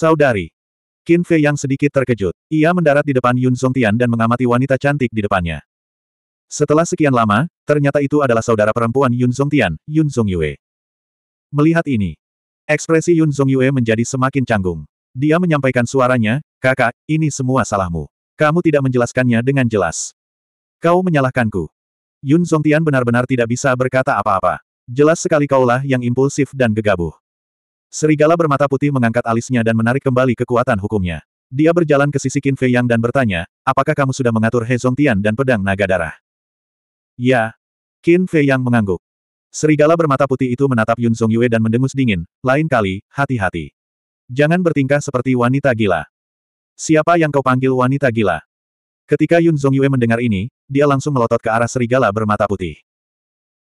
Saudari. Qin Fei yang sedikit terkejut. Ia mendarat di depan Yun Tian dan mengamati wanita cantik di depannya. Setelah sekian lama, ternyata itu adalah saudara perempuan Yun Tian, Yun Yue. Melihat ini, ekspresi Yun Yue menjadi semakin canggung. Dia menyampaikan suaranya, kakak, ini semua salahmu. Kamu tidak menjelaskannya dengan jelas. Kau menyalahkanku. Yun Tian benar-benar tidak bisa berkata apa-apa. Jelas sekali kaulah yang impulsif dan gegabah. Serigala bermata putih mengangkat alisnya dan menarik kembali kekuatan hukumnya. Dia berjalan ke sisi Qin Fei Yang dan bertanya, apakah kamu sudah mengatur He Tian dan pedang naga darah? Ya. Qin Fei Yang mengangguk. Serigala bermata putih itu menatap Yun Zong Yue dan mendengus dingin, lain kali, hati-hati. Jangan bertingkah seperti wanita gila. Siapa yang kau panggil wanita gila? Ketika Yun Zong Yue mendengar ini, dia langsung melotot ke arah serigala bermata putih.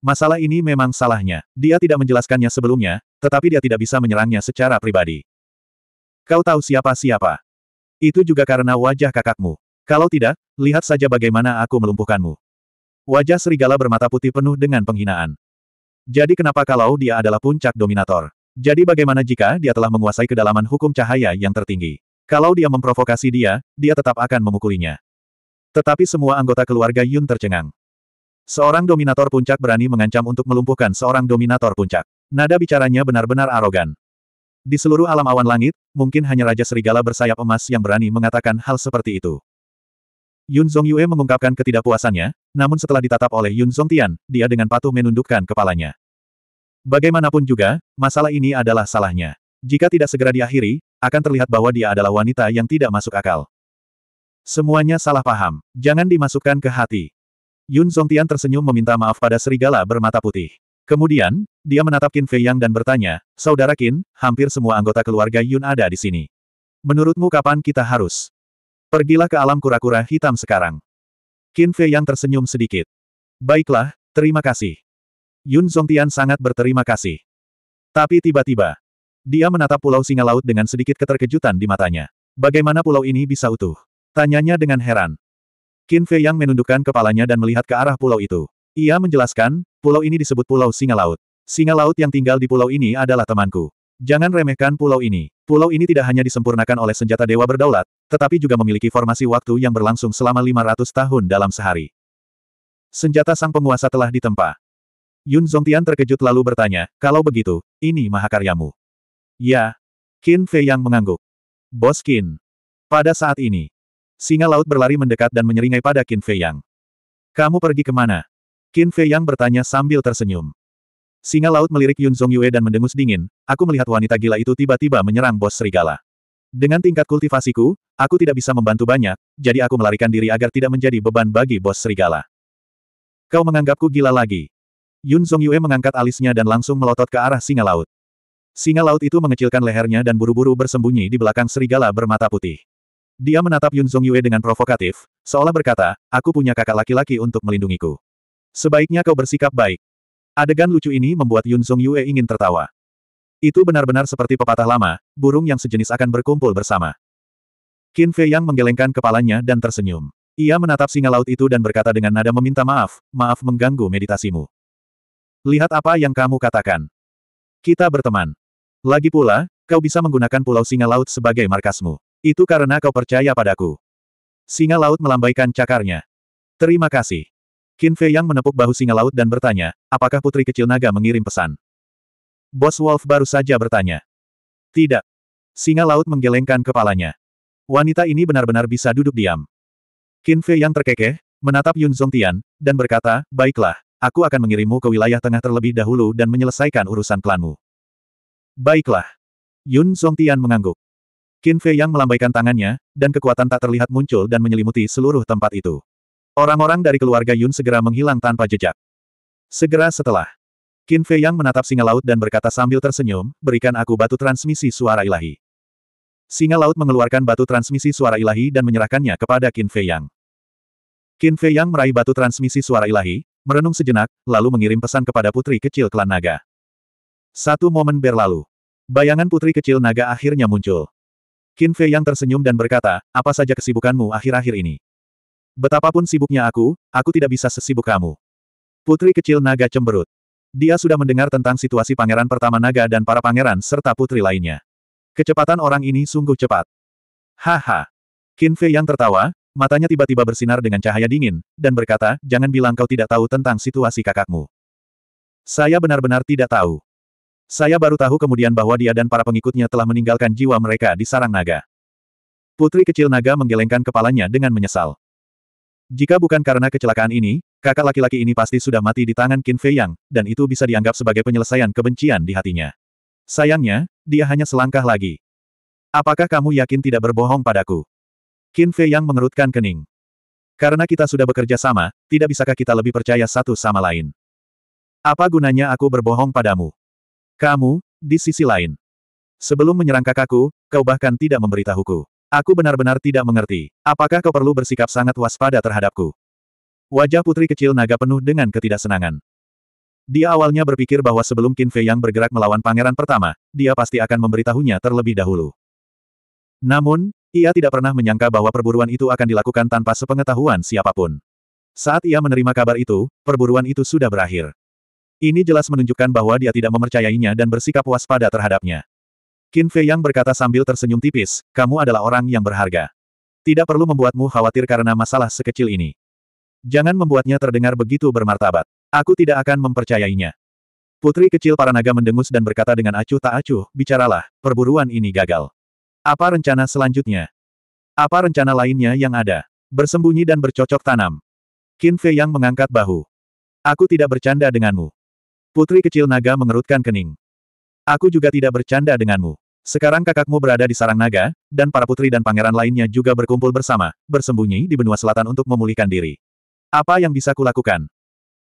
Masalah ini memang salahnya. Dia tidak menjelaskannya sebelumnya, tetapi dia tidak bisa menyerangnya secara pribadi. Kau tahu siapa-siapa? Itu juga karena wajah kakakmu. Kalau tidak, lihat saja bagaimana aku melumpuhkanmu. Wajah serigala bermata putih penuh dengan penghinaan. Jadi kenapa kalau dia adalah puncak dominator? Jadi bagaimana jika dia telah menguasai kedalaman hukum cahaya yang tertinggi? Kalau dia memprovokasi dia, dia tetap akan memukulinya. Tetapi semua anggota keluarga Yun tercengang. Seorang dominator puncak berani mengancam untuk melumpuhkan seorang dominator puncak. Nada bicaranya benar-benar arogan. Di seluruh alam awan langit, mungkin hanya Raja Serigala bersayap emas yang berani mengatakan hal seperti itu. Yun Yue mengungkapkan ketidakpuasannya, namun setelah ditatap oleh Yun Tian, dia dengan patuh menundukkan kepalanya. Bagaimanapun juga, masalah ini adalah salahnya. Jika tidak segera diakhiri, akan terlihat bahwa dia adalah wanita yang tidak masuk akal. Semuanya salah paham, jangan dimasukkan ke hati. Yun Zongtian tersenyum meminta maaf pada serigala bermata putih. Kemudian, dia menatap Qin Fei Yang dan bertanya, Saudara Qin, hampir semua anggota keluarga Yun ada di sini. Menurutmu kapan kita harus? Pergilah ke alam kura-kura hitam sekarang. Qin Fei Yang tersenyum sedikit. Baiklah, terima kasih. Yun Zongtian sangat berterima kasih. Tapi tiba-tiba, dia menatap pulau singa laut dengan sedikit keterkejutan di matanya. Bagaimana pulau ini bisa utuh? Tanyanya dengan heran. Qin Fei Yang menundukkan kepalanya dan melihat ke arah pulau itu. Ia menjelaskan, pulau ini disebut Pulau Singa Laut. Singa laut yang tinggal di pulau ini adalah temanku. Jangan remehkan pulau ini. Pulau ini tidak hanya disempurnakan oleh senjata dewa berdaulat, tetapi juga memiliki formasi waktu yang berlangsung selama 500 tahun dalam sehari. Senjata sang penguasa telah ditempa. Yun Zongtian terkejut lalu bertanya, kalau begitu, ini mahakaryamu. Ya. Qin Fei yang mengangguk. Bos Qin. Pada saat ini, Singa laut berlari mendekat dan menyeringai pada Qin Fei Yang. Kamu pergi kemana? Qin Fei Yang bertanya sambil tersenyum. Singa laut melirik Yun Zhong Yue dan mendengus dingin, aku melihat wanita gila itu tiba-tiba menyerang bos serigala. Dengan tingkat kultivasiku, aku tidak bisa membantu banyak, jadi aku melarikan diri agar tidak menjadi beban bagi bos serigala. Kau menganggapku gila lagi. Yun Zhong Yue mengangkat alisnya dan langsung melotot ke arah singa laut. Singa laut itu mengecilkan lehernya dan buru-buru bersembunyi di belakang serigala bermata putih. Dia menatap Yun Zhongyue dengan provokatif, seolah berkata, aku punya kakak laki-laki untuk melindungiku. Sebaiknya kau bersikap baik. Adegan lucu ini membuat Yun Zhongyue ingin tertawa. Itu benar-benar seperti pepatah lama, burung yang sejenis akan berkumpul bersama. Qin Fei Yang menggelengkan kepalanya dan tersenyum. Ia menatap singa laut itu dan berkata dengan nada meminta maaf, maaf mengganggu meditasimu. Lihat apa yang kamu katakan. Kita berteman. Lagi pula, kau bisa menggunakan pulau singa laut sebagai markasmu. Itu karena kau percaya padaku. Singa laut melambaikan cakarnya. Terima kasih. Qin Fei Yang menepuk bahu singa laut dan bertanya, apakah putri kecil naga mengirim pesan? Bos Wolf baru saja bertanya. Tidak. Singa laut menggelengkan kepalanya. Wanita ini benar-benar bisa duduk diam. Qin Fei Yang terkekeh, menatap Yun Zongtian, dan berkata, baiklah, aku akan mengirimmu ke wilayah tengah terlebih dahulu dan menyelesaikan urusan klanmu. Baiklah. Yun Zongtian mengangguk. Qin Fei yang melambaikan tangannya, dan kekuatan tak terlihat muncul dan menyelimuti seluruh tempat itu. Orang-orang dari keluarga Yun segera menghilang tanpa jejak. Segera setelah, Qin Fei yang menatap singa laut dan berkata sambil tersenyum, berikan aku batu transmisi suara ilahi. Singa laut mengeluarkan batu transmisi suara ilahi dan menyerahkannya kepada Qin Fei yang. Qin Fei yang meraih batu transmisi suara ilahi, merenung sejenak, lalu mengirim pesan kepada putri kecil klan naga. Satu momen berlalu. Bayangan putri kecil naga akhirnya muncul. Qin Fei yang tersenyum dan berkata, apa saja kesibukanmu akhir-akhir ini? Betapapun sibuknya aku, aku tidak bisa sesibuk kamu. Putri kecil naga cemberut. Dia sudah mendengar tentang situasi pangeran pertama naga dan para pangeran serta putri lainnya. Kecepatan orang ini sungguh cepat. Haha. Qin Fei yang tertawa, matanya tiba-tiba bersinar dengan cahaya dingin, dan berkata, jangan bilang kau tidak tahu tentang situasi kakakmu. Saya benar-benar tidak tahu. Saya baru tahu kemudian bahwa dia dan para pengikutnya telah meninggalkan jiwa mereka di sarang naga. Putri kecil naga menggelengkan kepalanya dengan menyesal. Jika bukan karena kecelakaan ini, kakak laki-laki ini pasti sudah mati di tangan Qin Fei Yang, dan itu bisa dianggap sebagai penyelesaian kebencian di hatinya. Sayangnya, dia hanya selangkah lagi. Apakah kamu yakin tidak berbohong padaku? Qin Fei Yang mengerutkan kening. Karena kita sudah bekerja sama, tidak bisakah kita lebih percaya satu sama lain? Apa gunanya aku berbohong padamu? Kamu, di sisi lain. Sebelum menyerang kakakku, kau bahkan tidak memberitahuku. Aku benar-benar tidak mengerti. Apakah kau perlu bersikap sangat waspada terhadapku? Wajah putri kecil naga penuh dengan ketidaksenangan. Dia awalnya berpikir bahwa sebelum Qin Fei yang bergerak melawan pangeran pertama, dia pasti akan memberitahunya terlebih dahulu. Namun, ia tidak pernah menyangka bahwa perburuan itu akan dilakukan tanpa sepengetahuan siapapun. Saat ia menerima kabar itu, perburuan itu sudah berakhir. Ini jelas menunjukkan bahwa dia tidak mempercayainya dan bersikap waspada terhadapnya. Qin Fei Yang berkata sambil tersenyum tipis, kamu adalah orang yang berharga. Tidak perlu membuatmu khawatir karena masalah sekecil ini. Jangan membuatnya terdengar begitu bermartabat. Aku tidak akan mempercayainya. Putri kecil para naga mendengus dan berkata dengan acuh tak acuh, bicaralah, perburuan ini gagal. Apa rencana selanjutnya? Apa rencana lainnya yang ada? Bersembunyi dan bercocok tanam. Qin Fei Yang mengangkat bahu. Aku tidak bercanda denganmu. Putri kecil naga mengerutkan kening. Aku juga tidak bercanda denganmu. Sekarang kakakmu berada di sarang naga, dan para putri dan pangeran lainnya juga berkumpul bersama, bersembunyi di benua selatan untuk memulihkan diri. Apa yang bisa kulakukan?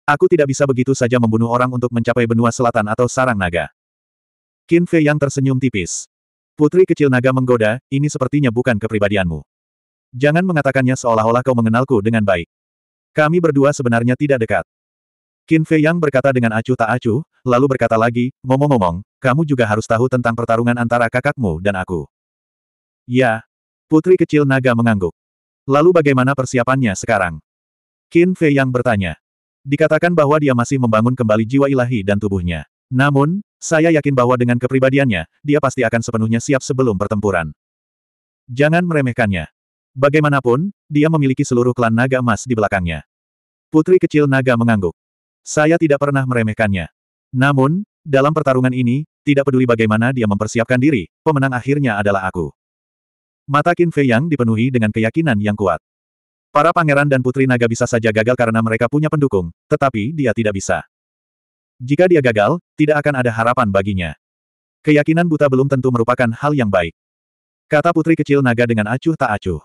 Aku tidak bisa begitu saja membunuh orang untuk mencapai benua selatan atau sarang naga. Qin Fei yang tersenyum tipis. Putri kecil naga menggoda, ini sepertinya bukan kepribadianmu. Jangan mengatakannya seolah-olah kau mengenalku dengan baik. Kami berdua sebenarnya tidak dekat. Qin Fei Yang berkata dengan acuh tak acuh, lalu berkata lagi, ngomong-ngomong, kamu juga harus tahu tentang pertarungan antara kakakmu dan aku. Ya. Putri kecil naga mengangguk. Lalu bagaimana persiapannya sekarang? Qin Fei Yang bertanya. Dikatakan bahwa dia masih membangun kembali jiwa ilahi dan tubuhnya. Namun, saya yakin bahwa dengan kepribadiannya, dia pasti akan sepenuhnya siap sebelum pertempuran. Jangan meremehkannya. Bagaimanapun, dia memiliki seluruh klan naga emas di belakangnya. Putri kecil naga mengangguk. Saya tidak pernah meremehkannya. Namun, dalam pertarungan ini, tidak peduli bagaimana dia mempersiapkan diri, pemenang akhirnya adalah aku. Mata Qin Fei Yang dipenuhi dengan keyakinan yang kuat. Para pangeran dan putri naga bisa saja gagal karena mereka punya pendukung, tetapi dia tidak bisa. Jika dia gagal, tidak akan ada harapan baginya. Keyakinan buta belum tentu merupakan hal yang baik. Kata putri kecil naga dengan acuh tak acuh.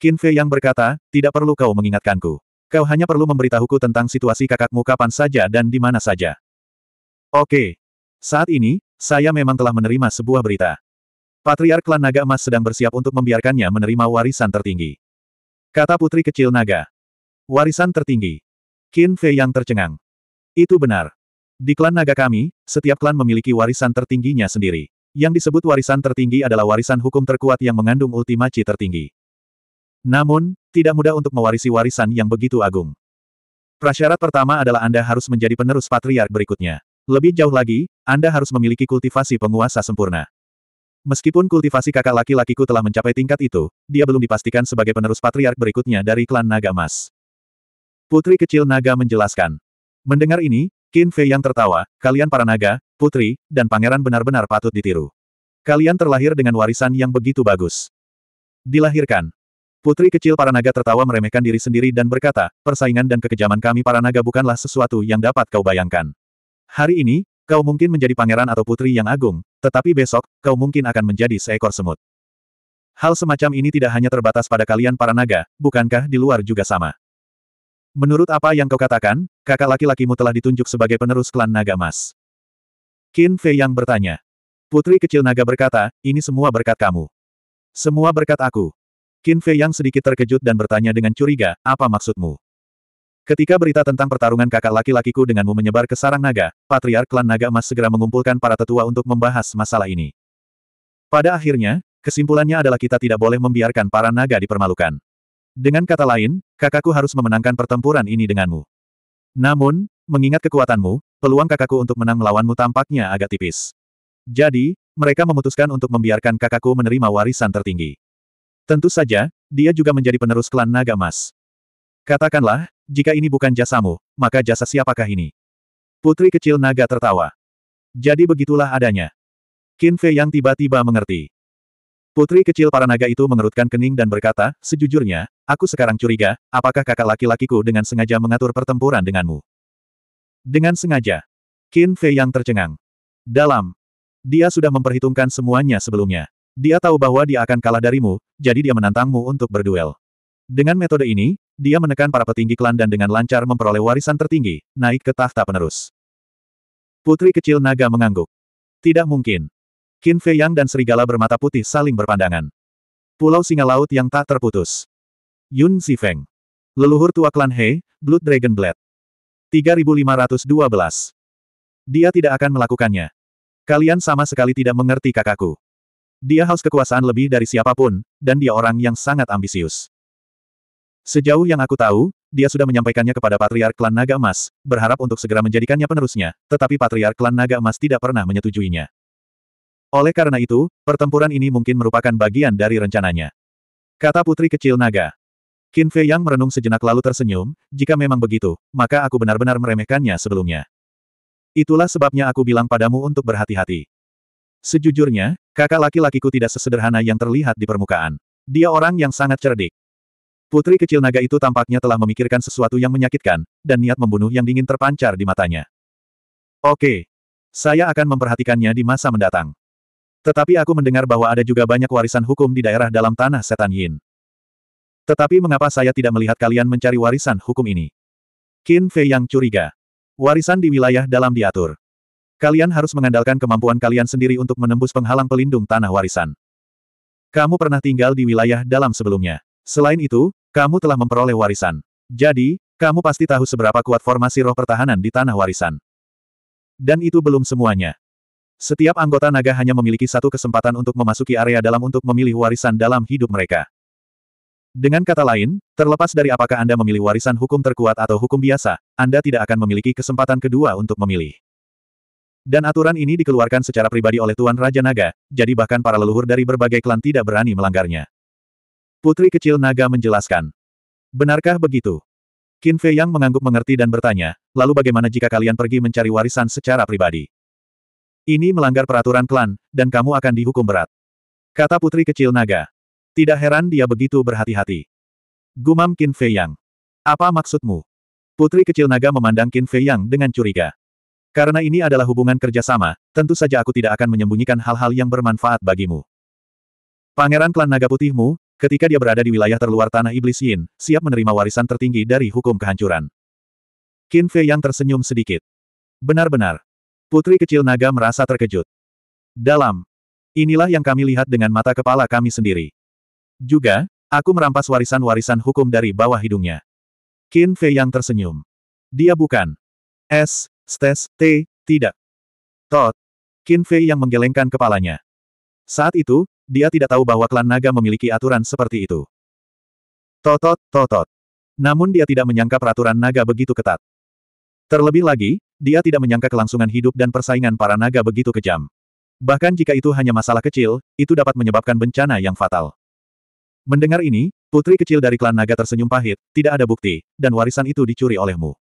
Qin Fei Yang berkata, tidak perlu kau mengingatkanku. Kau hanya perlu memberitahuku tentang situasi kakakmu kapan saja dan di mana saja. Oke. Saat ini, saya memang telah menerima sebuah berita. Patriark klan naga emas sedang bersiap untuk membiarkannya menerima warisan tertinggi. Kata putri kecil naga. Warisan tertinggi. Qin Fei yang tercengang. Itu benar. Di klan naga kami, setiap klan memiliki warisan tertingginya sendiri. Yang disebut warisan tertinggi adalah warisan hukum terkuat yang mengandung ultimaci tertinggi. Namun, tidak mudah untuk mewarisi warisan yang begitu agung. Prasyarat pertama adalah Anda harus menjadi penerus patriark berikutnya. Lebih jauh lagi, Anda harus memiliki kultivasi penguasa sempurna. Meskipun kultivasi kakak laki-lakiku telah mencapai tingkat itu, dia belum dipastikan sebagai penerus patriark berikutnya dari klan Naga Mas. Putri kecil Naga menjelaskan. Mendengar ini, Qin Fei yang tertawa, kalian para naga, putri, dan pangeran benar-benar patut ditiru. Kalian terlahir dengan warisan yang begitu bagus. Dilahirkan, Putri kecil para naga tertawa meremehkan diri sendiri dan berkata, persaingan dan kekejaman kami para naga bukanlah sesuatu yang dapat kau bayangkan. Hari ini, kau mungkin menjadi pangeran atau putri yang agung, tetapi besok, kau mungkin akan menjadi seekor semut. Hal semacam ini tidak hanya terbatas pada kalian para naga, bukankah di luar juga sama? Menurut apa yang kau katakan, kakak laki-lakimu telah ditunjuk sebagai penerus klan naga emas. Qin Fei yang bertanya. Putri kecil naga berkata, ini semua berkat kamu. Semua berkat aku. Qin Fei yang sedikit terkejut dan bertanya dengan curiga, apa maksudmu? Ketika berita tentang pertarungan kakak laki-lakiku denganmu menyebar ke sarang naga, Patriark Klan Naga Emas segera mengumpulkan para tetua untuk membahas masalah ini. Pada akhirnya, kesimpulannya adalah kita tidak boleh membiarkan para naga dipermalukan. Dengan kata lain, kakakku harus memenangkan pertempuran ini denganmu. Namun, mengingat kekuatanmu, peluang kakakku untuk menang melawanmu tampaknya agak tipis. Jadi, mereka memutuskan untuk membiarkan kakakku menerima warisan tertinggi. Tentu saja, dia juga menjadi penerus klan Naga Mas. Katakanlah, jika ini bukan jasamu, maka jasa siapakah ini? Putri kecil naga tertawa. Jadi begitulah adanya. Qin Fei yang tiba-tiba mengerti. Putri kecil para naga itu mengerutkan kening dan berkata, sejujurnya, aku sekarang curiga, apakah kakak laki-lakiku dengan sengaja mengatur pertempuran denganmu? Dengan sengaja. Qin Fei yang tercengang. Dalam. Dia sudah memperhitungkan semuanya sebelumnya. Dia tahu bahwa dia akan kalah darimu, jadi dia menantangmu untuk berduel. Dengan metode ini, dia menekan para petinggi klan dan dengan lancar memperoleh warisan tertinggi, naik ke tahta penerus. Putri kecil naga mengangguk. Tidak mungkin. Qin Fei Yang dan serigala bermata putih saling berpandangan. Pulau singa laut yang tak terputus. Yun Zifeng. Leluhur tua klan He, Blood Dragon Blade. 3512. Dia tidak akan melakukannya. Kalian sama sekali tidak mengerti kakakku. Dia haus kekuasaan lebih dari siapapun, dan dia orang yang sangat ambisius. Sejauh yang aku tahu, dia sudah menyampaikannya kepada Patriark Klan Naga Emas, berharap untuk segera menjadikannya penerusnya, tetapi Patriark Klan Naga Emas tidak pernah menyetujuinya. Oleh karena itu, pertempuran ini mungkin merupakan bagian dari rencananya. Kata putri kecil naga. Qin Fei yang merenung sejenak lalu tersenyum, jika memang begitu, maka aku benar-benar meremehkannya sebelumnya. Itulah sebabnya aku bilang padamu untuk berhati-hati. Sejujurnya, kakak laki-lakiku tidak sesederhana yang terlihat di permukaan. Dia orang yang sangat cerdik. Putri kecil naga itu tampaknya telah memikirkan sesuatu yang menyakitkan, dan niat membunuh yang dingin terpancar di matanya. Oke. Saya akan memperhatikannya di masa mendatang. Tetapi aku mendengar bahwa ada juga banyak warisan hukum di daerah dalam tanah setan Yin. Tetapi mengapa saya tidak melihat kalian mencari warisan hukum ini? Qin Fei yang curiga. Warisan di wilayah dalam diatur. Kalian harus mengandalkan kemampuan kalian sendiri untuk menembus penghalang pelindung tanah warisan. Kamu pernah tinggal di wilayah dalam sebelumnya. Selain itu, kamu telah memperoleh warisan. Jadi, kamu pasti tahu seberapa kuat formasi roh pertahanan di tanah warisan. Dan itu belum semuanya. Setiap anggota naga hanya memiliki satu kesempatan untuk memasuki area dalam untuk memilih warisan dalam hidup mereka. Dengan kata lain, terlepas dari apakah Anda memilih warisan hukum terkuat atau hukum biasa, Anda tidak akan memiliki kesempatan kedua untuk memilih. Dan aturan ini dikeluarkan secara pribadi oleh Tuan Raja Naga, jadi bahkan para leluhur dari berbagai klan tidak berani melanggarnya. Putri kecil Naga menjelaskan. Benarkah begitu? Qin Fei Yang mengangguk mengerti dan bertanya, lalu bagaimana jika kalian pergi mencari warisan secara pribadi? Ini melanggar peraturan klan, dan kamu akan dihukum berat. Kata putri kecil naga. Tidak heran dia begitu berhati-hati. Gumam Qin Fei Yang. Apa maksudmu? Putri kecil naga memandang Qin Fei Yang dengan curiga. Karena ini adalah hubungan kerjasama, tentu saja aku tidak akan menyembunyikan hal-hal yang bermanfaat bagimu. Pangeran klan naga putihmu, ketika dia berada di wilayah terluar tanah iblis Yin, siap menerima warisan tertinggi dari hukum kehancuran. Qin Fei yang tersenyum sedikit. Benar-benar. Putri kecil naga merasa terkejut. Dalam. Inilah yang kami lihat dengan mata kepala kami sendiri. Juga, aku merampas warisan-warisan hukum dari bawah hidungnya. Qin Fei yang tersenyum. Dia bukan. Es. Stes, T, tidak. Tot. Qin Fei yang menggelengkan kepalanya. Saat itu, dia tidak tahu bahwa klan naga memiliki aturan seperti itu. Totot, totot. Namun dia tidak menyangka peraturan naga begitu ketat. Terlebih lagi, dia tidak menyangka kelangsungan hidup dan persaingan para naga begitu kejam. Bahkan jika itu hanya masalah kecil, itu dapat menyebabkan bencana yang fatal. Mendengar ini, putri kecil dari klan naga tersenyum pahit, tidak ada bukti, dan warisan itu dicuri olehmu.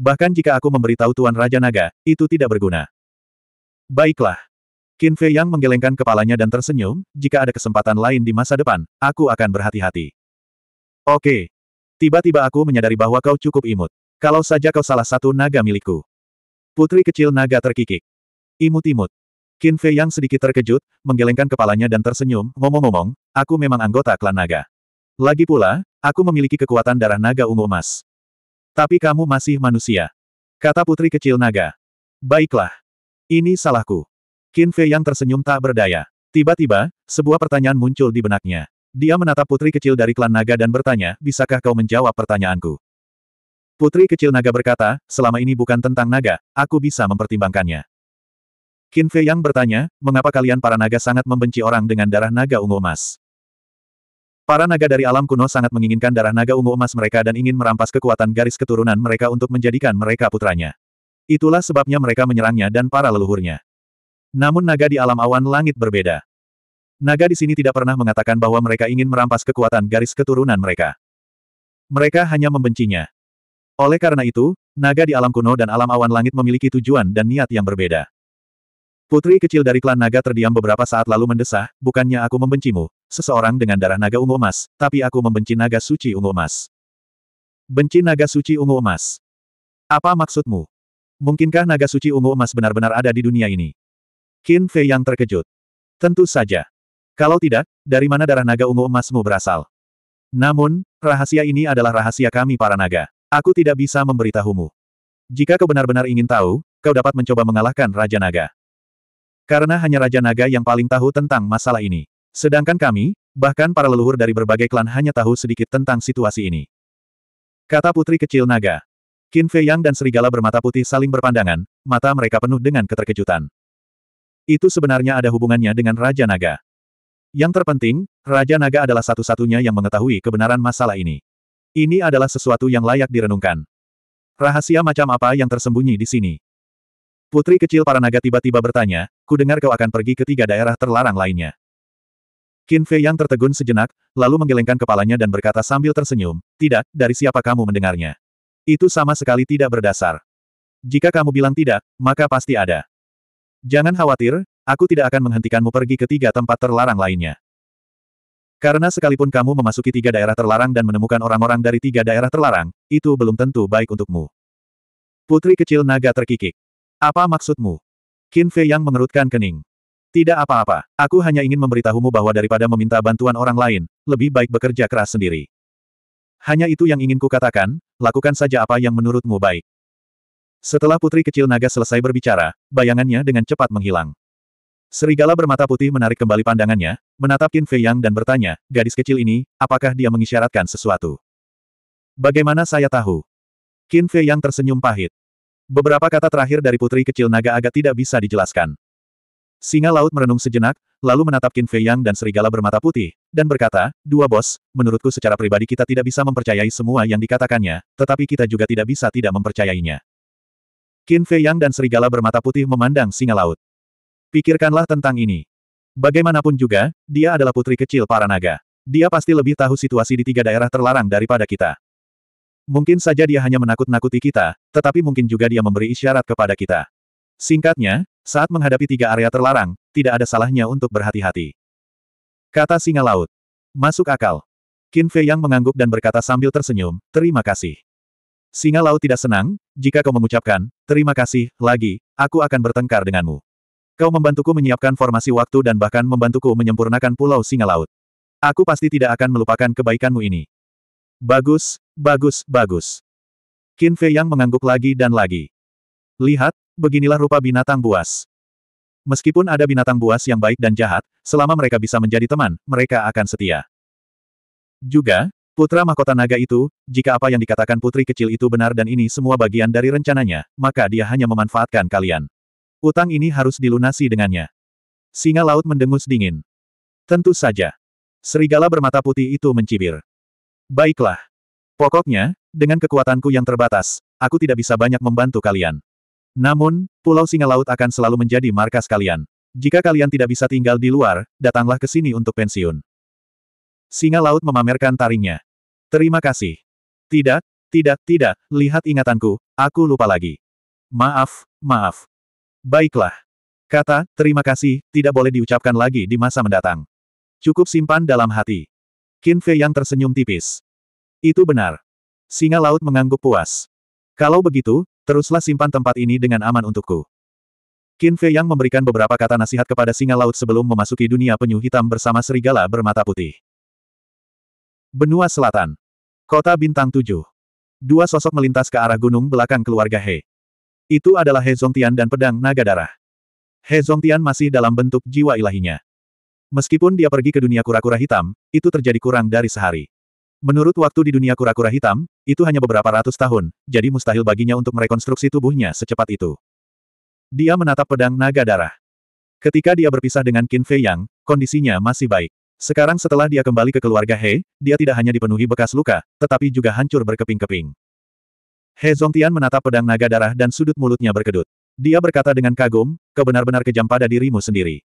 Bahkan jika aku memberitahu Tuan Raja Naga, itu tidak berguna. Baiklah. Qin Fei Yang menggelengkan kepalanya dan tersenyum, jika ada kesempatan lain di masa depan, aku akan berhati-hati. Oke. Tiba-tiba aku menyadari bahwa kau cukup imut. Kalau saja kau salah satu naga milikku. Putri kecil naga terkikik. Imut-imut. Qin Fei Yang sedikit terkejut, menggelengkan kepalanya dan tersenyum, ngomong-ngomong, aku memang anggota klan naga. Lagi pula, aku memiliki kekuatan darah naga ungu emas. Tapi kamu masih manusia. Kata putri kecil naga. Baiklah. Ini salahku. Qin Fei yang tersenyum tak berdaya. Tiba-tiba, sebuah pertanyaan muncul di benaknya. Dia menatap putri kecil dari klan naga dan bertanya, bisakah kau menjawab pertanyaanku? Putri kecil naga berkata, selama ini bukan tentang naga, aku bisa mempertimbangkannya. Qin Fei yang bertanya, mengapa kalian para naga sangat membenci orang dengan darah naga ungu emas? Para naga dari alam kuno sangat menginginkan darah naga ungu emas mereka dan ingin merampas kekuatan garis keturunan mereka untuk menjadikan mereka putranya. Itulah sebabnya mereka menyerangnya dan para leluhurnya. Namun naga di alam awan langit berbeda. Naga di sini tidak pernah mengatakan bahwa mereka ingin merampas kekuatan garis keturunan mereka. Mereka hanya membencinya. Oleh karena itu, naga di alam kuno dan alam awan langit memiliki tujuan dan niat yang berbeda. Putri kecil dari klan naga terdiam beberapa saat lalu mendesah, bukannya aku membencimu, seseorang dengan darah naga ungu emas, tapi aku membenci naga suci ungu emas. Benci naga suci ungu emas. Apa maksudmu? Mungkinkah naga suci ungu emas benar-benar ada di dunia ini? Qin Fei yang terkejut. Tentu saja. Kalau tidak, dari mana darah naga ungu emasmu berasal? Namun, rahasia ini adalah rahasia kami para naga. Aku tidak bisa memberitahumu. Jika kau benar-benar ingin tahu, kau dapat mencoba mengalahkan Raja Naga. Karena hanya Raja Naga yang paling tahu tentang masalah ini. Sedangkan kami, bahkan para leluhur dari berbagai klan hanya tahu sedikit tentang situasi ini. Kata putri kecil naga. Qin Fei Yang dan serigala bermata putih saling berpandangan, mata mereka penuh dengan keterkejutan. Itu sebenarnya ada hubungannya dengan Raja Naga. Yang terpenting, Raja Naga adalah satu-satunya yang mengetahui kebenaran masalah ini. Ini adalah sesuatu yang layak direnungkan. Rahasia macam apa yang tersembunyi di sini? Putri kecil para naga tiba-tiba bertanya, ku dengar kau akan pergi ke tiga daerah terlarang lainnya. Qin Fei yang tertegun sejenak, lalu menggelengkan kepalanya dan berkata sambil tersenyum, tidak, dari siapa kamu mendengarnya. Itu sama sekali tidak berdasar. Jika kamu bilang tidak, maka pasti ada. Jangan khawatir, aku tidak akan menghentikanmu pergi ke tiga tempat terlarang lainnya. Karena sekalipun kamu memasuki tiga daerah terlarang dan menemukan orang-orang dari tiga daerah terlarang, itu belum tentu baik untukmu. Putri kecil naga terkikik. Apa maksudmu? Qin Fei yang mengerutkan kening. Tidak apa-apa, aku hanya ingin memberitahumu bahwa daripada meminta bantuan orang lain, lebih baik bekerja keras sendiri. Hanya itu yang ingin kukatakan, lakukan saja apa yang menurutmu baik. Setelah putri kecil naga selesai berbicara, bayangannya dengan cepat menghilang. Serigala bermata putih menarik kembali pandangannya, menatap Qin Fei Yang dan bertanya, gadis kecil ini, apakah dia mengisyaratkan sesuatu? Bagaimana saya tahu? Qin Fei Yang tersenyum pahit. Beberapa kata terakhir dari putri kecil naga agak tidak bisa dijelaskan. Singa laut merenung sejenak, lalu menatap Qin Fei Yang dan serigala bermata putih, dan berkata, Dua bos, menurutku secara pribadi kita tidak bisa mempercayai semua yang dikatakannya, tetapi kita juga tidak bisa tidak mempercayainya. Qin Fei Yang dan serigala bermata putih memandang singa laut. Pikirkanlah tentang ini. Bagaimanapun juga, dia adalah putri kecil para naga. Dia pasti lebih tahu situasi di tiga daerah terlarang daripada kita. Mungkin saja dia hanya menakut-nakuti kita, tetapi mungkin juga dia memberi isyarat kepada kita. Singkatnya, saat menghadapi tiga area terlarang, tidak ada salahnya untuk berhati-hati. Kata singa laut. Masuk akal. Qin Fei yang mengangguk dan berkata sambil tersenyum, terima kasih. Singa laut tidak senang, jika kau mengucapkan, terima kasih, lagi, aku akan bertengkar denganmu. Kau membantuku menyiapkan formasi waktu dan bahkan membantuku menyempurnakan pulau singa laut. Aku pasti tidak akan melupakan kebaikanmu ini. Bagus, bagus, bagus. Qin Fei Yang mengangguk lagi dan lagi. Lihat, Beginilah rupa binatang buas. Meskipun ada binatang buas yang baik dan jahat, selama mereka bisa menjadi teman, mereka akan setia. Juga, putra mahkota naga itu, jika apa yang dikatakan putri kecil itu benar dan ini semua bagian dari rencananya, maka dia hanya memanfaatkan kalian. Utang ini harus dilunasi dengannya. Singa laut mendengus dingin. Tentu saja. Serigala bermata putih itu mencibir. Baiklah. Pokoknya, dengan kekuatanku yang terbatas, aku tidak bisa banyak membantu kalian. Namun, Pulau Singa Laut akan selalu menjadi markas kalian. Jika kalian tidak bisa tinggal di luar, datanglah ke sini untuk pensiun. Singa Laut memamerkan taringnya. Terima kasih. Tidak, tidak, tidak, lihat ingatanku, aku lupa lagi. Maaf, maaf. Baiklah. Kata, terima kasih, tidak boleh diucapkan lagi di masa mendatang. Cukup simpan dalam hati. Qin Fei yang tersenyum tipis. Itu benar. Singa Laut mengangguk puas. Kalau begitu, Teruslah simpan tempat ini dengan aman untukku. Qin Fei Yang memberikan beberapa kata nasihat kepada singa laut sebelum memasuki dunia penyu hitam bersama serigala bermata putih. Benua Selatan. Kota Bintang 7. Dua sosok melintas ke arah gunung belakang keluarga He. Itu adalah He Zongtian dan pedang naga darah. He Zongtian masih dalam bentuk jiwa ilahinya. Meskipun dia pergi ke dunia kura-kura hitam, itu terjadi kurang dari sehari. Menurut waktu di dunia kura-kura hitam, itu hanya beberapa ratus tahun, jadi mustahil baginya untuk merekonstruksi tubuhnya secepat itu. Dia menatap pedang naga darah. Ketika dia berpisah dengan Qin Fei Yang, kondisinya masih baik. Sekarang setelah dia kembali ke keluarga He, dia tidak hanya dipenuhi bekas luka, tetapi juga hancur berkeping-keping. He Zongtian menatap pedang naga darah dan sudut mulutnya berkedut. Dia berkata dengan kagum, kebenar-benar kejam pada dirimu sendiri.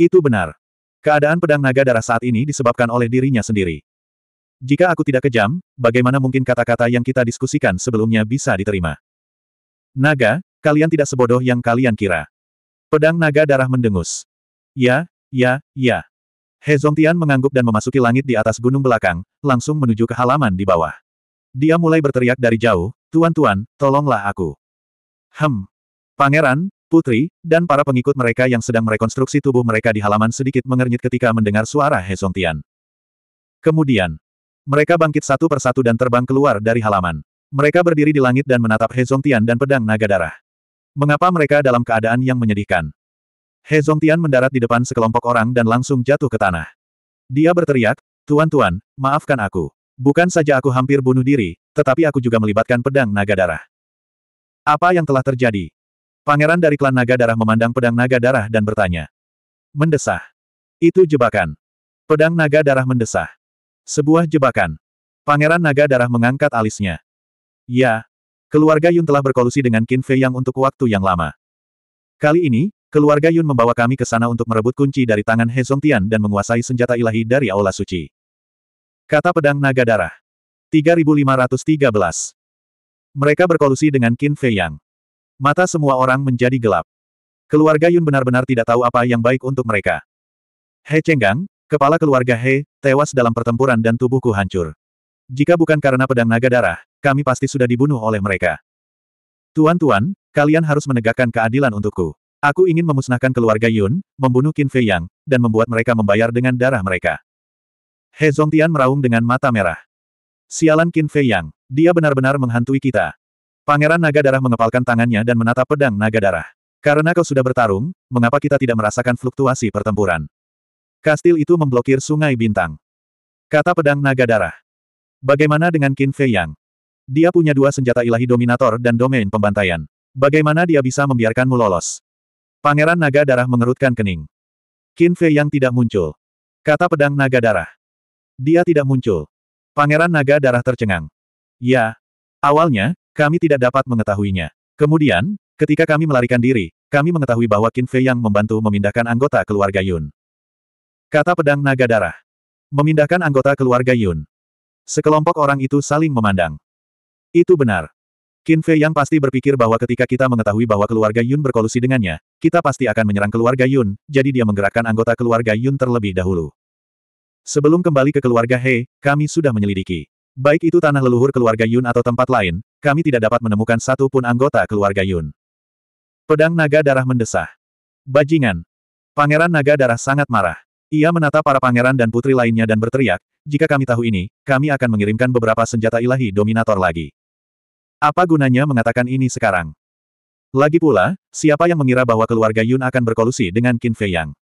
Itu benar. Keadaan pedang naga darah saat ini disebabkan oleh dirinya sendiri. Jika aku tidak kejam, bagaimana mungkin kata-kata yang kita diskusikan sebelumnya bisa diterima? Naga, kalian tidak sebodoh yang kalian kira. Pedang naga darah mendengus. Ya, ya, ya. He Zongtian mengangguk dan memasuki langit di atas gunung belakang, langsung menuju ke halaman di bawah. Dia mulai berteriak dari jauh, Tuan-tuan, tolonglah aku. Hem. Pangeran, putri, dan para pengikut mereka yang sedang merekonstruksi tubuh mereka di halaman sedikit mengernyit ketika mendengar suara He Zongtian. Kemudian, mereka bangkit satu persatu dan terbang keluar dari halaman. Mereka berdiri di langit dan menatap He Zongtian dan pedang naga darah. Mengapa mereka dalam keadaan yang menyedihkan? He Zongtian mendarat di depan sekelompok orang dan langsung jatuh ke tanah. Dia berteriak, Tuan-tuan, maafkan aku. Bukan saja aku hampir bunuh diri, tetapi aku juga melibatkan pedang naga darah. Apa yang telah terjadi? Pangeran dari klan naga darah memandang pedang naga darah dan bertanya. Mendesah. Itu jebakan. Pedang naga darah mendesah. Sebuah jebakan. Pangeran Naga Darah mengangkat alisnya. Ya. Keluarga Yun telah berkolusi dengan Qin Fei Yang untuk waktu yang lama. Kali ini, keluarga Yun membawa kami ke sana untuk merebut kunci dari tangan He Zongtian dan menguasai senjata ilahi dari Aula Suci. Kata pedang Naga Darah. 3513. Mereka berkolusi dengan Qin Fei Yang. Mata semua orang menjadi gelap. Keluarga Yun benar-benar tidak tahu apa yang baik untuk mereka. He Cheng Gang, Kepala keluarga He, tewas dalam pertempuran dan tubuhku hancur. Jika bukan karena pedang naga darah, kami pasti sudah dibunuh oleh mereka. Tuan-tuan, kalian harus menegakkan keadilan untukku. Aku ingin memusnahkan keluarga Yun, membunuh Qin Fei Yang, dan membuat mereka membayar dengan darah mereka. He Zongtian meraung dengan mata merah. Sialan Qin Fei Yang, dia benar-benar menghantui kita. Pangeran Naga Darah mengepalkan tangannya dan menatap pedang Naga Darah. Karena kau sudah bertarung, mengapa kita tidak merasakan fluktuasi pertempuran? Kastil itu memblokir sungai bintang. Kata pedang naga darah. Bagaimana dengan Qin Fei Yang? Dia punya dua senjata ilahi dominator dan domain pembantaian. Bagaimana dia bisa membiarkanmu lolos? Pangeran naga darah mengerutkan kening. Qin Fei Yang tidak muncul. Kata pedang naga darah. Dia tidak muncul. Pangeran naga darah tercengang. Ya. Awalnya, kami tidak dapat mengetahuinya. Kemudian, ketika kami melarikan diri, kami mengetahui bahwa Qin Fei Yang membantu memindahkan anggota keluarga Yun. Kata pedang naga darah. Memindahkan anggota keluarga Yun. Sekelompok orang itu saling memandang. Itu benar. Qin Fei yang pasti berpikir bahwa ketika kita mengetahui bahwa keluarga Yun berkolusi dengannya, kita pasti akan menyerang keluarga Yun, jadi dia menggerakkan anggota keluarga Yun terlebih dahulu. Sebelum kembali ke keluarga He, kami sudah menyelidiki. Baik itu tanah leluhur keluarga Yun atau tempat lain, kami tidak dapat menemukan satu pun anggota keluarga Yun. Pedang naga darah mendesah. Bajingan. Pangeran naga darah sangat marah. Ia menatap para pangeran dan putri lainnya dan berteriak, jika kami tahu ini, kami akan mengirimkan beberapa senjata ilahi dominator lagi. Apa gunanya mengatakan ini sekarang? Lagi pula, siapa yang mengira bahwa keluarga Yun akan berkolusi dengan Qin Fei Yang?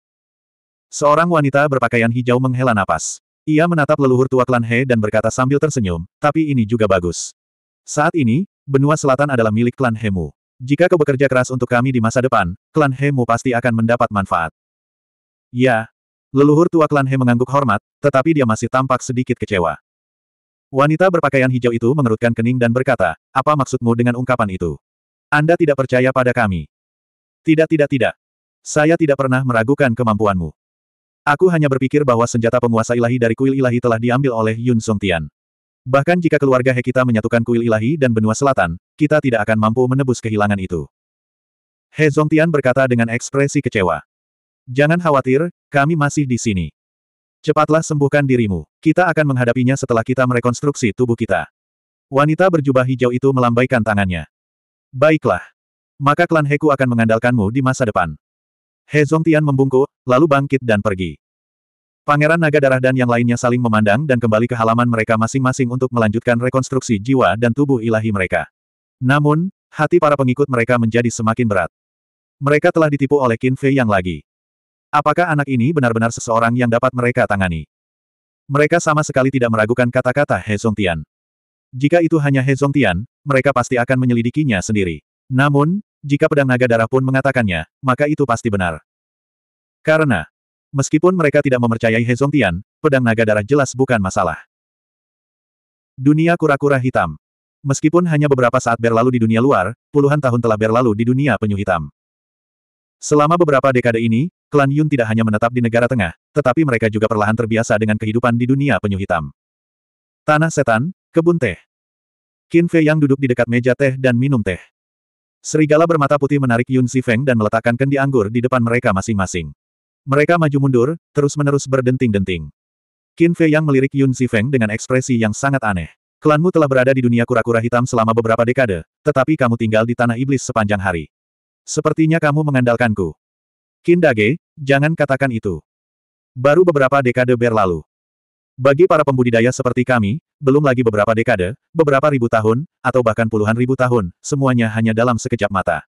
Seorang wanita berpakaian hijau menghela napas. Ia menatap leluhur tua klan He dan berkata sambil tersenyum, tapi ini juga bagus. Saat ini, benua selatan adalah milik klan Hemu. Jika kau bekerja keras untuk kami di masa depan, klan Hemu pasti akan mendapat manfaat. Ya, Leluhur tua klan He mengangguk hormat, tetapi dia masih tampak sedikit kecewa. Wanita berpakaian hijau itu mengerutkan kening dan berkata, apa maksudmu dengan ungkapan itu? Anda tidak percaya pada kami. Tidak tidak tidak. Saya tidak pernah meragukan kemampuanmu. Aku hanya berpikir bahwa senjata penguasa ilahi dari kuil ilahi telah diambil oleh Yun Song Tian. Bahkan jika keluarga He kita menyatukan kuil ilahi dan benua selatan, kita tidak akan mampu menebus kehilangan itu. He Zongtian berkata dengan ekspresi kecewa. Jangan khawatir, kami masih di sini. Cepatlah sembuhkan dirimu. Kita akan menghadapinya setelah kita merekonstruksi tubuh kita. Wanita berjubah hijau itu melambaikan tangannya. Baiklah. Maka klan Heku akan mengandalkanmu di masa depan. He Zongtian membungkuk, lalu bangkit dan pergi. Pangeran Naga Darah dan yang lainnya saling memandang dan kembali ke halaman mereka masing-masing untuk melanjutkan rekonstruksi jiwa dan tubuh ilahi mereka. Namun, hati para pengikut mereka menjadi semakin berat. Mereka telah ditipu oleh Qin Fei yang lagi. Apakah anak ini benar-benar seseorang yang dapat mereka tangani? Mereka sama sekali tidak meragukan kata-kata He Zongtian. Jika itu hanya He Zongtian, mereka pasti akan menyelidikinya sendiri. Namun, jika pedang naga darah pun mengatakannya, maka itu pasti benar. Karena, meskipun mereka tidak mempercayai He Zongtian, pedang naga darah jelas bukan masalah. Dunia kura-kura hitam. Meskipun hanya beberapa saat berlalu di dunia luar, puluhan tahun telah berlalu di dunia penyu hitam. Selama beberapa dekade ini, Klan Yun tidak hanya menetap di negara tengah, tetapi mereka juga perlahan terbiasa dengan kehidupan di dunia penyu hitam. Tanah setan, kebun teh. Qin Fei yang duduk di dekat meja teh dan minum teh. Serigala bermata putih menarik Yun Sifeng dan meletakkan kendi anggur di depan mereka masing-masing. Mereka maju mundur, terus-menerus berdenting-denting. Qin Fei yang melirik Yun Sifeng dengan ekspresi yang sangat aneh. Klanmu telah berada di dunia kura-kura hitam selama beberapa dekade, tetapi kamu tinggal di tanah iblis sepanjang hari. Sepertinya kamu mengandalkanku. Kindage, jangan katakan itu. Baru beberapa dekade berlalu. Bagi para pembudidaya seperti kami, belum lagi beberapa dekade, beberapa ribu tahun, atau bahkan puluhan ribu tahun, semuanya hanya dalam sekejap mata.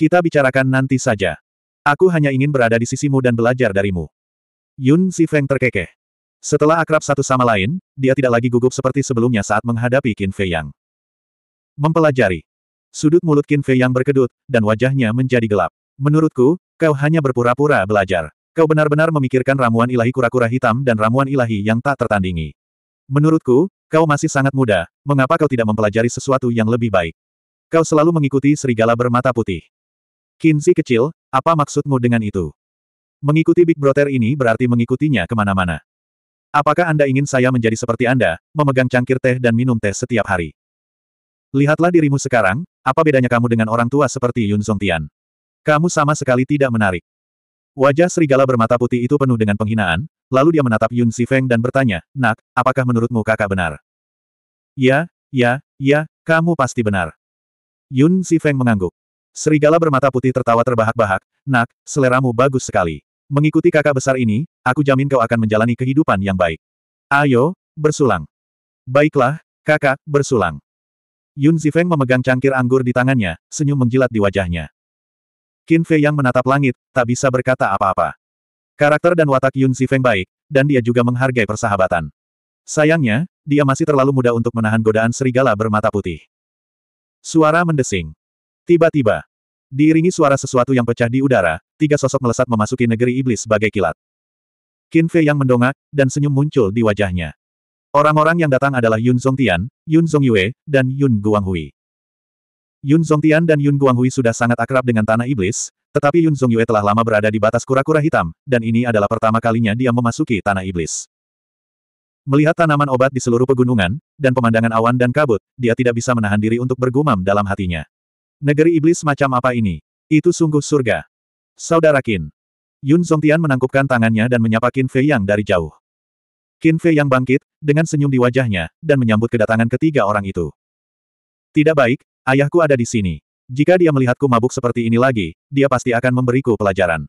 Kita bicarakan nanti saja. Aku hanya ingin berada di sisimu dan belajar darimu. Yun Si Feng terkekeh. Setelah akrab satu sama lain, dia tidak lagi gugup seperti sebelumnya saat menghadapi Qin Fei Yang. Mempelajari. Sudut mulut Qin Fei Yang berkedut, dan wajahnya menjadi gelap. Menurutku, kau hanya berpura-pura belajar. Kau benar-benar memikirkan ramuan ilahi kura-kura hitam dan ramuan ilahi yang tak tertandingi. Menurutku, kau masih sangat muda, mengapa kau tidak mempelajari sesuatu yang lebih baik? Kau selalu mengikuti serigala bermata putih. Kinzi kecil, apa maksudmu dengan itu? Mengikuti Big Brother ini berarti mengikutinya kemana-mana. Apakah Anda ingin saya menjadi seperti Anda, memegang cangkir teh dan minum teh setiap hari? Lihatlah dirimu sekarang, apa bedanya kamu dengan orang tua seperti Yun Tian? Kamu sama sekali tidak menarik. Wajah serigala bermata putih itu penuh dengan penghinaan, lalu dia menatap Yun Sifeng dan bertanya, Nak, apakah menurutmu kakak benar? Ya, ya, ya, kamu pasti benar. Yun Sifeng mengangguk. Serigala bermata putih tertawa terbahak-bahak, Nak, seleramu bagus sekali. Mengikuti kakak besar ini, aku jamin kau akan menjalani kehidupan yang baik. Ayo, bersulang. Baiklah, kakak, bersulang. Yun Zifeng memegang cangkir anggur di tangannya, senyum menjilat di wajahnya. Qin Fei yang menatap langit, tak bisa berkata apa-apa. Karakter dan watak Yun Zifeng baik, dan dia juga menghargai persahabatan. Sayangnya, dia masih terlalu muda untuk menahan godaan serigala bermata putih. Suara mendesing. Tiba-tiba, diiringi suara sesuatu yang pecah di udara, tiga sosok melesat memasuki negeri iblis sebagai kilat. Qin Fei yang mendongak, dan senyum muncul di wajahnya. Orang-orang yang datang adalah Yun Zhong Tian, Yun Zhong Yue, dan Yun Guanghui. Yun Zongtian dan Yun Guanghui sudah sangat akrab dengan Tanah Iblis, tetapi Yun Zongyue telah lama berada di batas kura-kura hitam, dan ini adalah pertama kalinya dia memasuki Tanah Iblis. Melihat tanaman obat di seluruh pegunungan, dan pemandangan awan dan kabut, dia tidak bisa menahan diri untuk bergumam dalam hatinya. Negeri Iblis macam apa ini? Itu sungguh surga. Saudara Qin. Yun Zongtian menangkupkan tangannya dan menyapa Qin Fei Yang dari jauh. Qin Fei Yang bangkit, dengan senyum di wajahnya, dan menyambut kedatangan ketiga orang itu. Tidak baik, Ayahku ada di sini. Jika dia melihatku mabuk seperti ini lagi, dia pasti akan memberiku pelajaran.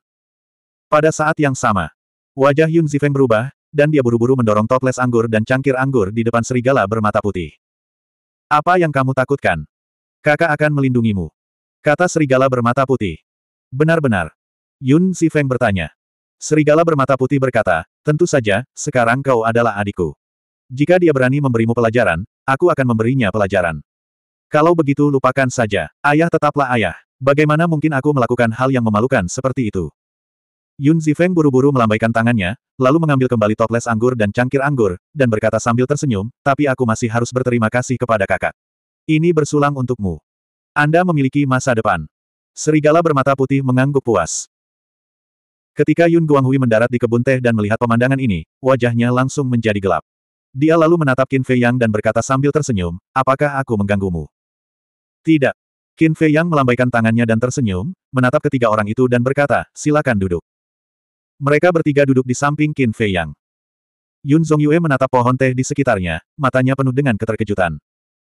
Pada saat yang sama, wajah Yun Zifeng berubah, dan dia buru-buru mendorong toples anggur dan cangkir anggur di depan serigala bermata putih. Apa yang kamu takutkan? Kakak akan melindungimu. Kata serigala bermata putih. Benar-benar. Yun Zifeng bertanya. Serigala bermata putih berkata, tentu saja, sekarang kau adalah adikku. Jika dia berani memberimu pelajaran, aku akan memberinya pelajaran. Kalau begitu lupakan saja, ayah tetaplah ayah. Bagaimana mungkin aku melakukan hal yang memalukan seperti itu? Yun Zifeng buru-buru melambaikan tangannya, lalu mengambil kembali toples anggur dan cangkir anggur, dan berkata sambil tersenyum, tapi aku masih harus berterima kasih kepada kakak. Ini bersulang untukmu. Anda memiliki masa depan. Serigala bermata putih mengangguk puas. Ketika Yun Guanghui mendarat di kebun teh dan melihat pemandangan ini, wajahnya langsung menjadi gelap. Dia lalu menatap Qin Fei Yang dan berkata sambil tersenyum, apakah aku mengganggumu? Tidak. Qin Fei Yang melambaikan tangannya dan tersenyum, menatap ketiga orang itu dan berkata, silakan duduk. Mereka bertiga duduk di samping Qin Fei Yang. Yun Yue menatap pohon teh di sekitarnya, matanya penuh dengan keterkejutan.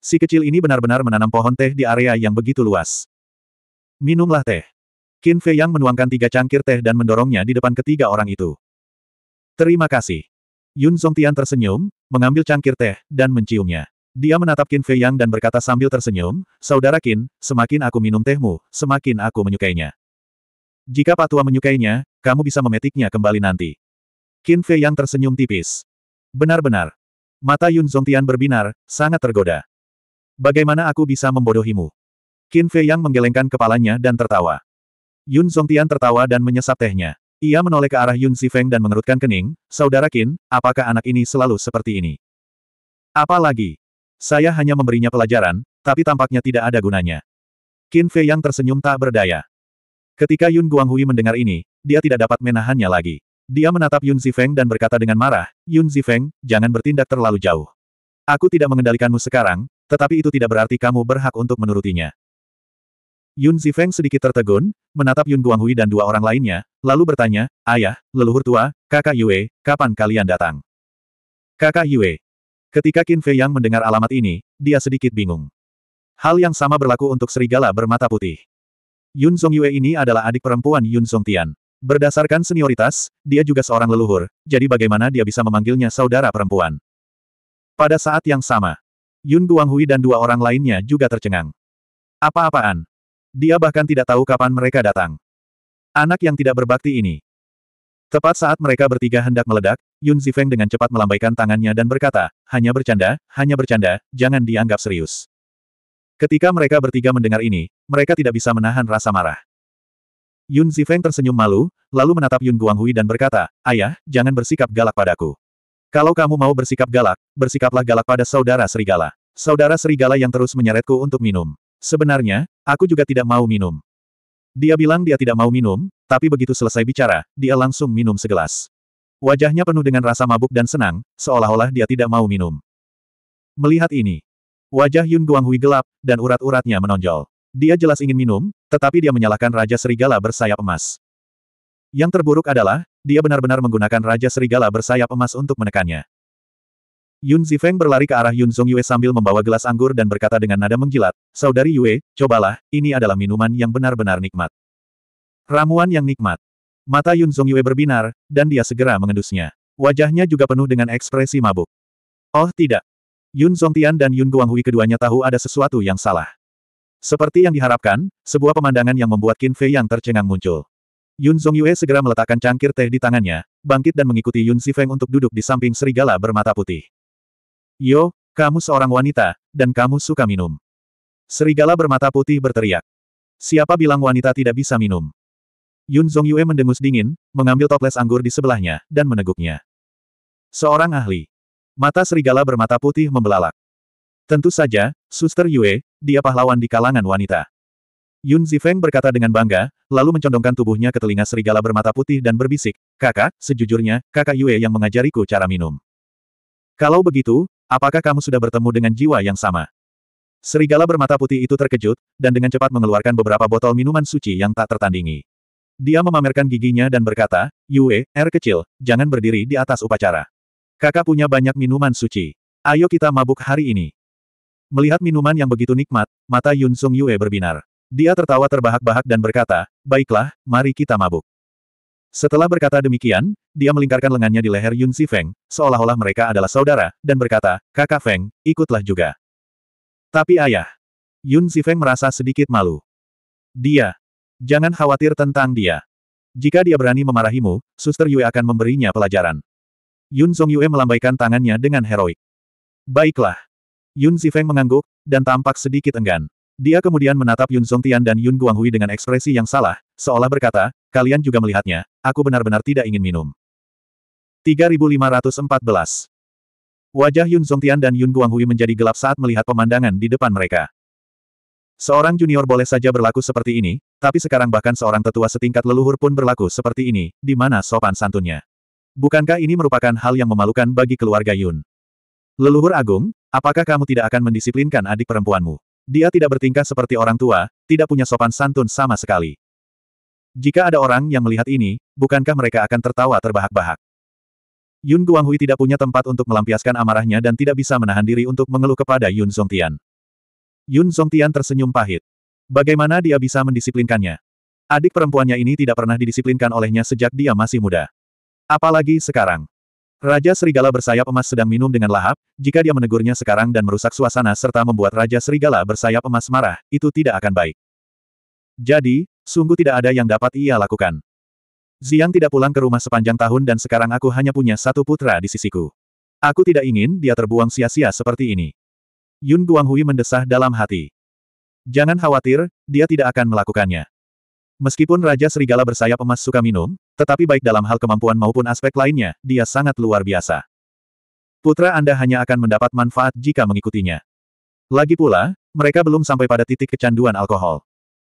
Si kecil ini benar-benar menanam pohon teh di area yang begitu luas. Minumlah teh. Qin Fei Yang menuangkan tiga cangkir teh dan mendorongnya di depan ketiga orang itu. Terima kasih. Yun Tian tersenyum, mengambil cangkir teh, dan menciumnya. Dia menatap Qin Fei Yang dan berkata sambil tersenyum, Saudara Qin, semakin aku minum tehmu, semakin aku menyukainya. Jika patua menyukainya, kamu bisa memetiknya kembali nanti. Qin Fei Yang tersenyum tipis. Benar-benar. Mata Yun Zongtian berbinar, sangat tergoda. Bagaimana aku bisa membodohimu? Qin Fei Yang menggelengkan kepalanya dan tertawa. Yun Zongtian tertawa dan menyesap tehnya. Ia menoleh ke arah Yun Zifeng dan mengerutkan kening, Saudara Qin, apakah anak ini selalu seperti ini? Apalagi. Saya hanya memberinya pelajaran, tapi tampaknya tidak ada gunanya. Qin Fei yang tersenyum tak berdaya. Ketika Yun Guanghui mendengar ini, dia tidak dapat menahannya lagi. Dia menatap Yun Zifeng dan berkata dengan marah, Yun Zifeng, jangan bertindak terlalu jauh. Aku tidak mengendalikanmu sekarang, tetapi itu tidak berarti kamu berhak untuk menurutinya. Yun Zifeng sedikit tertegun, menatap Yun Guanghui dan dua orang lainnya, lalu bertanya, Ayah, leluhur tua, kakak Yue, kapan kalian datang? Kakak Yue, Ketika Qin Fei Yang mendengar alamat ini, dia sedikit bingung. Hal yang sama berlaku untuk serigala bermata putih. Yun Yue ini adalah adik perempuan Yun Tian. Berdasarkan senioritas, dia juga seorang leluhur, jadi bagaimana dia bisa memanggilnya saudara perempuan? Pada saat yang sama, Yun Guang Hui dan dua orang lainnya juga tercengang. Apa-apaan? Dia bahkan tidak tahu kapan mereka datang. Anak yang tidak berbakti ini, Tepat saat mereka bertiga hendak meledak, Yun Zifeng dengan cepat melambaikan tangannya dan berkata, hanya bercanda, hanya bercanda, jangan dianggap serius. Ketika mereka bertiga mendengar ini, mereka tidak bisa menahan rasa marah. Yun Zifeng tersenyum malu, lalu menatap Yun Guanghui dan berkata, Ayah, jangan bersikap galak padaku. Kalau kamu mau bersikap galak, bersikaplah galak pada saudara serigala. Saudara serigala yang terus menyeretku untuk minum. Sebenarnya, aku juga tidak mau minum. Dia bilang dia tidak mau minum, tapi begitu selesai bicara, dia langsung minum segelas. Wajahnya penuh dengan rasa mabuk dan senang, seolah-olah dia tidak mau minum. Melihat ini, wajah Yun Guanghui gelap, dan urat-uratnya menonjol. Dia jelas ingin minum, tetapi dia menyalahkan Raja Serigala bersayap emas. Yang terburuk adalah, dia benar-benar menggunakan Raja Serigala bersayap emas untuk menekannya. Yun Zifeng berlari ke arah Yun Zong Yue sambil membawa gelas anggur dan berkata dengan nada menggilat, Saudari Yue, cobalah, ini adalah minuman yang benar-benar nikmat. Ramuan yang nikmat. Mata Yun Zong Yue berbinar, dan dia segera mengendusnya. Wajahnya juga penuh dengan ekspresi mabuk. Oh tidak. Yun Zhongtian dan Yun Guanghui keduanya tahu ada sesuatu yang salah. Seperti yang diharapkan, sebuah pemandangan yang membuat Qin Fei yang tercengang muncul. Yun Zhongyue segera meletakkan cangkir teh di tangannya, bangkit dan mengikuti Yun Zifeng untuk duduk di samping serigala bermata putih. Yo, kamu seorang wanita, dan kamu suka minum. Serigala bermata putih berteriak. Siapa bilang wanita tidak bisa minum? Yun Zong Yue mendengus dingin, mengambil toples anggur di sebelahnya, dan meneguknya. Seorang ahli. Mata serigala bermata putih membelalak. Tentu saja, Suster Yue, dia pahlawan di kalangan wanita. Yun Zifeng berkata dengan bangga, lalu mencondongkan tubuhnya ke telinga serigala bermata putih dan berbisik, Kakak, sejujurnya, kakak Yue yang mengajariku cara minum. Kalau begitu, apakah kamu sudah bertemu dengan jiwa yang sama? Serigala bermata putih itu terkejut, dan dengan cepat mengeluarkan beberapa botol minuman suci yang tak tertandingi. Dia memamerkan giginya dan berkata, Yue, R er kecil, jangan berdiri di atas upacara. Kakak punya banyak minuman suci. Ayo kita mabuk hari ini. Melihat minuman yang begitu nikmat, mata Yun Sung Yue berbinar. Dia tertawa terbahak-bahak dan berkata, baiklah, mari kita mabuk. Setelah berkata demikian, dia melingkarkan lengannya di leher Yun Si Feng, seolah-olah mereka adalah saudara, dan berkata, kakak Feng, ikutlah juga. Tapi ayah. Yun Si Feng merasa sedikit malu. Dia. Jangan khawatir tentang dia. Jika dia berani memarahimu, Suster Yue akan memberinya pelajaran. Yun Song Yue melambaikan tangannya dengan heroik. Baiklah. Yun Si Feng mengangguk, dan tampak sedikit enggan. Dia kemudian menatap Yun Tian dan Yun Guanghui dengan ekspresi yang salah, seolah berkata, kalian juga melihatnya, aku benar-benar tidak ingin minum. 3514 Wajah Yun Tian dan Yun Guanghui menjadi gelap saat melihat pemandangan di depan mereka. Seorang junior boleh saja berlaku seperti ini, tapi sekarang bahkan seorang tetua setingkat leluhur pun berlaku seperti ini, di mana sopan santunnya. Bukankah ini merupakan hal yang memalukan bagi keluarga Yun? Leluhur Agung, apakah kamu tidak akan mendisiplinkan adik perempuanmu? Dia tidak bertingkah seperti orang tua, tidak punya sopan santun sama sekali. Jika ada orang yang melihat ini, bukankah mereka akan tertawa terbahak-bahak? Yun Guanghui tidak punya tempat untuk melampiaskan amarahnya dan tidak bisa menahan diri untuk mengeluh kepada Yun Songtian. Yun Songtian tersenyum pahit. Bagaimana dia bisa mendisiplinkannya? Adik perempuannya ini tidak pernah didisiplinkan olehnya sejak dia masih muda. Apalagi sekarang. Raja Serigala bersayap emas sedang minum dengan lahap, jika dia menegurnya sekarang dan merusak suasana serta membuat Raja Serigala bersayap emas marah, itu tidak akan baik. Jadi, sungguh tidak ada yang dapat ia lakukan. Ziang tidak pulang ke rumah sepanjang tahun dan sekarang aku hanya punya satu putra di sisiku. Aku tidak ingin dia terbuang sia-sia seperti ini. Yun Guanghui mendesah dalam hati. Jangan khawatir, dia tidak akan melakukannya. Meskipun Raja Serigala bersayap emas suka minum, tetapi baik dalam hal kemampuan maupun aspek lainnya, dia sangat luar biasa. Putra Anda hanya akan mendapat manfaat jika mengikutinya. Lagi pula, mereka belum sampai pada titik kecanduan alkohol.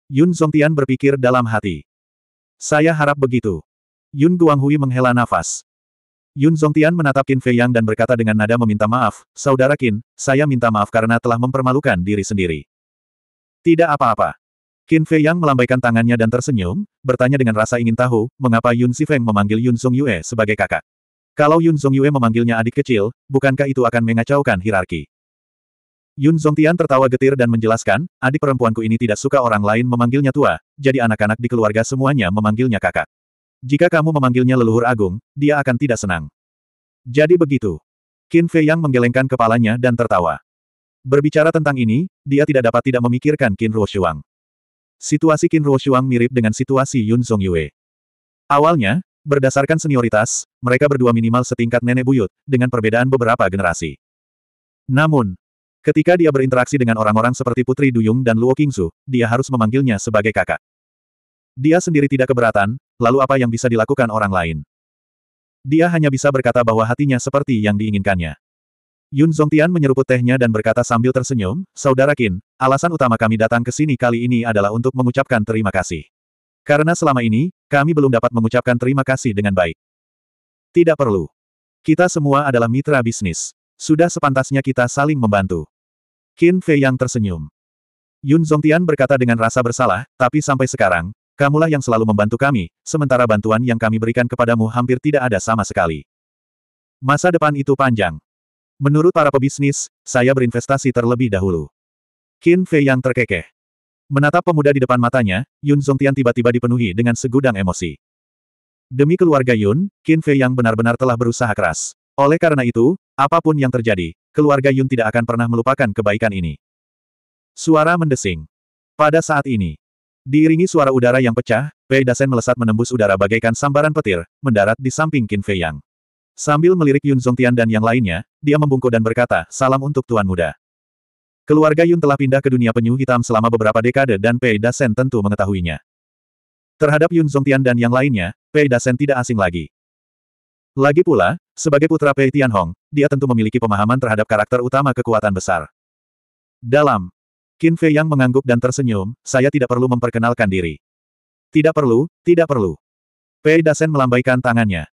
Yun Songtian berpikir dalam hati. Saya harap begitu. Yun Guanghui menghela nafas. Yun Zongtian menatap Qin Fei Yang dan berkata dengan nada meminta maaf, Saudara Qin, saya minta maaf karena telah mempermalukan diri sendiri. Tidak apa-apa. Qin Fei Yang melambaikan tangannya dan tersenyum, bertanya dengan rasa ingin tahu, mengapa Yun Sifeng memanggil Yun Song Yue sebagai kakak. Kalau Yun Song Yue memanggilnya adik kecil, bukankah itu akan mengacaukan hierarki? Yun Tian tertawa getir dan menjelaskan, adik perempuanku ini tidak suka orang lain memanggilnya tua, jadi anak-anak di keluarga semuanya memanggilnya kakak. Jika kamu memanggilnya leluhur agung, dia akan tidak senang. Jadi begitu. Qin Fei Yang menggelengkan kepalanya dan tertawa. Berbicara tentang ini, dia tidak dapat tidak memikirkan Qin Ruo Shuang. Situasi Qin Ruo Shuang mirip dengan situasi Yun Zong Yue. Awalnya, berdasarkan senioritas, mereka berdua minimal setingkat nenek buyut, dengan perbedaan beberapa generasi. Namun, ketika dia berinteraksi dengan orang-orang seperti Putri Duyung dan Luo Qingzu, dia harus memanggilnya sebagai kakak. Dia sendiri tidak keberatan, lalu apa yang bisa dilakukan orang lain? Dia hanya bisa berkata bahwa hatinya seperti yang diinginkannya. Yun Zongtian menyeruput tehnya dan berkata sambil tersenyum, Saudara Qin, alasan utama kami datang ke sini kali ini adalah untuk mengucapkan terima kasih. Karena selama ini, kami belum dapat mengucapkan terima kasih dengan baik. Tidak perlu. Kita semua adalah mitra bisnis. Sudah sepantasnya kita saling membantu. Qin Fei yang tersenyum. Yun Zongtian berkata dengan rasa bersalah, tapi sampai sekarang, kamulah yang selalu membantu kami, sementara bantuan yang kami berikan kepadamu hampir tidak ada sama sekali. Masa depan itu panjang. Menurut para pebisnis, saya berinvestasi terlebih dahulu. Qin Fei yang terkekeh. Menatap pemuda di depan matanya, Yun Zongtian tiba-tiba dipenuhi dengan segudang emosi. Demi keluarga Yun, Qin Fei yang benar-benar telah berusaha keras. Oleh karena itu, apapun yang terjadi, keluarga Yun tidak akan pernah melupakan kebaikan ini. Suara mendesing. Pada saat ini, diiringi suara udara yang pecah, Pei Dasen melesat menembus udara bagaikan sambaran petir, mendarat di samping Qin Fei Yang. Sambil melirik Yun Zongtian dan yang lainnya, dia membungkuk dan berkata, salam untuk Tuan Muda. Keluarga Yun telah pindah ke dunia penyu hitam selama beberapa dekade dan Pei Dasen tentu mengetahuinya. Terhadap Yun Zongtian dan yang lainnya, Pei Dasen tidak asing lagi. Lagi pula, sebagai putra Pei Tianhong, dia tentu memiliki pemahaman terhadap karakter utama kekuatan besar. Dalam, Qin Fei yang mengangguk dan tersenyum, saya tidak perlu memperkenalkan diri. Tidak perlu, tidak perlu. Pei Dasen melambaikan tangannya.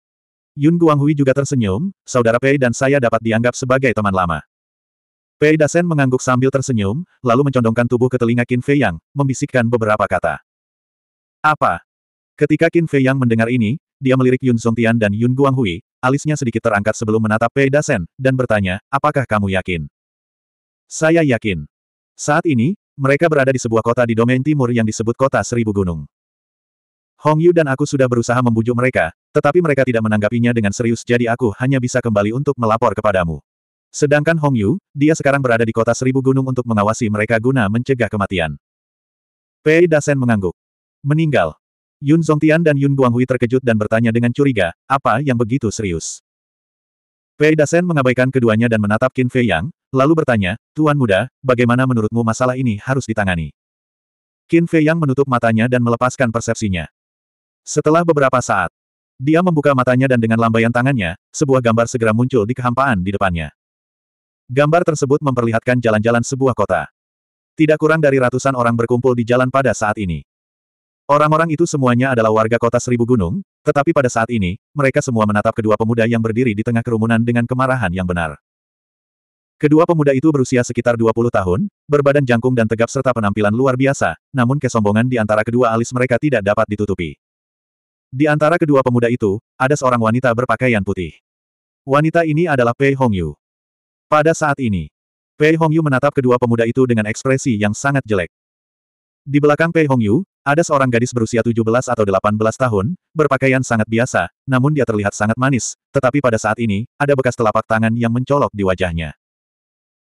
Yun Guanghui juga tersenyum, saudara Pei dan saya dapat dianggap sebagai teman lama. Pei Dasen mengangguk sambil tersenyum, lalu mencondongkan tubuh ke telinga Qin Fei Yang, membisikkan beberapa kata. Apa? Ketika Qin Fei Yang mendengar ini, dia melirik Yun Songtian dan Yun Guanghui, alisnya sedikit terangkat sebelum menatap Pei Dasen, dan bertanya, apakah kamu yakin? Saya yakin. Saat ini, mereka berada di sebuah kota di domain timur yang disebut Kota Seribu Gunung. Hong Yu dan aku sudah berusaha membujuk mereka, tetapi mereka tidak menanggapinya dengan serius jadi aku hanya bisa kembali untuk melapor kepadamu. Sedangkan Hong Yu, dia sekarang berada di kota seribu gunung untuk mengawasi mereka guna mencegah kematian. Pei Dasen mengangguk. Meninggal. Yun Zongtian dan Yun Guanghui terkejut dan bertanya dengan curiga, apa yang begitu serius? Pei Dasen mengabaikan keduanya dan menatap Qin Fei Yang, lalu bertanya, Tuan Muda, bagaimana menurutmu masalah ini harus ditangani? Qin Fei Yang menutup matanya dan melepaskan persepsinya. Setelah beberapa saat, dia membuka matanya dan dengan lambaian tangannya, sebuah gambar segera muncul di kehampaan di depannya. Gambar tersebut memperlihatkan jalan-jalan sebuah kota. Tidak kurang dari ratusan orang berkumpul di jalan pada saat ini. Orang-orang itu semuanya adalah warga kota Seribu Gunung, tetapi pada saat ini, mereka semua menatap kedua pemuda yang berdiri di tengah kerumunan dengan kemarahan yang benar. Kedua pemuda itu berusia sekitar 20 tahun, berbadan jangkung dan tegap serta penampilan luar biasa, namun kesombongan di antara kedua alis mereka tidak dapat ditutupi. Di antara kedua pemuda itu, ada seorang wanita berpakaian putih. Wanita ini adalah Pei Hongyu. Pada saat ini, Pei Hongyu menatap kedua pemuda itu dengan ekspresi yang sangat jelek. Di belakang Pei Hongyu, ada seorang gadis berusia 17 atau 18 tahun, berpakaian sangat biasa, namun dia terlihat sangat manis, tetapi pada saat ini, ada bekas telapak tangan yang mencolok di wajahnya.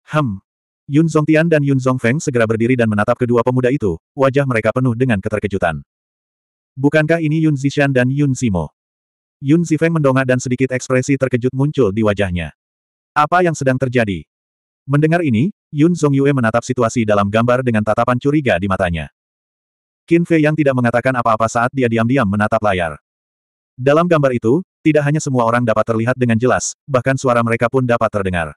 Hem. Yun Zhongtian dan Yun Zhongfeng segera berdiri dan menatap kedua pemuda itu, wajah mereka penuh dengan keterkejutan. Bukankah ini Yun Zishan dan Yun Zimo? Yun Zifeng mendongak dan sedikit ekspresi terkejut muncul di wajahnya. Apa yang sedang terjadi? Mendengar ini, Yun Zongyue menatap situasi dalam gambar dengan tatapan curiga di matanya. Qin Fei yang tidak mengatakan apa-apa saat dia diam-diam menatap layar. Dalam gambar itu, tidak hanya semua orang dapat terlihat dengan jelas, bahkan suara mereka pun dapat terdengar.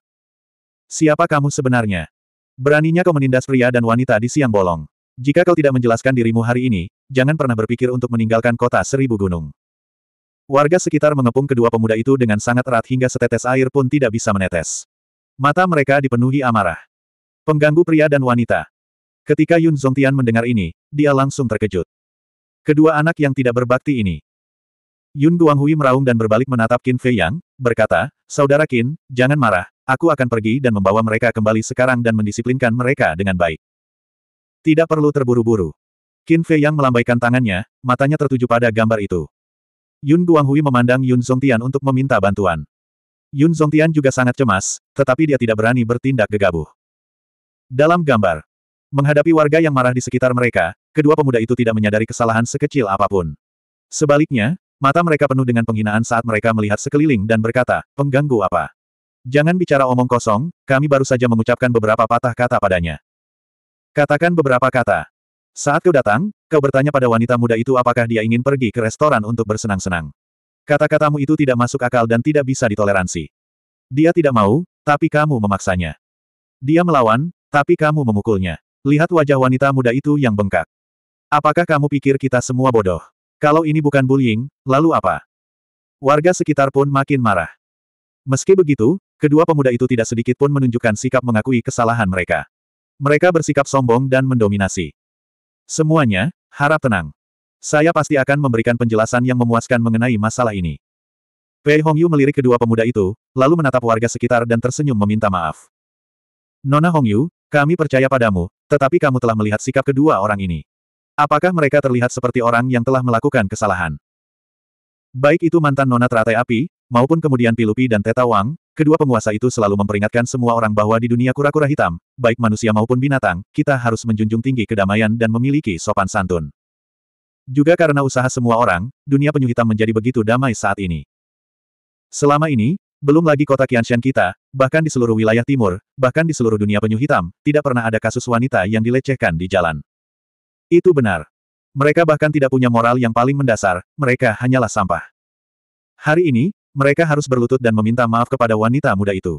Siapa kamu sebenarnya? Beraninya kau menindas pria dan wanita di siang bolong. Jika kau tidak menjelaskan dirimu hari ini, jangan pernah berpikir untuk meninggalkan kota seribu gunung. Warga sekitar mengepung kedua pemuda itu dengan sangat erat hingga setetes air pun tidak bisa menetes. Mata mereka dipenuhi amarah. Pengganggu pria dan wanita. Ketika Yun Zongtian mendengar ini, dia langsung terkejut. Kedua anak yang tidak berbakti ini. Yun Guanghui meraung dan berbalik menatap Qin Fei Yang, berkata, Saudara Qin, jangan marah, aku akan pergi dan membawa mereka kembali sekarang dan mendisiplinkan mereka dengan baik. Tidak perlu terburu-buru. Qin Fei yang melambaikan tangannya, matanya tertuju pada gambar itu. Yun Guanghui memandang Yun Zongtian untuk meminta bantuan. Yun Zongtian juga sangat cemas, tetapi dia tidak berani bertindak gegabah. Dalam gambar, menghadapi warga yang marah di sekitar mereka, kedua pemuda itu tidak menyadari kesalahan sekecil apapun. Sebaliknya, mata mereka penuh dengan penghinaan saat mereka melihat sekeliling dan berkata, pengganggu apa? Jangan bicara omong kosong, kami baru saja mengucapkan beberapa patah kata padanya. Katakan beberapa kata. Saat kau datang, kau bertanya pada wanita muda itu apakah dia ingin pergi ke restoran untuk bersenang-senang. Kata-katamu itu tidak masuk akal dan tidak bisa ditoleransi. Dia tidak mau, tapi kamu memaksanya. Dia melawan, tapi kamu memukulnya. Lihat wajah wanita muda itu yang bengkak. Apakah kamu pikir kita semua bodoh? Kalau ini bukan bullying, lalu apa? Warga sekitar pun makin marah. Meski begitu, kedua pemuda itu tidak sedikit pun menunjukkan sikap mengakui kesalahan mereka. Mereka bersikap sombong dan mendominasi. Semuanya, harap tenang. Saya pasti akan memberikan penjelasan yang memuaskan mengenai masalah ini. Pei Hongyu melirik kedua pemuda itu, lalu menatap warga sekitar dan tersenyum meminta maaf. Nona Hongyu, kami percaya padamu, tetapi kamu telah melihat sikap kedua orang ini. Apakah mereka terlihat seperti orang yang telah melakukan kesalahan? Baik itu mantan Nona Teratai Api, maupun kemudian Pilupi dan Teta Wang, Kedua penguasa itu selalu memperingatkan semua orang bahwa di dunia kura-kura hitam, baik manusia maupun binatang, kita harus menjunjung tinggi kedamaian dan memiliki sopan santun. Juga karena usaha semua orang, dunia penyu hitam menjadi begitu damai saat ini. Selama ini, belum lagi kota Qianshan kita, bahkan di seluruh wilayah timur, bahkan di seluruh dunia penyu hitam, tidak pernah ada kasus wanita yang dilecehkan di jalan. Itu benar. Mereka bahkan tidak punya moral yang paling mendasar, mereka hanyalah sampah. Hari ini, mereka harus berlutut dan meminta maaf kepada wanita muda itu.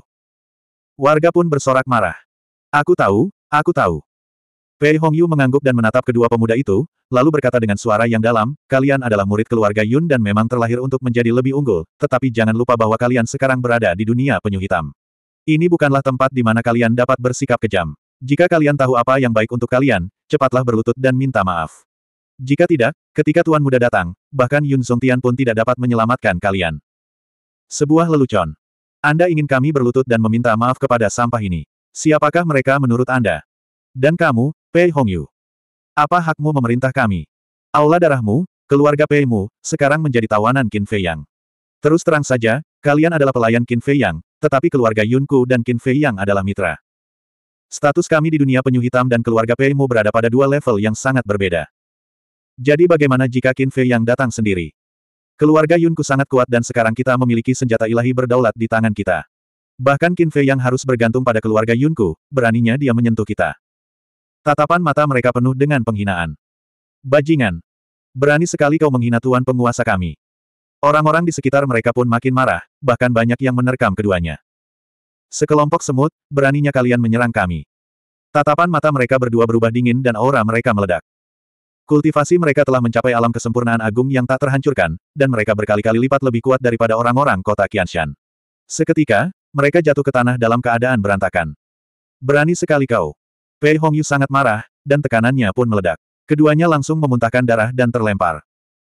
Warga pun bersorak marah. Aku tahu, aku tahu. Pei Hongyu mengangguk dan menatap kedua pemuda itu, lalu berkata dengan suara yang dalam, kalian adalah murid keluarga Yun dan memang terlahir untuk menjadi lebih unggul, tetapi jangan lupa bahwa kalian sekarang berada di dunia penyu hitam. Ini bukanlah tempat di mana kalian dapat bersikap kejam. Jika kalian tahu apa yang baik untuk kalian, cepatlah berlutut dan minta maaf. Jika tidak, ketika Tuan Muda datang, bahkan Yun Songtian pun tidak dapat menyelamatkan kalian. Sebuah lelucon. Anda ingin kami berlutut dan meminta maaf kepada sampah ini. Siapakah mereka menurut Anda? Dan kamu, Pei Hongyu. Apa hakmu memerintah kami? Aula darahmu, keluarga Pei Mu, sekarang menjadi tawanan Qin Fei Yang. Terus terang saja, kalian adalah pelayan Qin Fei Yang, tetapi keluarga Yunku dan Qin Fei Yang adalah mitra. Status kami di dunia penyu hitam dan keluarga Pei Mu berada pada dua level yang sangat berbeda. Jadi bagaimana jika Qin Fei Yang datang sendiri? Keluarga Yunku sangat kuat dan sekarang kita memiliki senjata ilahi berdaulat di tangan kita. Bahkan Qin Fei yang harus bergantung pada keluarga Yunku, beraninya dia menyentuh kita. Tatapan mata mereka penuh dengan penghinaan. Bajingan! Berani sekali kau menghina Tuan penguasa kami. Orang-orang di sekitar mereka pun makin marah, bahkan banyak yang menerkam keduanya. Sekelompok semut, beraninya kalian menyerang kami. Tatapan mata mereka berdua berubah dingin dan aura mereka meledak. Kultivasi mereka telah mencapai alam kesempurnaan agung yang tak terhancurkan, dan mereka berkali-kali lipat lebih kuat daripada orang-orang kota Qianshan. Seketika, mereka jatuh ke tanah dalam keadaan berantakan. Berani sekali kau. Pei Hongyu sangat marah, dan tekanannya pun meledak. Keduanya langsung memuntahkan darah dan terlempar.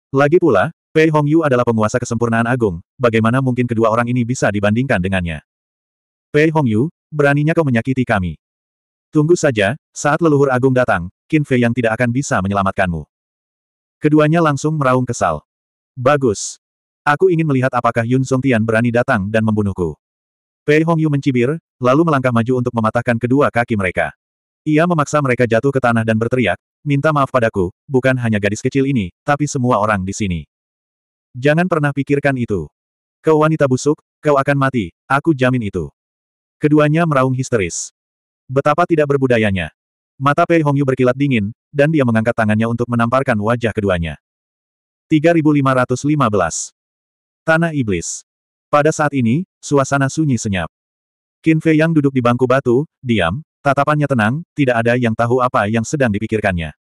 Lagi pula, Pei Hongyu adalah penguasa kesempurnaan agung, bagaimana mungkin kedua orang ini bisa dibandingkan dengannya? Pei Hongyu, beraninya kau menyakiti kami. Tunggu saja, saat leluhur agung datang, Qin Fei yang tidak akan bisa menyelamatkanmu. Keduanya langsung meraung kesal. Bagus. Aku ingin melihat apakah Yun Song Tian berani datang dan membunuhku. Pei Hong Yu mencibir, lalu melangkah maju untuk mematahkan kedua kaki mereka. Ia memaksa mereka jatuh ke tanah dan berteriak, minta maaf padaku, bukan hanya gadis kecil ini, tapi semua orang di sini. Jangan pernah pikirkan itu. Kau wanita busuk, kau akan mati, aku jamin itu. Keduanya meraung histeris. Betapa tidak berbudayanya. Mata Pei Hongyu berkilat dingin, dan dia mengangkat tangannya untuk menamparkan wajah keduanya. 3515. Tanah Iblis. Pada saat ini, suasana sunyi senyap. Qin Fei yang duduk di bangku batu, diam, tatapannya tenang, tidak ada yang tahu apa yang sedang dipikirkannya.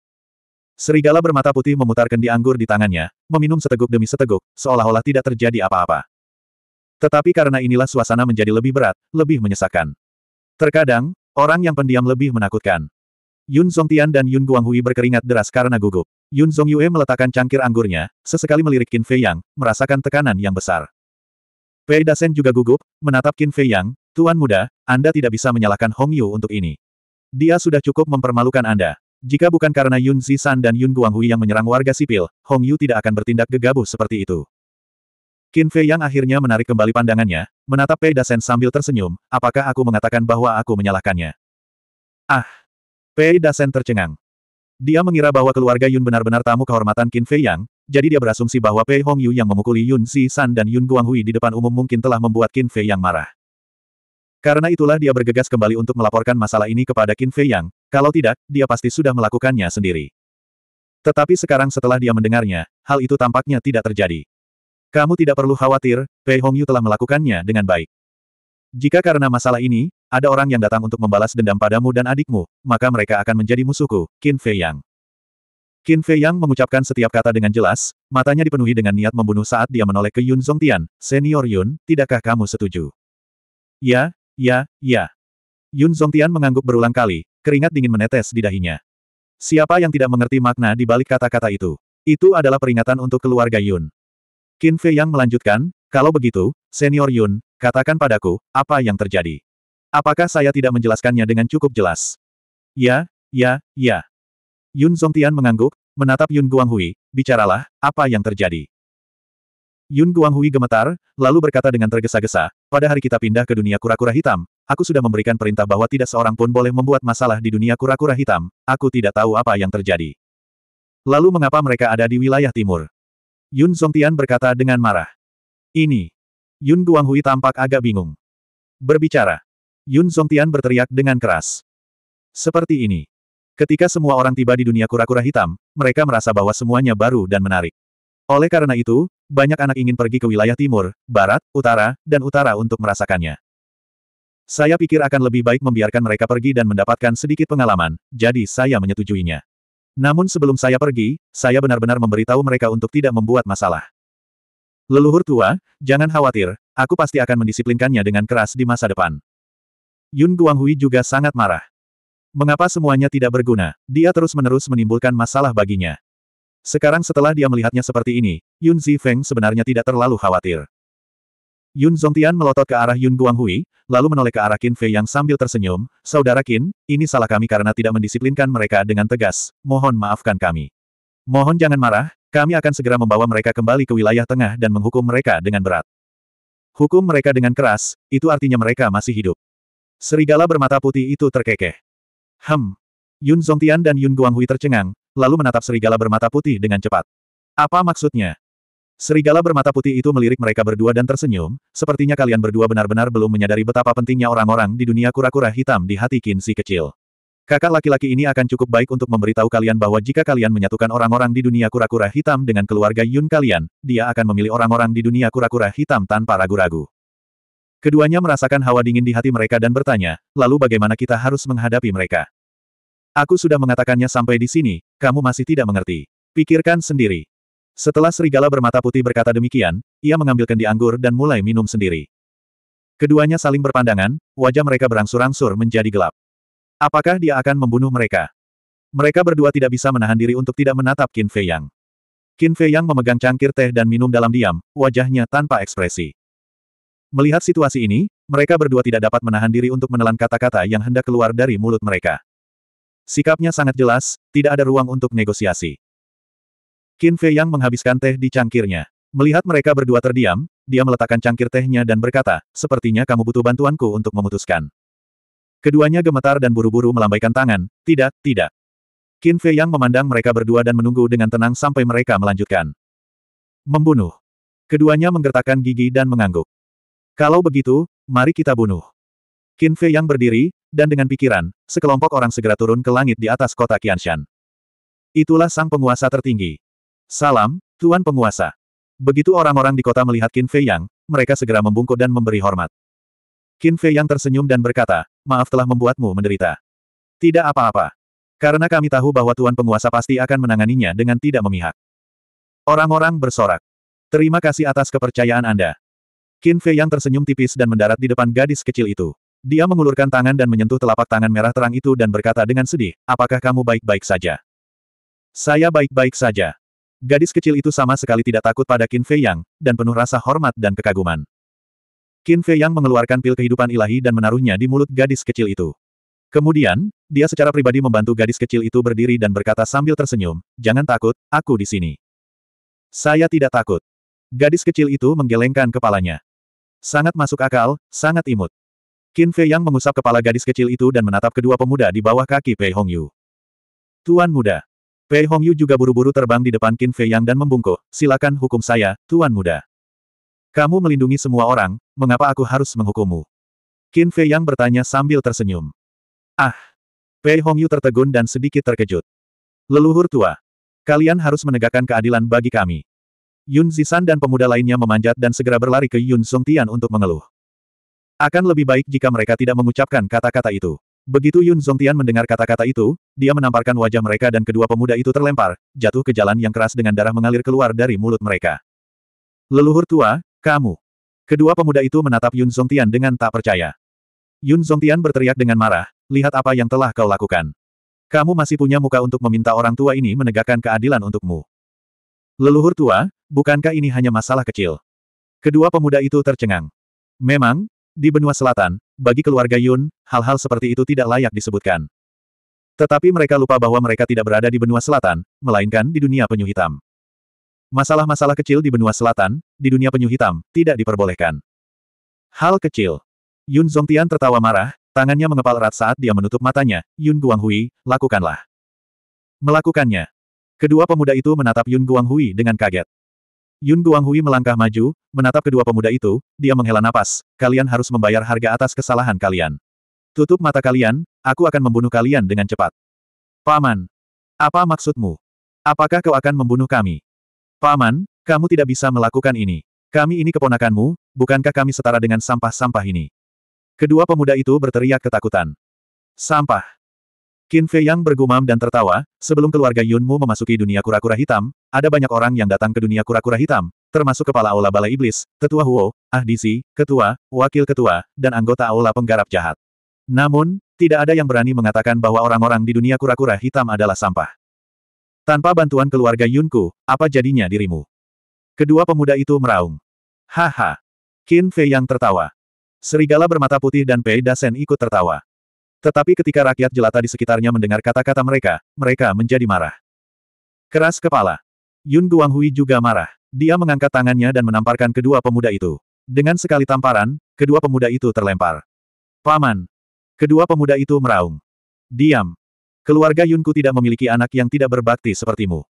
Serigala bermata putih memutar kendi anggur di tangannya, meminum seteguk demi seteguk, seolah-olah tidak terjadi apa-apa. Tetapi karena inilah suasana menjadi lebih berat, lebih menyesakkan. Terkadang, orang yang pendiam lebih menakutkan. Yun Zhongtian dan Yun Guanghui berkeringat deras karena gugup. Yun Zhongyue meletakkan cangkir anggurnya, sesekali melirik Qin Fei Yang, merasakan tekanan yang besar. Pei Dasen juga gugup, menatap Qin Fei Yang, Tuan muda, Anda tidak bisa menyalahkan Hong Yu untuk ini. Dia sudah cukup mempermalukan Anda. Jika bukan karena Yun Zisan dan Yun Guanghui yang menyerang warga sipil, Hong Yu tidak akan bertindak gegabah seperti itu. Qin Fei Yang akhirnya menarik kembali pandangannya, menatap Pei Dasen sambil tersenyum, apakah aku mengatakan bahwa aku menyalahkannya? Ah, Pei Dasen tercengang. Dia mengira bahwa keluarga Yun benar-benar tamu kehormatan Qin Fei Yang, jadi dia berasumsi bahwa Pei Yu yang memukuli Yun Si San dan Yun Guanghui di depan umum mungkin telah membuat Qin Fei Yang marah. Karena itulah dia bergegas kembali untuk melaporkan masalah ini kepada Qin Fei Yang, kalau tidak, dia pasti sudah melakukannya sendiri. Tetapi sekarang setelah dia mendengarnya, hal itu tampaknya tidak terjadi. Kamu tidak perlu khawatir, Pei Hongyu telah melakukannya dengan baik. Jika karena masalah ini, ada orang yang datang untuk membalas dendam padamu dan adikmu, maka mereka akan menjadi musuhku, Qin Fei Yang. Qin Fei Yang mengucapkan setiap kata dengan jelas, matanya dipenuhi dengan niat membunuh saat dia menoleh ke Yun Zongtian, Senior Yun, tidakkah kamu setuju? Ya, ya, ya. Yun Zongtian mengangguk berulang kali, keringat dingin menetes di dahinya. Siapa yang tidak mengerti makna di balik kata-kata itu? Itu adalah peringatan untuk keluarga Yun. Qin Fei Yang melanjutkan, kalau begitu, Senior Yun, katakan padaku, apa yang terjadi? Apakah saya tidak menjelaskannya dengan cukup jelas? Ya, ya, ya. Yun Zongtian mengangguk, menatap Yun Guanghui, bicaralah, apa yang terjadi? Yun Guanghui gemetar, lalu berkata dengan tergesa-gesa, pada hari kita pindah ke dunia kura-kura hitam, aku sudah memberikan perintah bahwa tidak seorang pun boleh membuat masalah di dunia kura-kura hitam, aku tidak tahu apa yang terjadi. Lalu mengapa mereka ada di wilayah timur? Yun Zongtian berkata dengan marah. Ini. Yun Guanghui tampak agak bingung. Berbicara. Yun Zongtian berteriak dengan keras. Seperti ini. Ketika semua orang tiba di dunia kura-kura hitam, mereka merasa bahwa semuanya baru dan menarik. Oleh karena itu, banyak anak ingin pergi ke wilayah timur, barat, utara, dan utara untuk merasakannya. Saya pikir akan lebih baik membiarkan mereka pergi dan mendapatkan sedikit pengalaman, jadi saya menyetujuinya. Namun sebelum saya pergi, saya benar-benar memberitahu mereka untuk tidak membuat masalah. Leluhur tua, jangan khawatir, aku pasti akan mendisiplinkannya dengan keras di masa depan. Yun Guanghui juga sangat marah. Mengapa semuanya tidak berguna? Dia terus-menerus menimbulkan masalah baginya. Sekarang setelah dia melihatnya seperti ini, Yun Zifeng sebenarnya tidak terlalu khawatir. Yun Zongtian melotot ke arah Yun Guanghui, lalu menoleh ke arah Qin Fei yang sambil tersenyum, Saudara Qin, ini salah kami karena tidak mendisiplinkan mereka dengan tegas, mohon maafkan kami. Mohon jangan marah, kami akan segera membawa mereka kembali ke wilayah tengah dan menghukum mereka dengan berat. Hukum mereka dengan keras, itu artinya mereka masih hidup. Serigala bermata putih itu terkekeh. Hem. Yun Zongtian dan Yun Guanghui tercengang, lalu menatap serigala bermata putih dengan cepat. Apa maksudnya? Serigala bermata putih itu melirik mereka berdua dan tersenyum, sepertinya kalian berdua benar-benar belum menyadari betapa pentingnya orang-orang di dunia kura-kura hitam di hati Qin Si kecil. Kakak laki-laki ini akan cukup baik untuk memberitahu kalian bahwa jika kalian menyatukan orang-orang di dunia kura-kura hitam dengan keluarga Yun kalian, dia akan memilih orang-orang di dunia kura-kura hitam tanpa ragu-ragu. Keduanya merasakan hawa dingin di hati mereka dan bertanya, lalu bagaimana kita harus menghadapi mereka? Aku sudah mengatakannya sampai di sini, kamu masih tidak mengerti. Pikirkan sendiri. Setelah serigala bermata putih berkata demikian, ia mengambil kendi anggur dan mulai minum sendiri. Keduanya saling berpandangan, wajah mereka berangsur-angsur menjadi gelap. Apakah dia akan membunuh mereka? Mereka berdua tidak bisa menahan diri untuk tidak menatap Qin Fei Yang. Qin Fei Yang memegang cangkir teh dan minum dalam diam, wajahnya tanpa ekspresi. Melihat situasi ini, mereka berdua tidak dapat menahan diri untuk menelan kata-kata yang hendak keluar dari mulut mereka. Sikapnya sangat jelas, tidak ada ruang untuk negosiasi. Qin Fei Yang menghabiskan teh di cangkirnya. Melihat mereka berdua terdiam, dia meletakkan cangkir tehnya dan berkata, sepertinya kamu butuh bantuanku untuk memutuskan. Keduanya gemetar dan buru-buru melambaikan tangan, tidak, tidak. Qin Fei Yang memandang mereka berdua dan menunggu dengan tenang sampai mereka melanjutkan. Membunuh. Keduanya menggertakkan gigi dan mengangguk. Kalau begitu, mari kita bunuh. Qin Fei yang berdiri, dan dengan pikiran, sekelompok orang segera turun ke langit di atas kota Qianshan. Itulah sang penguasa tertinggi. Salam, Tuan Penguasa. Begitu orang-orang di kota melihat Qin Fei Yang, mereka segera membungkuk dan memberi hormat. Qin Fei Yang tersenyum dan berkata, maaf telah membuatmu menderita. Tidak apa-apa. Karena kami tahu bahwa Tuan Penguasa pasti akan menanganinya dengan tidak memihak. Orang-orang bersorak. Terima kasih atas kepercayaan Anda. Qin Fei yang tersenyum tipis dan mendarat di depan gadis kecil itu. Dia mengulurkan tangan dan menyentuh telapak tangan merah terang itu dan berkata dengan sedih, apakah kamu baik-baik saja? Saya baik-baik saja. Gadis kecil itu sama sekali tidak takut pada Qin Fei Yang, dan penuh rasa hormat dan kekaguman. Qin Fei Yang mengeluarkan pil kehidupan ilahi dan menaruhnya di mulut gadis kecil itu. Kemudian, dia secara pribadi membantu gadis kecil itu berdiri dan berkata sambil tersenyum, jangan takut, aku di sini. Saya tidak takut. Gadis kecil itu menggelengkan kepalanya. Sangat masuk akal, sangat imut. Qin Fei yang mengusap kepala gadis kecil itu dan menatap kedua pemuda di bawah kaki Pei Hongyu. Tuan muda. Pei Hongyu juga buru-buru terbang di depan Qin Fei yang dan membungkuk, silakan hukum saya, tuan muda. Kamu melindungi semua orang, mengapa aku harus menghukummu? Qin Fei yang bertanya sambil tersenyum. Ah! Pei Hongyu tertegun dan sedikit terkejut. Leluhur tua. Kalian harus menegakkan keadilan bagi kami. Yun Zisan dan pemuda lainnya memanjat dan segera berlari ke Yun Song Tian untuk mengeluh. Akan lebih baik jika mereka tidak mengucapkan kata-kata itu. Begitu Yun Tian mendengar kata-kata itu, dia menamparkan wajah mereka dan kedua pemuda itu terlempar, jatuh ke jalan yang keras dengan darah mengalir keluar dari mulut mereka. Leluhur tua, kamu. Kedua pemuda itu menatap Yun Tian dengan tak percaya. Yun Tian berteriak dengan marah, lihat apa yang telah kau lakukan. Kamu masih punya muka untuk meminta orang tua ini menegakkan keadilan untukmu. Leluhur tua, bukankah ini hanya masalah kecil? Kedua pemuda itu tercengang. Memang, di benua selatan, bagi keluarga Yun, hal-hal seperti itu tidak layak disebutkan. Tetapi mereka lupa bahwa mereka tidak berada di benua selatan, melainkan di dunia penyu hitam. Masalah-masalah kecil di benua selatan, di dunia penyu hitam, tidak diperbolehkan. Hal kecil. Yun Zongtian tertawa marah, tangannya mengepal erat saat dia menutup matanya, Yun Guanghui, lakukanlah. Melakukannya. Kedua pemuda itu menatap Yun Guanghui dengan kaget. Yun Guanghui melangkah maju, menatap kedua pemuda itu, dia menghela napas, kalian harus membayar harga atas kesalahan kalian. Tutup mata kalian, aku akan membunuh kalian dengan cepat. Paman, apa maksudmu? Apakah kau akan membunuh kami? Paman, kamu tidak bisa melakukan ini. Kami ini keponakanmu, bukankah kami setara dengan sampah-sampah ini? Kedua pemuda itu berteriak ketakutan. Sampah. Qin Fei Yang bergumam dan tertawa, sebelum keluarga Yunmu memasuki dunia kura-kura hitam, ada banyak orang yang datang ke dunia kura-kura hitam, termasuk Kepala Aula Bala Iblis, Tetua Huo, Ahdisi, Ketua, Wakil Ketua, dan anggota Aula Penggarap Jahat. Namun, tidak ada yang berani mengatakan bahwa orang-orang di dunia kura-kura hitam adalah sampah. Tanpa bantuan keluarga Yunku, apa jadinya dirimu? Kedua pemuda itu meraung. Haha. Qin Fei yang tertawa. Serigala bermata putih dan Pei Dasen ikut tertawa. Tetapi ketika rakyat jelata di sekitarnya mendengar kata-kata mereka, mereka menjadi marah. Keras kepala. Yun Guanghui juga marah. Dia mengangkat tangannya dan menamparkan kedua pemuda itu. Dengan sekali tamparan, kedua pemuda itu terlempar. Paman. Kedua pemuda itu meraung. Diam. Keluarga Yunku tidak memiliki anak yang tidak berbakti sepertimu.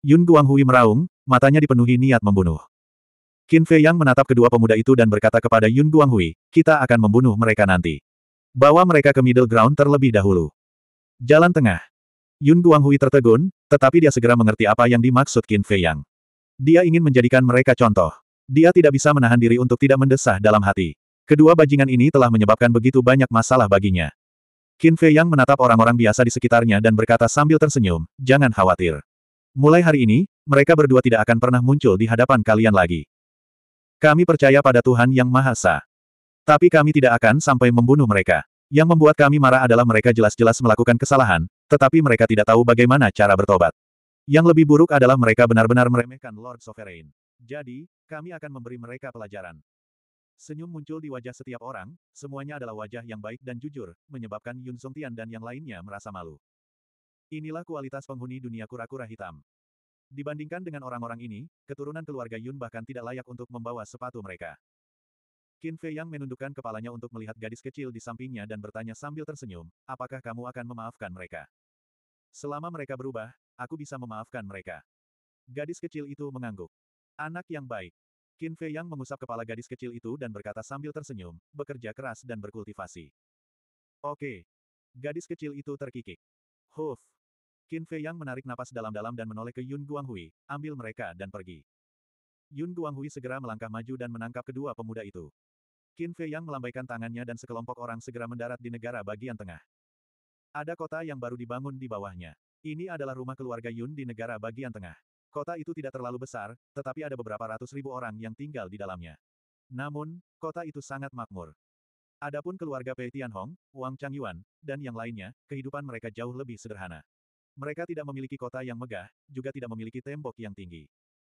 Yun Guanghui meraung, matanya dipenuhi niat membunuh. Qin Fei Yang menatap kedua pemuda itu dan berkata kepada Yun Guanghui, kita akan membunuh mereka nanti. Bawa mereka ke middle ground terlebih dahulu. Jalan tengah. Yun Guanghui tertegun, tetapi dia segera mengerti apa yang dimaksud Qin Fei Yang. Dia ingin menjadikan mereka contoh. Dia tidak bisa menahan diri untuk tidak mendesah dalam hati. Kedua bajingan ini telah menyebabkan begitu banyak masalah baginya. Qin Fei Yang menatap orang-orang biasa di sekitarnya dan berkata sambil tersenyum, jangan khawatir. Mulai hari ini, mereka berdua tidak akan pernah muncul di hadapan kalian lagi. Kami percaya pada Tuhan Yang Maha Esa. Tapi kami tidak akan sampai membunuh mereka. Yang membuat kami marah adalah mereka jelas-jelas melakukan kesalahan, tetapi mereka tidak tahu bagaimana cara bertobat. Yang lebih buruk adalah mereka benar-benar meremehkan Lord Sovereign. Jadi, kami akan memberi mereka pelajaran. Senyum muncul di wajah setiap orang, semuanya adalah wajah yang baik dan jujur, menyebabkan Yun Songtian dan yang lainnya merasa malu. Inilah kualitas penghuni dunia kura-kura hitam. Dibandingkan dengan orang-orang ini, keturunan keluarga Yun bahkan tidak layak untuk membawa sepatu mereka. Qin Fei Yang menundukkan kepalanya untuk melihat gadis kecil di sampingnya dan bertanya sambil tersenyum, apakah kamu akan memaafkan mereka? Selama mereka berubah, aku bisa memaafkan mereka. Gadis kecil itu mengangguk. Anak yang baik. Qin Fei Yang mengusap kepala gadis kecil itu dan berkata sambil tersenyum, bekerja keras dan berkultivasi. Oke. Gadis kecil itu terkikik. Huf. Qin Fei Yang menarik napas dalam-dalam dan menoleh ke Yun Guanghui, ambil mereka dan pergi. Yun Guanghui segera melangkah maju dan menangkap kedua pemuda itu. Qin Fei Yang melambaikan tangannya dan sekelompok orang segera mendarat di negara bagian tengah. Ada kota yang baru dibangun di bawahnya. Ini adalah rumah keluarga Yun di negara bagian tengah. Kota itu tidak terlalu besar, tetapi ada beberapa ratus ribu orang yang tinggal di dalamnya. Namun, kota itu sangat makmur. Adapun keluarga Pei Tianhong, Wang Changyuan, dan yang lainnya, kehidupan mereka jauh lebih sederhana. Mereka tidak memiliki kota yang megah, juga tidak memiliki tembok yang tinggi.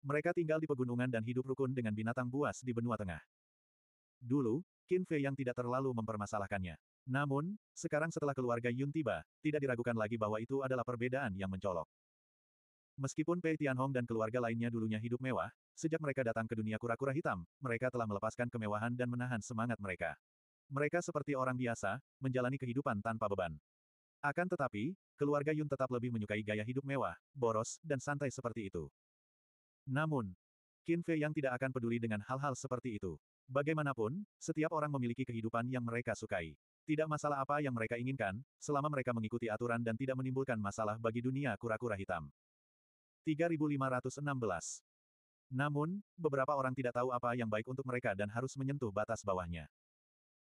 Mereka tinggal di pegunungan dan hidup rukun dengan binatang buas di benua tengah. Dulu, Qin Fei yang tidak terlalu mempermasalahkannya. Namun, sekarang setelah keluarga Yun tiba, tidak diragukan lagi bahwa itu adalah perbedaan yang mencolok. Meskipun Pei Tianhong dan keluarga lainnya dulunya hidup mewah, sejak mereka datang ke dunia kura-kura hitam, mereka telah melepaskan kemewahan dan menahan semangat mereka. Mereka seperti orang biasa, menjalani kehidupan tanpa beban. Akan tetapi, keluarga Yun tetap lebih menyukai gaya hidup mewah, boros, dan santai seperti itu. Namun, Qin Fei yang tidak akan peduli dengan hal-hal seperti itu. Bagaimanapun, setiap orang memiliki kehidupan yang mereka sukai. Tidak masalah apa yang mereka inginkan, selama mereka mengikuti aturan dan tidak menimbulkan masalah bagi dunia kura-kura hitam. 3516 Namun, beberapa orang tidak tahu apa yang baik untuk mereka dan harus menyentuh batas bawahnya.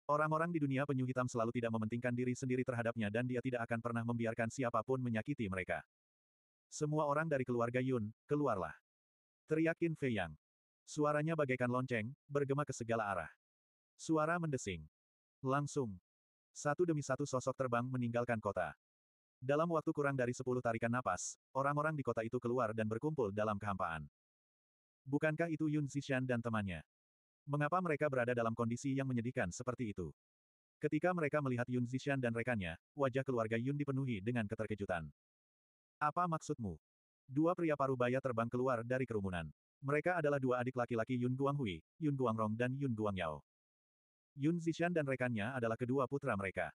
Orang-orang di dunia penyu hitam selalu tidak mementingkan diri sendiri terhadapnya dan dia tidak akan pernah membiarkan siapapun menyakiti mereka. Semua orang dari keluarga Yun, keluarlah. Teriakin Fei Yang. Suaranya bagaikan lonceng, bergema ke segala arah. Suara mendesing. Langsung. Satu demi satu sosok terbang meninggalkan kota. Dalam waktu kurang dari sepuluh tarikan napas, orang-orang di kota itu keluar dan berkumpul dalam kehampaan. Bukankah itu Yun Zishan dan temannya? Mengapa mereka berada dalam kondisi yang menyedihkan seperti itu? Ketika mereka melihat Yun Zishan dan rekannya, wajah keluarga Yun dipenuhi dengan keterkejutan. Apa maksudmu? Dua pria parubaya terbang keluar dari kerumunan. Mereka adalah dua adik laki-laki Yun Guanghui, Yun Guangrong dan Yun Guangyao. Yun Zishan dan rekannya adalah kedua putra mereka.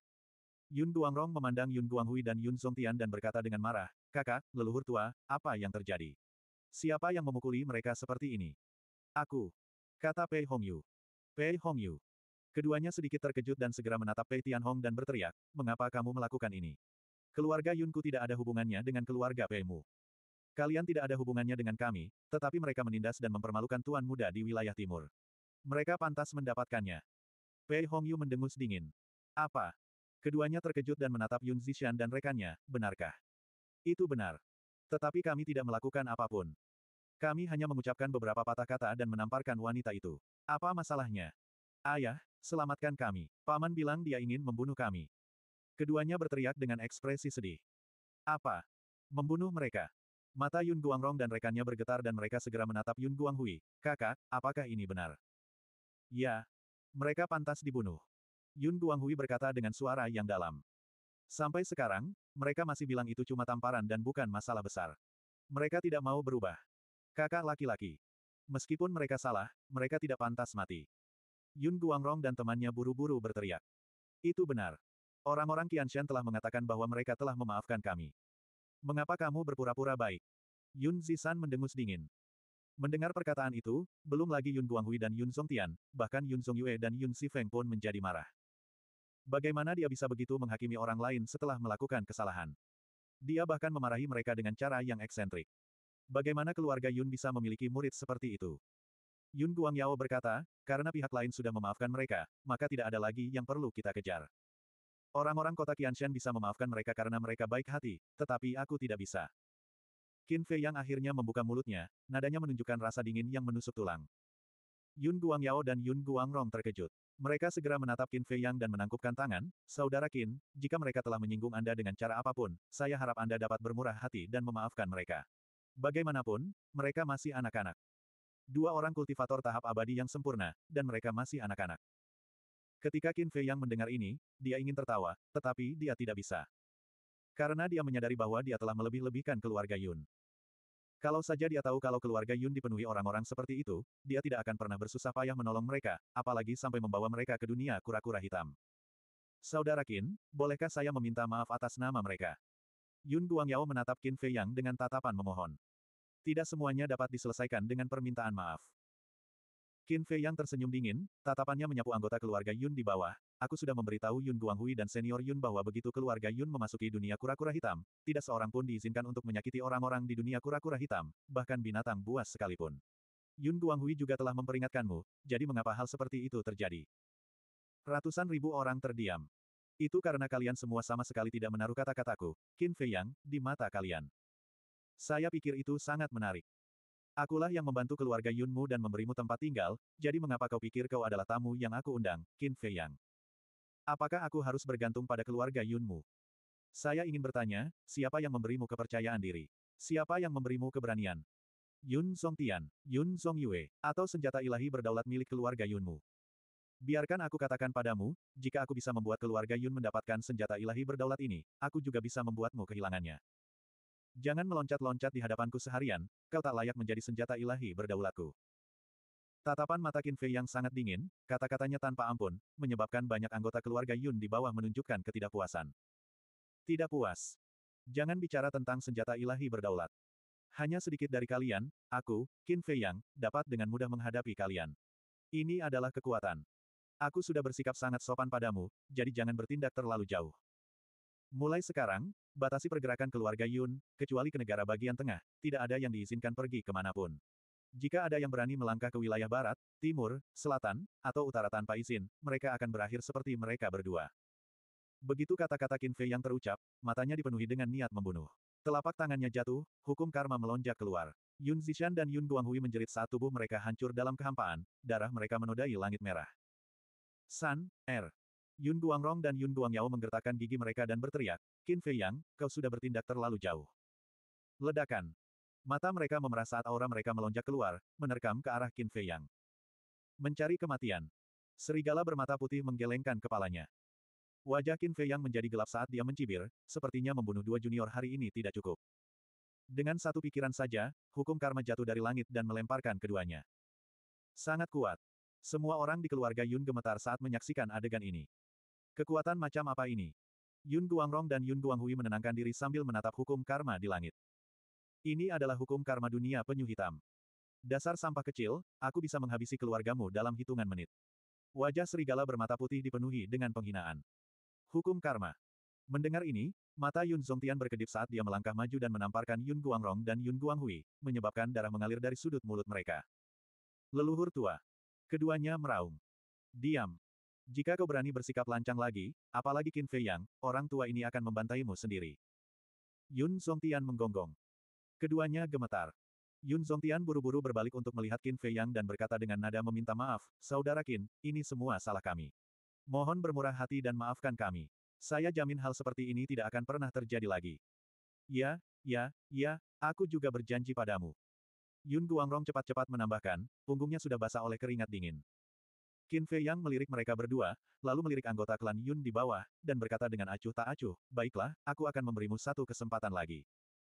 Yun Guangrong memandang Yun Guanghui dan Yun Songtian dan berkata dengan marah, Kakak, leluhur tua, apa yang terjadi? Siapa yang memukuli mereka seperti ini? Aku. Kata Pei Hongyu. Pei Hongyu. Keduanya sedikit terkejut dan segera menatap Pei Tianhong dan berteriak, mengapa kamu melakukan ini? Keluarga Yunku tidak ada hubungannya dengan keluarga Pei Mu. Kalian tidak ada hubungannya dengan kami, tetapi mereka menindas dan mempermalukan tuan muda di wilayah timur. Mereka pantas mendapatkannya. Pei Hongyu mendengus dingin. Apa? Keduanya terkejut dan menatap Yun Zishan dan rekannya, benarkah? Itu benar. Tetapi kami tidak melakukan apapun. Kami hanya mengucapkan beberapa patah kata dan menamparkan wanita itu. Apa masalahnya? Ayah, selamatkan kami. Paman bilang dia ingin membunuh kami. Keduanya berteriak dengan ekspresi sedih. Apa? Membunuh mereka. Mata Yun Guangrong dan rekannya bergetar dan mereka segera menatap Yun Guanghui. Kakak, apakah ini benar? Ya. Mereka pantas dibunuh. Yun Guanghui berkata dengan suara yang dalam. Sampai sekarang, mereka masih bilang itu cuma tamparan dan bukan masalah besar. Mereka tidak mau berubah. Kakak laki-laki. Meskipun mereka salah, mereka tidak pantas mati. Yun Guangrong dan temannya buru-buru berteriak. Itu benar. Orang-orang Qianshan telah mengatakan bahwa mereka telah memaafkan kami. Mengapa kamu berpura-pura baik? Yun Zisan mendengus dingin. Mendengar perkataan itu, belum lagi Yun Guanghui dan Yun Songtian, bahkan Yun Songyue dan Yun Si Feng pun menjadi marah. Bagaimana dia bisa begitu menghakimi orang lain setelah melakukan kesalahan? Dia bahkan memarahi mereka dengan cara yang eksentrik. Bagaimana keluarga Yun bisa memiliki murid seperti itu? Yun Guangyao berkata, karena pihak lain sudah memaafkan mereka, maka tidak ada lagi yang perlu kita kejar. Orang-orang kota Qianshan bisa memaafkan mereka karena mereka baik hati, tetapi aku tidak bisa. Qin Fei yang akhirnya membuka mulutnya, nadanya menunjukkan rasa dingin yang menusuk tulang. Yun Guang Yao dan Yun Guang Rong terkejut. Mereka segera menatap Qin Fei Yang dan menangkupkan tangan, Saudara Qin, jika mereka telah menyinggung Anda dengan cara apapun, saya harap Anda dapat bermurah hati dan memaafkan mereka. Bagaimanapun, mereka masih anak-anak. Dua orang kultivator tahap abadi yang sempurna, dan mereka masih anak-anak. Ketika Qin Fei yang mendengar ini, dia ingin tertawa, tetapi dia tidak bisa. Karena dia menyadari bahwa dia telah melebih-lebihkan keluarga Yun. Kalau saja dia tahu kalau keluarga Yun dipenuhi orang-orang seperti itu, dia tidak akan pernah bersusah payah menolong mereka, apalagi sampai membawa mereka ke dunia kura-kura hitam. Saudara Qin, bolehkah saya meminta maaf atas nama mereka? Yun Guangyao menatap Qin Fei Yang dengan tatapan memohon. Tidak semuanya dapat diselesaikan dengan permintaan maaf. Qin Fei yang tersenyum dingin, tatapannya menyapu anggota keluarga Yun di bawah. Aku sudah memberitahu Yun Guanghui dan senior Yun bahwa begitu keluarga Yun memasuki dunia kura-kura hitam, tidak seorang pun diizinkan untuk menyakiti orang-orang di dunia kura-kura hitam, bahkan binatang buas sekalipun. Yun Guanghui juga telah memperingatkanmu, jadi mengapa hal seperti itu terjadi? Ratusan ribu orang terdiam. Itu karena kalian semua sama sekali tidak menaruh kata-kataku, Qin Fei Yang, di mata kalian. Saya pikir itu sangat menarik. Akulah yang membantu keluarga Yunmu dan memberimu tempat tinggal, jadi mengapa kau pikir kau adalah tamu yang aku undang, Qin Fei Yang? Apakah aku harus bergantung pada keluarga Yunmu? Saya ingin bertanya, siapa yang memberimu kepercayaan diri? Siapa yang memberimu keberanian? Yun Song Tian, Yun Song Yue, atau senjata ilahi berdaulat milik keluarga Yunmu? Biarkan aku katakan padamu, jika aku bisa membuat keluarga Yun mendapatkan senjata ilahi berdaulat ini, aku juga bisa membuatmu kehilangannya. Jangan meloncat-loncat di hadapanku seharian, kau tak layak menjadi senjata ilahi berdaulatku. Tatapan mata Qin Fei yang sangat dingin, kata-katanya tanpa ampun, menyebabkan banyak anggota keluarga Yun di bawah menunjukkan ketidakpuasan. Tidak puas. Jangan bicara tentang senjata ilahi berdaulat. Hanya sedikit dari kalian, aku, Qin Fei Yang, dapat dengan mudah menghadapi kalian. Ini adalah kekuatan. Aku sudah bersikap sangat sopan padamu, jadi jangan bertindak terlalu jauh. Mulai sekarang, batasi pergerakan keluarga Yun, kecuali ke negara bagian tengah, tidak ada yang diizinkan pergi kemanapun. Jika ada yang berani melangkah ke wilayah barat, timur, selatan, atau utara tanpa izin, mereka akan berakhir seperti mereka berdua. Begitu kata-kata Qin Fei yang terucap, matanya dipenuhi dengan niat membunuh. Telapak tangannya jatuh, hukum karma melonjak keluar. Yun Zishan dan Yun Guanghui menjerit saat tubuh mereka hancur dalam kehampaan, darah mereka menodai langit merah. San, Er, Yun Guangrong dan Yun Guangyao menggertakkan gigi mereka dan berteriak, Qin Fei Yang, kau sudah bertindak terlalu jauh. Ledakan. Mata mereka memerah saat aura mereka melonjak keluar, menerkam ke arah Qin Fei Yang. Mencari kematian. Serigala bermata putih menggelengkan kepalanya. Wajah Qin Fei Yang menjadi gelap saat dia mencibir, sepertinya membunuh dua junior hari ini tidak cukup. Dengan satu pikiran saja, hukum karma jatuh dari langit dan melemparkan keduanya. Sangat kuat. Semua orang di keluarga Yun gemetar saat menyaksikan adegan ini. Kekuatan macam apa ini? Yun Guangrong dan Yun Guanghui menenangkan diri sambil menatap hukum karma di langit. Ini adalah hukum karma dunia penyu hitam. Dasar sampah kecil, aku bisa menghabisi keluargamu dalam hitungan menit. Wajah serigala bermata putih dipenuhi dengan penghinaan. Hukum karma. Mendengar ini, mata Yun Zongtian berkedip saat dia melangkah maju dan menamparkan Yun Guangrong dan Yun Guanghui, menyebabkan darah mengalir dari sudut mulut mereka. Leluhur tua. Keduanya meraung. Diam. Jika kau berani bersikap lancang lagi, apalagi Qin Fei Yang, orang tua ini akan membantaimu sendiri. Yun Songtian menggonggong. Keduanya gemetar. Yun Songtian buru-buru berbalik untuk melihat Qin Fei Yang dan berkata dengan nada meminta maaf, Saudara Qin, ini semua salah kami. Mohon bermurah hati dan maafkan kami. Saya jamin hal seperti ini tidak akan pernah terjadi lagi. Ya, ya, ya, aku juga berjanji padamu. Yun Guangrong cepat-cepat menambahkan, punggungnya sudah basah oleh keringat dingin. Qin Fei Yang melirik mereka berdua, lalu melirik anggota klan Yun di bawah, dan berkata dengan acuh tak acuh, baiklah, aku akan memberimu satu kesempatan lagi.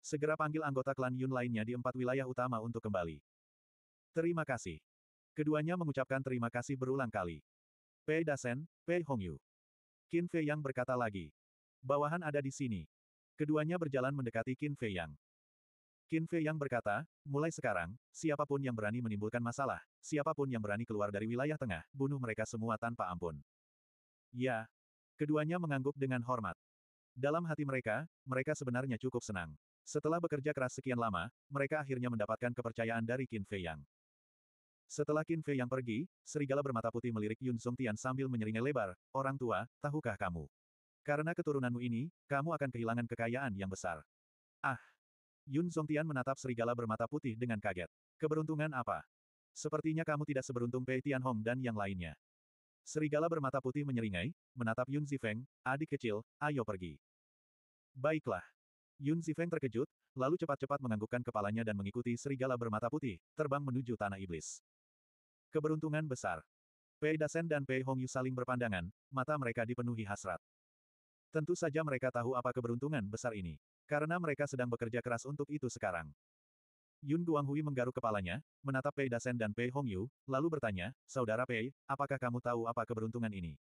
Segera panggil anggota klan Yun lainnya di empat wilayah utama untuk kembali. Terima kasih. Keduanya mengucapkan terima kasih berulang kali. Pei Dasen, Pei Hongyu. Qin Fei Yang berkata lagi. Bawahan ada di sini. Keduanya berjalan mendekati Qin Fei Yang. Qin Fei yang berkata, mulai sekarang, siapapun yang berani menimbulkan masalah, siapapun yang berani keluar dari wilayah tengah, bunuh mereka semua tanpa ampun. Ya. Keduanya mengangguk dengan hormat. Dalam hati mereka, mereka sebenarnya cukup senang. Setelah bekerja keras sekian lama, mereka akhirnya mendapatkan kepercayaan dari Qin Fei Yang. Setelah Qin Fei Yang pergi, serigala bermata putih melirik Yun Song Tian sambil menyeringai lebar, Orang tua, tahukah kamu? Karena keturunanmu ini, kamu akan kehilangan kekayaan yang besar. Ah! Yun Zongtian menatap serigala bermata putih dengan kaget. Keberuntungan apa? Sepertinya kamu tidak seberuntung Pei Tianhong dan yang lainnya. Serigala bermata putih menyeringai, menatap Yun Zifeng, adik kecil, ayo pergi. Baiklah. Yun Zifeng terkejut, lalu cepat-cepat menganggukkan kepalanya dan mengikuti serigala bermata putih, terbang menuju tanah iblis. Keberuntungan besar. Pei Dasen dan Pei Hongyu saling berpandangan, mata mereka dipenuhi hasrat. Tentu saja mereka tahu apa keberuntungan besar ini. Karena mereka sedang bekerja keras untuk itu sekarang. Yun Guanghui menggaruk kepalanya, menatap Pei Dasen dan Pei Hongyu, lalu bertanya, Saudara Pei, apakah kamu tahu apa keberuntungan ini?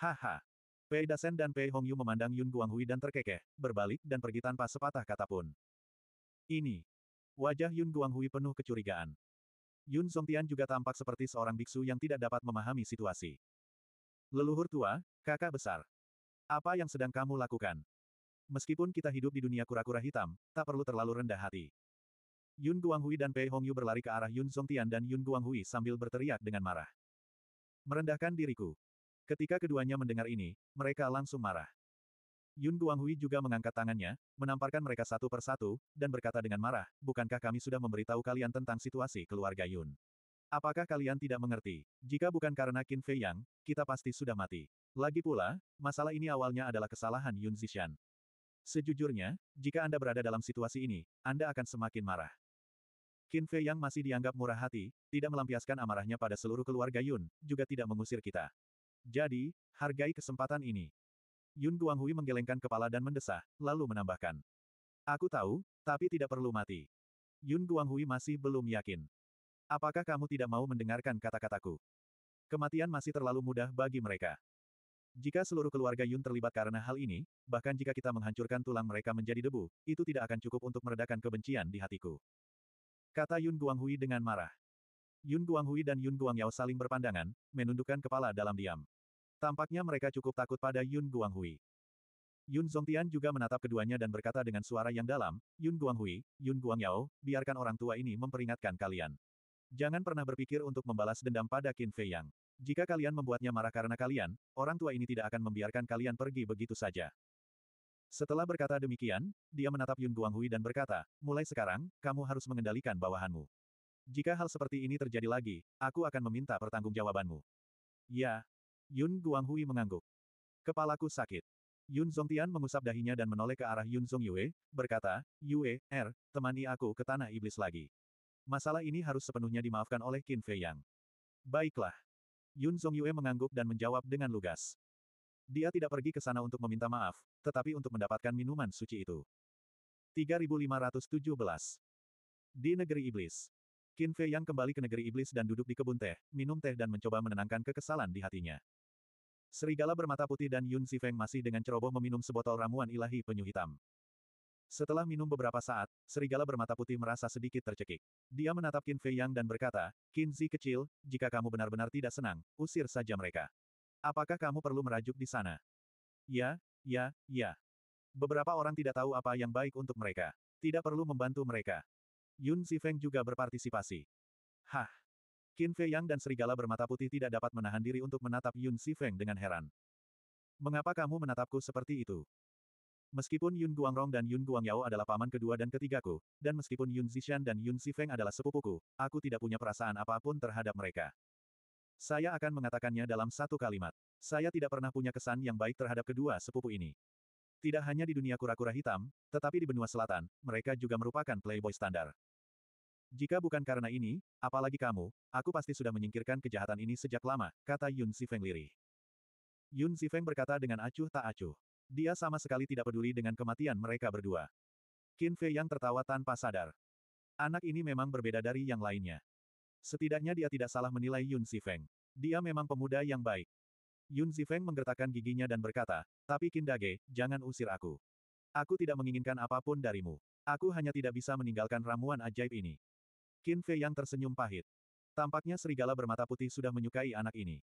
Haha. Pei Dasen dan Pei Hongyu memandang Yun Guanghui dan terkekeh, berbalik dan pergi tanpa sepatah kata pun. Ini. Wajah Yun Guanghui penuh kecurigaan. Yun Songtian juga tampak seperti seorang biksu yang tidak dapat memahami situasi. Leluhur tua, kakak besar. Apa yang sedang kamu lakukan? Meskipun kita hidup di dunia kura-kura hitam, tak perlu terlalu rendah hati. Yun Guanghui dan Pei Hongyu berlari ke arah Yun Zhongtian dan Yun Guanghui sambil berteriak dengan marah. Merendahkan diriku. Ketika keduanya mendengar ini, mereka langsung marah. Yun Guanghui juga mengangkat tangannya, menamparkan mereka satu persatu, dan berkata dengan marah, bukankah kami sudah memberitahu kalian tentang situasi keluarga Yun? Apakah kalian tidak mengerti? Jika bukan karena Qin Fei Yang, kita pasti sudah mati. Lagi pula, masalah ini awalnya adalah kesalahan Yun Zishan. Sejujurnya, jika Anda berada dalam situasi ini, Anda akan semakin marah. Qin Fei yang masih dianggap murah hati, tidak melampiaskan amarahnya pada seluruh keluarga Yun, juga tidak mengusir kita. Jadi, hargai kesempatan ini. Yun Guanghui menggelengkan kepala dan mendesah, lalu menambahkan. Aku tahu, tapi tidak perlu mati. Yun Guanghui masih belum yakin. Apakah kamu tidak mau mendengarkan kata-kataku? Kematian masih terlalu mudah bagi mereka. Jika seluruh keluarga Yun terlibat karena hal ini, bahkan jika kita menghancurkan tulang mereka menjadi debu, itu tidak akan cukup untuk meredakan kebencian di hatiku. Kata Yun Guanghui dengan marah. Yun Guanghui dan Yun Guangyao saling berpandangan, menundukkan kepala dalam diam. Tampaknya mereka cukup takut pada Yun Guanghui. Yun Zongtian juga menatap keduanya dan berkata dengan suara yang dalam, Yun Guanghui, Yun Guangyao, biarkan orang tua ini memperingatkan kalian. Jangan pernah berpikir untuk membalas dendam pada Qin Fei Yang. Jika kalian membuatnya marah karena kalian, orang tua ini tidak akan membiarkan kalian pergi begitu saja. Setelah berkata demikian, dia menatap Yun Guanghui dan berkata, mulai sekarang, kamu harus mengendalikan bawahanmu. Jika hal seperti ini terjadi lagi, aku akan meminta pertanggungjawabanmu. Ya. Yun Guanghui mengangguk. Kepalaku sakit. Yun Zongtian mengusap dahinya dan menoleh ke arah Yun Zhongyue, berkata, Yue, Er, temani aku ke tanah iblis lagi. Masalah ini harus sepenuhnya dimaafkan oleh Qin Fei Yang. Baiklah. Yun Yue mengangguk dan menjawab dengan lugas. Dia tidak pergi ke sana untuk meminta maaf, tetapi untuk mendapatkan minuman suci itu. 3517. Di negeri iblis. Qin Fei yang kembali ke negeri iblis dan duduk di kebun teh, minum teh dan mencoba menenangkan kekesalan di hatinya. Serigala bermata putih dan Yun Zifeng masih dengan ceroboh meminum sebotol ramuan ilahi penyu hitam. Setelah minum beberapa saat, serigala bermata putih merasa sedikit tercekik. Dia menatap Qin Fei Yang dan berkata, Zi kecil, jika kamu benar-benar tidak senang, usir saja mereka. Apakah kamu perlu merajuk di sana? Ya, ya, ya. Beberapa orang tidak tahu apa yang baik untuk mereka. Tidak perlu membantu mereka. Yun Zifeng juga berpartisipasi. Hah! Qin Fei Yang dan serigala bermata putih tidak dapat menahan diri untuk menatap Yun Zifeng dengan heran. Mengapa kamu menatapku seperti itu? Meskipun Yun Guangrong dan Yun Guangyao adalah paman kedua dan ketigaku, dan meskipun Yun Zishan dan Yun Sifeng adalah sepupuku, aku tidak punya perasaan apapun terhadap mereka. Saya akan mengatakannya dalam satu kalimat. Saya tidak pernah punya kesan yang baik terhadap kedua sepupu ini. Tidak hanya di dunia kura-kura hitam, tetapi di benua selatan, mereka juga merupakan playboy standar. Jika bukan karena ini, apalagi kamu, aku pasti sudah menyingkirkan kejahatan ini sejak lama, kata Yun Sifeng lirih. Yun Sifeng berkata dengan acuh tak acuh. Dia sama sekali tidak peduli dengan kematian mereka berdua. Qin Fei yang tertawa tanpa sadar. Anak ini memang berbeda dari yang lainnya. Setidaknya dia tidak salah menilai Yun Zifeng. Dia memang pemuda yang baik. Yun Zifeng menggertakkan giginya dan berkata, tapi Qin Dage, jangan usir aku. Aku tidak menginginkan apapun darimu. Aku hanya tidak bisa meninggalkan ramuan ajaib ini. Qin Fei yang tersenyum pahit. Tampaknya serigala bermata putih sudah menyukai anak ini.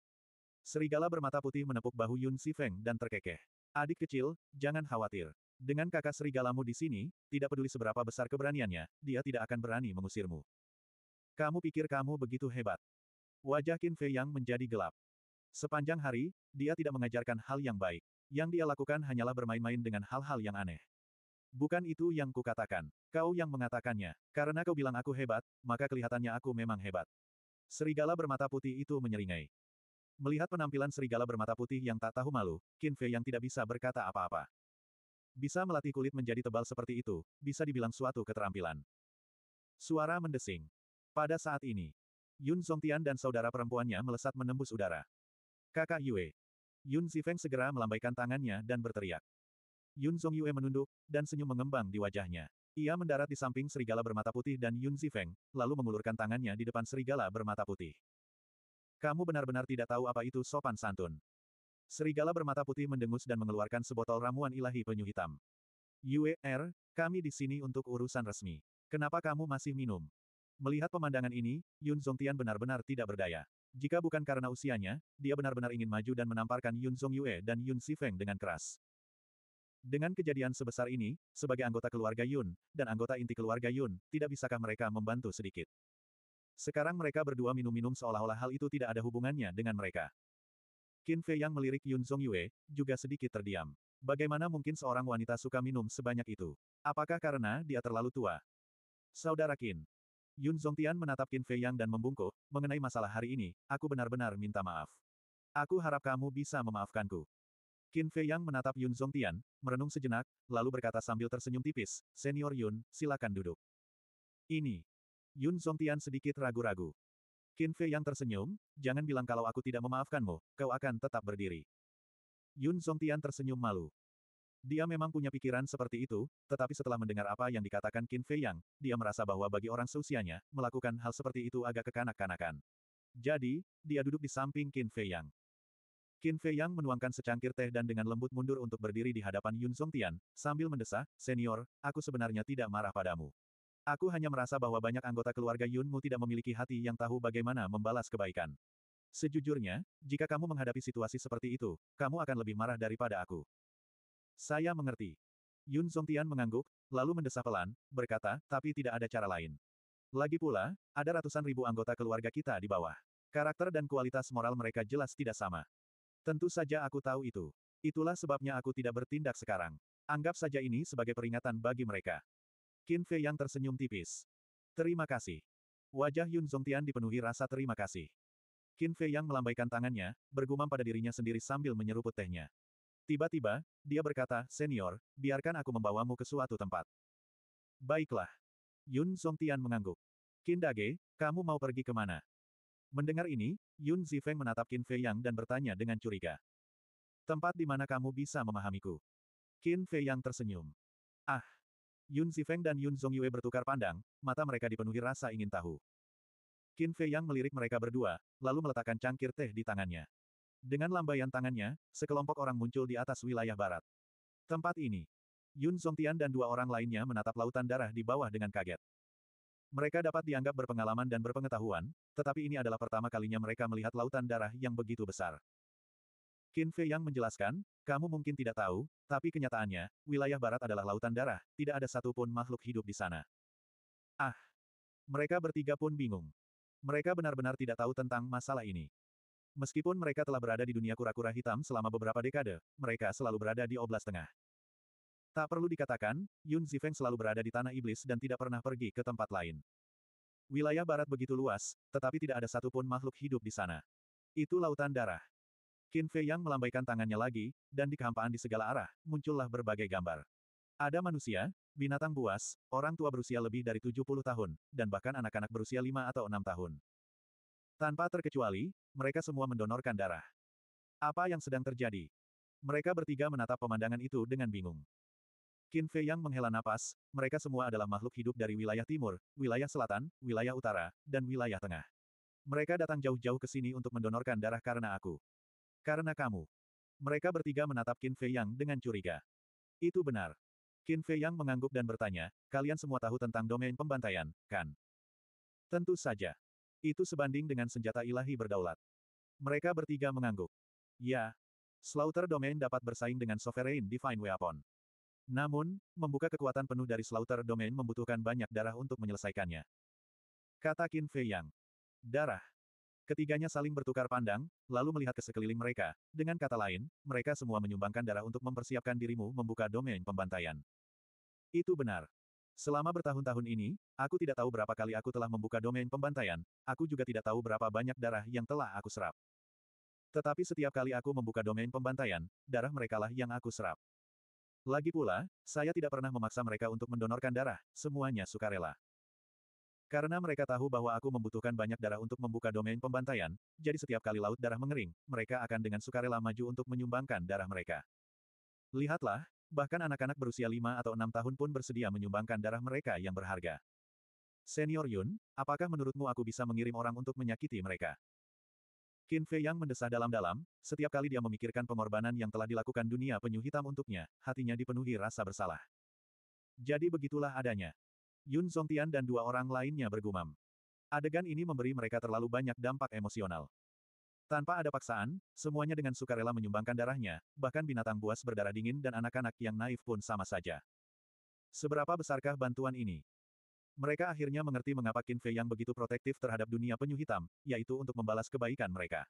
Serigala bermata putih menepuk bahu Yun Sifeng dan terkekeh. Adik kecil, jangan khawatir. Dengan kakak serigalamu di sini, tidak peduli seberapa besar keberaniannya, dia tidak akan berani mengusirmu. Kamu pikir kamu begitu hebat. Wajah Qin Fei Yang menjadi gelap. Sepanjang hari, dia tidak mengajarkan hal yang baik. Yang dia lakukan hanyalah bermain-main dengan hal-hal yang aneh. Bukan itu yang kukatakan. Kau yang mengatakannya. Karena kau bilang aku hebat, maka kelihatannya aku memang hebat. Serigala bermata putih itu menyeringai. Melihat penampilan serigala bermata putih yang tak tahu malu, Qin Fei yang tidak bisa berkata apa-apa. Bisa melatih kulit menjadi tebal seperti itu, bisa dibilang suatu keterampilan. Suara mendesing. Pada saat ini, Yun Zongtian dan saudara perempuannya melesat menembus udara. Kakak Yue. Yun Zifeng segera melambaikan tangannya dan berteriak. Yun Zhong Yue menunduk, dan senyum mengembang di wajahnya. Ia mendarat di samping serigala bermata putih dan Yun Zifeng, lalu mengulurkan tangannya di depan serigala bermata putih. Kamu benar-benar tidak tahu apa itu sopan santun. Serigala bermata putih mendengus dan mengeluarkan sebotol ramuan ilahi penyu hitam. Yue, er, kami di sini untuk urusan resmi. Kenapa kamu masih minum? Melihat pemandangan ini, Yun Zongtian benar-benar tidak berdaya. Jika bukan karena usianya, dia benar-benar ingin maju dan menamparkan Yun Zong Yue dan Yun Sifeng dengan keras. Dengan kejadian sebesar ini, sebagai anggota keluarga Yun, dan anggota inti keluarga Yun, tidak bisakah mereka membantu sedikit? Sekarang mereka berdua minum-minum seolah-olah hal itu tidak ada hubungannya dengan mereka. Qin Fei yang melirik Yun Zhong Yue, juga sedikit terdiam. Bagaimana mungkin seorang wanita suka minum sebanyak itu? Apakah karena dia terlalu tua? Saudara Qin. Yun Zhong Tian menatap Qin Fei Yang dan membungkuk, mengenai masalah hari ini, aku benar-benar minta maaf. Aku harap kamu bisa memaafkanku. Qin Fei Yang menatap Yun Zhong Tian, merenung sejenak, lalu berkata sambil tersenyum tipis, Senior Yun, silakan duduk. Ini, Yun Zongtian sedikit ragu-ragu. Qin Fei yang tersenyum, jangan bilang kalau aku tidak memaafkanmu, kau akan tetap berdiri. Yun Zongtian tersenyum malu. Dia memang punya pikiran seperti itu, tetapi setelah mendengar apa yang dikatakan Qin Fei Yang, dia merasa bahwa bagi orang seusianya, melakukan hal seperti itu agak kekanak-kanakan. Jadi, dia duduk di samping Qin Fei Yang. Qin Fei Yang menuangkan secangkir teh dan dengan lembut mundur untuk berdiri di hadapan Yun Songtian, sambil mendesah, Senior, aku sebenarnya tidak marah padamu. Aku hanya merasa bahwa banyak anggota keluarga Yunmu tidak memiliki hati yang tahu bagaimana membalas kebaikan. Sejujurnya, jika kamu menghadapi situasi seperti itu, kamu akan lebih marah daripada aku. Saya mengerti. Yun Zongtian mengangguk, lalu mendesah pelan, berkata, tapi tidak ada cara lain. Lagi pula, ada ratusan ribu anggota keluarga kita di bawah. Karakter dan kualitas moral mereka jelas tidak sama. Tentu saja aku tahu itu. Itulah sebabnya aku tidak bertindak sekarang. Anggap saja ini sebagai peringatan bagi mereka. Qin Fei yang tersenyum tipis. Terima kasih. Wajah Yun Zongtian dipenuhi rasa terima kasih. Qin Fei yang melambaikan tangannya, bergumam pada dirinya sendiri sambil menyeruput tehnya. Tiba-tiba, dia berkata, Senior, biarkan aku membawamu ke suatu tempat. Baiklah. Yun Zongtian mengangguk. Dage, kamu mau pergi ke mana? Mendengar ini, Yun Zifeng menatap Qin Fei Yang dan bertanya dengan curiga. Tempat di mana kamu bisa memahamiku? Qin Fei Yang tersenyum. Ah, Yun Zifeng dan Yun Zongyue bertukar pandang, mata mereka dipenuhi rasa ingin tahu. Qin Fei Yang melirik mereka berdua, lalu meletakkan cangkir teh di tangannya. Dengan lambaian tangannya, sekelompok orang muncul di atas wilayah barat. Tempat ini. Yun Zhongtian dan dua orang lainnya menatap lautan darah di bawah dengan kaget. Mereka dapat dianggap berpengalaman dan berpengetahuan, tetapi ini adalah pertama kalinya mereka melihat lautan darah yang begitu besar. Qin Fei yang menjelaskan, kamu mungkin tidak tahu, tapi kenyataannya, wilayah barat adalah lautan darah, tidak ada satupun makhluk hidup di sana. Ah! Mereka bertiga pun bingung. Mereka benar-benar tidak tahu tentang masalah ini. Meskipun mereka telah berada di dunia kura-kura hitam selama beberapa dekade, mereka selalu berada di oblas tengah. Tak perlu dikatakan, Yun Zifeng selalu berada di tanah iblis dan tidak pernah pergi ke tempat lain. Wilayah barat begitu luas, tetapi tidak ada satupun makhluk hidup di sana. Itu lautan darah. Qin Fei Yang melambaikan tangannya lagi, dan di kehampaan di segala arah, muncullah berbagai gambar. Ada manusia, binatang buas, orang tua berusia lebih dari 70 tahun, dan bahkan anak-anak berusia 5 atau 6 tahun. Tanpa terkecuali, mereka semua mendonorkan darah. Apa yang sedang terjadi? Mereka bertiga menatap pemandangan itu dengan bingung. Qin Fei Yang menghela napas, mereka semua adalah makhluk hidup dari wilayah timur, wilayah selatan, wilayah utara, dan wilayah tengah. Mereka datang jauh-jauh ke sini untuk mendonorkan darah karena aku. Karena kamu. Mereka bertiga menatap Qin Fei Yang dengan curiga. Itu benar. Qin Fei Yang mengangguk dan bertanya, kalian semua tahu tentang domain pembantaian, kan? Tentu saja. Itu sebanding dengan senjata ilahi berdaulat. Mereka bertiga mengangguk. Ya. Slaughter Domain dapat bersaing dengan Sovereign Divine Weapon. Namun, membuka kekuatan penuh dari Slaughter Domain membutuhkan banyak darah untuk menyelesaikannya. Kata Qin Fei Yang. Darah. Ketiganya saling bertukar pandang, lalu melihat ke sekeliling mereka. Dengan kata lain, mereka semua menyumbangkan darah untuk mempersiapkan dirimu membuka domain pembantaian. Itu benar. Selama bertahun-tahun ini, aku tidak tahu berapa kali aku telah membuka domain pembantaian, aku juga tidak tahu berapa banyak darah yang telah aku serap. Tetapi setiap kali aku membuka domain pembantaian, darah merekalah yang aku serap. Lagi pula, saya tidak pernah memaksa mereka untuk mendonorkan darah, semuanya sukarela. Karena mereka tahu bahwa aku membutuhkan banyak darah untuk membuka domain pembantaian, jadi setiap kali laut darah mengering, mereka akan dengan sukarela maju untuk menyumbangkan darah mereka. Lihatlah, bahkan anak-anak berusia 5 atau 6 tahun pun bersedia menyumbangkan darah mereka yang berharga. Senior Yun, apakah menurutmu aku bisa mengirim orang untuk menyakiti mereka? Qin Fei Yang mendesah dalam-dalam, setiap kali dia memikirkan pengorbanan yang telah dilakukan dunia penyu hitam untuknya, hatinya dipenuhi rasa bersalah. Jadi begitulah adanya. Yun Zongtian dan dua orang lainnya bergumam. Adegan ini memberi mereka terlalu banyak dampak emosional. Tanpa ada paksaan, semuanya dengan sukarela menyumbangkan darahnya, bahkan binatang buas berdarah dingin dan anak-anak yang naif pun sama saja. Seberapa besarkah bantuan ini? Mereka akhirnya mengerti mengapa Qin Fei yang begitu protektif terhadap dunia penyu hitam, yaitu untuk membalas kebaikan mereka.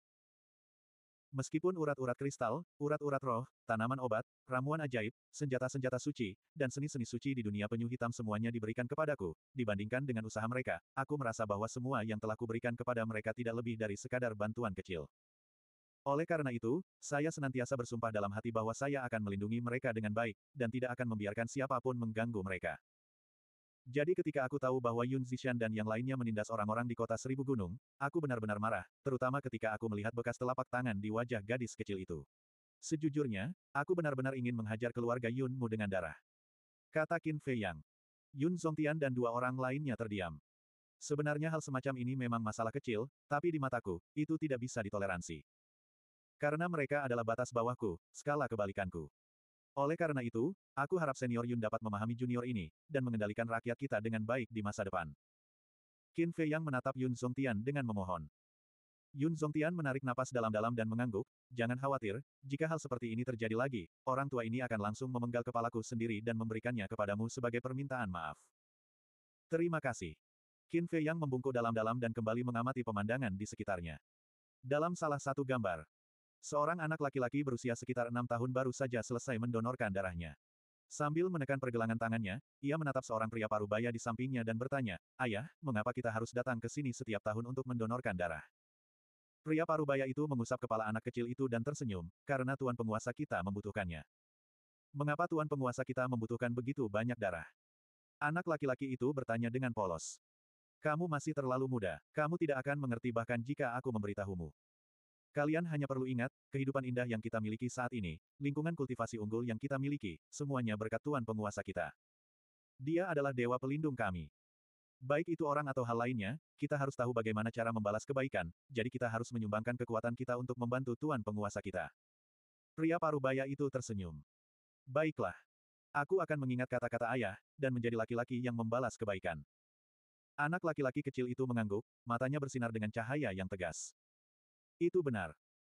Meskipun urat-urat kristal, urat-urat roh, tanaman obat, ramuan ajaib, senjata-senjata suci, dan seni-seni suci di dunia penyu hitam semuanya diberikan kepadaku, dibandingkan dengan usaha mereka, aku merasa bahwa semua yang telah kuberikan kepada mereka tidak lebih dari sekadar bantuan kecil. Oleh karena itu, saya senantiasa bersumpah dalam hati bahwa saya akan melindungi mereka dengan baik, dan tidak akan membiarkan siapapun mengganggu mereka. Jadi ketika aku tahu bahwa Yun Zishan dan yang lainnya menindas orang-orang di kota Seribu Gunung, aku benar-benar marah, terutama ketika aku melihat bekas telapak tangan di wajah gadis kecil itu. Sejujurnya, aku benar-benar ingin menghajar keluarga Yunmu dengan darah. Kata Qin Fei Yang. Yun Zongtian dan dua orang lainnya terdiam. Sebenarnya hal semacam ini memang masalah kecil, tapi di mataku, itu tidak bisa ditoleransi. Karena mereka adalah batas bawahku, skala kebalikanku. Oleh karena itu, aku harap senior Yun dapat memahami junior ini, dan mengendalikan rakyat kita dengan baik di masa depan. Qin Fei Yang menatap Yun Zongtian dengan memohon. Yun Zongtian menarik napas dalam-dalam dan mengangguk, jangan khawatir, jika hal seperti ini terjadi lagi, orang tua ini akan langsung memenggal kepalaku sendiri dan memberikannya kepadamu sebagai permintaan maaf. Terima kasih. Qin Fei Yang membungkuk dalam-dalam dan kembali mengamati pemandangan di sekitarnya. Dalam salah satu gambar, Seorang anak laki-laki berusia sekitar enam tahun baru saja selesai mendonorkan darahnya. Sambil menekan pergelangan tangannya, ia menatap seorang pria parubaya di sampingnya dan bertanya, Ayah, mengapa kita harus datang ke sini setiap tahun untuk mendonorkan darah? Pria parubaya itu mengusap kepala anak kecil itu dan tersenyum, karena Tuan Penguasa kita membutuhkannya. Mengapa Tuan Penguasa kita membutuhkan begitu banyak darah? Anak laki-laki itu bertanya dengan polos. Kamu masih terlalu muda, kamu tidak akan mengerti bahkan jika aku memberitahumu. Kalian hanya perlu ingat, kehidupan indah yang kita miliki saat ini, lingkungan kultivasi unggul yang kita miliki, semuanya berkat tuan penguasa kita. Dia adalah dewa pelindung kami. Baik itu orang atau hal lainnya, kita harus tahu bagaimana cara membalas kebaikan, jadi kita harus menyumbangkan kekuatan kita untuk membantu tuan penguasa kita. Pria parubaya itu tersenyum. Baiklah. Aku akan mengingat kata-kata ayah, dan menjadi laki-laki yang membalas kebaikan. Anak laki-laki kecil itu mengangguk, matanya bersinar dengan cahaya yang tegas. Itu benar.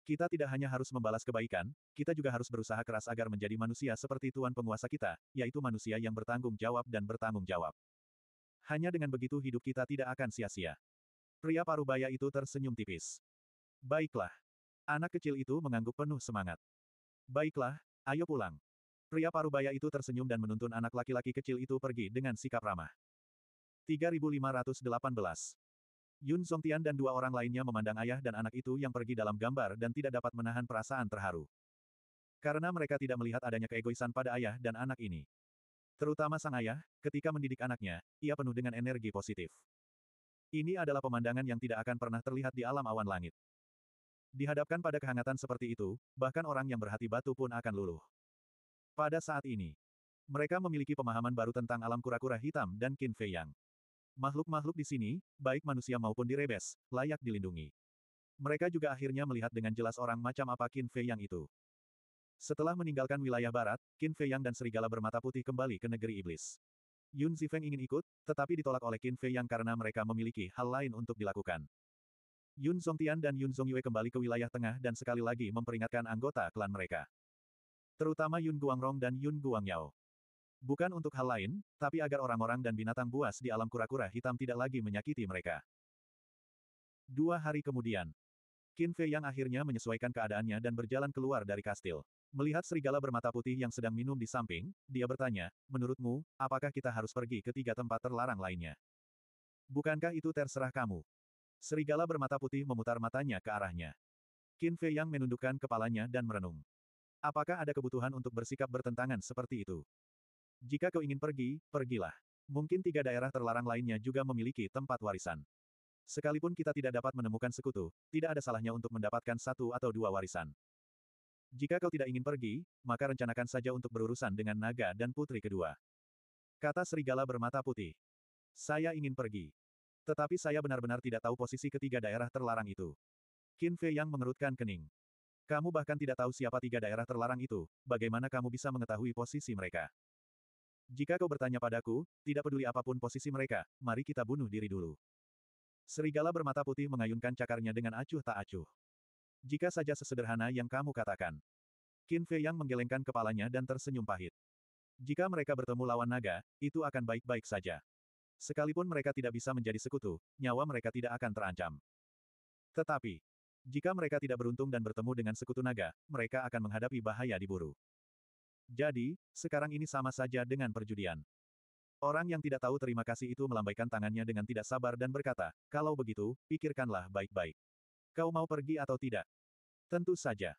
Kita tidak hanya harus membalas kebaikan, kita juga harus berusaha keras agar menjadi manusia seperti Tuan penguasa kita, yaitu manusia yang bertanggung jawab dan bertanggung jawab. Hanya dengan begitu hidup kita tidak akan sia-sia. Pria parubaya itu tersenyum tipis. Baiklah. Anak kecil itu mengangguk penuh semangat. Baiklah, ayo pulang. Pria parubaya itu tersenyum dan menuntun anak laki-laki kecil itu pergi dengan sikap ramah. 3518 Yun Songtian dan dua orang lainnya memandang ayah dan anak itu yang pergi dalam gambar dan tidak dapat menahan perasaan terharu. Karena mereka tidak melihat adanya keegoisan pada ayah dan anak ini. Terutama sang ayah, ketika mendidik anaknya, ia penuh dengan energi positif. Ini adalah pemandangan yang tidak akan pernah terlihat di alam awan langit. Dihadapkan pada kehangatan seperti itu, bahkan orang yang berhati batu pun akan luluh. Pada saat ini, mereka memiliki pemahaman baru tentang alam kura-kura hitam dan Qin Fei Yang. Makhluk-makhluk di sini, baik manusia maupun direbes, layak dilindungi. Mereka juga akhirnya melihat dengan jelas orang macam apa Qin Fei Yang itu. Setelah meninggalkan wilayah barat, Qin Fei Yang dan serigala bermata putih kembali ke negeri iblis. Yun Zifeng ingin ikut, tetapi ditolak oleh Qin Fei Yang karena mereka memiliki hal lain untuk dilakukan. Yun Tian dan Yun Zongyue kembali ke wilayah tengah dan sekali lagi memperingatkan anggota klan mereka. Terutama Yun Guangrong dan Yun Guangyao. Bukan untuk hal lain, tapi agar orang-orang dan binatang buas di alam kura-kura hitam tidak lagi menyakiti mereka. Dua hari kemudian, Qin Fei yang akhirnya menyesuaikan keadaannya dan berjalan keluar dari kastil. Melihat serigala bermata putih yang sedang minum di samping, dia bertanya, menurutmu, apakah kita harus pergi ke tiga tempat terlarang lainnya? Bukankah itu terserah kamu? Serigala bermata putih memutar matanya ke arahnya. Qin Fei yang menundukkan kepalanya dan merenung. Apakah ada kebutuhan untuk bersikap bertentangan seperti itu? Jika kau ingin pergi, pergilah. Mungkin tiga daerah terlarang lainnya juga memiliki tempat warisan. Sekalipun kita tidak dapat menemukan sekutu, tidak ada salahnya untuk mendapatkan satu atau dua warisan. Jika kau tidak ingin pergi, maka rencanakan saja untuk berurusan dengan naga dan putri kedua. Kata serigala bermata putih. Saya ingin pergi. Tetapi saya benar-benar tidak tahu posisi ketiga daerah terlarang itu. Qin Fei yang mengerutkan kening. Kamu bahkan tidak tahu siapa tiga daerah terlarang itu, bagaimana kamu bisa mengetahui posisi mereka? Jika kau bertanya padaku, tidak peduli apapun posisi mereka, mari kita bunuh diri dulu. Serigala bermata putih mengayunkan cakarnya dengan acuh tak acuh. Jika saja sesederhana yang kamu katakan. Qin Fei yang menggelengkan kepalanya dan tersenyum pahit. Jika mereka bertemu lawan naga, itu akan baik-baik saja. Sekalipun mereka tidak bisa menjadi sekutu, nyawa mereka tidak akan terancam. Tetapi, jika mereka tidak beruntung dan bertemu dengan sekutu naga, mereka akan menghadapi bahaya diburu. Jadi, sekarang ini sama saja dengan perjudian. Orang yang tidak tahu terima kasih itu melambaikan tangannya dengan tidak sabar dan berkata, kalau begitu, pikirkanlah baik-baik. Kau mau pergi atau tidak? Tentu saja.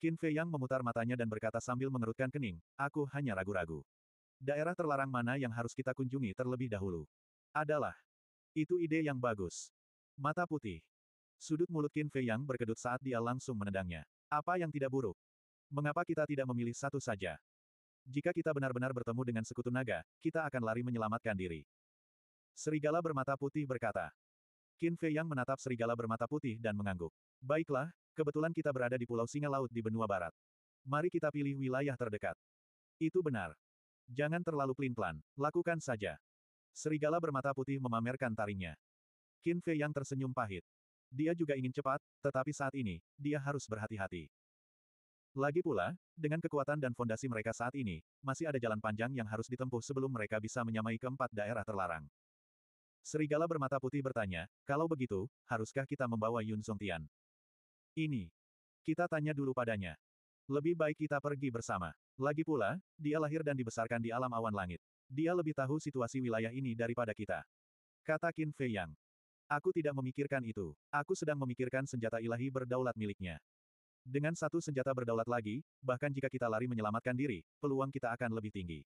Qin Fei Yang memutar matanya dan berkata sambil mengerutkan kening, aku hanya ragu-ragu. Daerah terlarang mana yang harus kita kunjungi terlebih dahulu? Adalah. Itu ide yang bagus. Mata putih. Sudut mulut Qin Fei Yang berkedut saat dia langsung menendangnya. Apa yang tidak buruk? Mengapa kita tidak memilih satu saja? Jika kita benar-benar bertemu dengan sekutu naga, kita akan lari menyelamatkan diri. Serigala bermata putih berkata. Qin Fei Yang menatap serigala bermata putih dan mengangguk. Baiklah, kebetulan kita berada di Pulau Singa Laut di benua barat. Mari kita pilih wilayah terdekat. Itu benar. Jangan terlalu pelin-pelan, lakukan saja. Serigala bermata putih memamerkan taringnya. Qin Fei Yang tersenyum pahit. Dia juga ingin cepat, tetapi saat ini, dia harus berhati-hati. Lagi pula, dengan kekuatan dan fondasi mereka saat ini, masih ada jalan panjang yang harus ditempuh sebelum mereka bisa menyamai keempat daerah terlarang. Serigala bermata putih bertanya, kalau begitu, haruskah kita membawa Yun Songtian? Ini. Kita tanya dulu padanya. Lebih baik kita pergi bersama. Lagi pula, dia lahir dan dibesarkan di alam awan langit. Dia lebih tahu situasi wilayah ini daripada kita. Kata Qin Fei Yang. Aku tidak memikirkan itu. Aku sedang memikirkan senjata ilahi berdaulat miliknya. Dengan satu senjata berdaulat lagi, bahkan jika kita lari menyelamatkan diri, peluang kita akan lebih tinggi.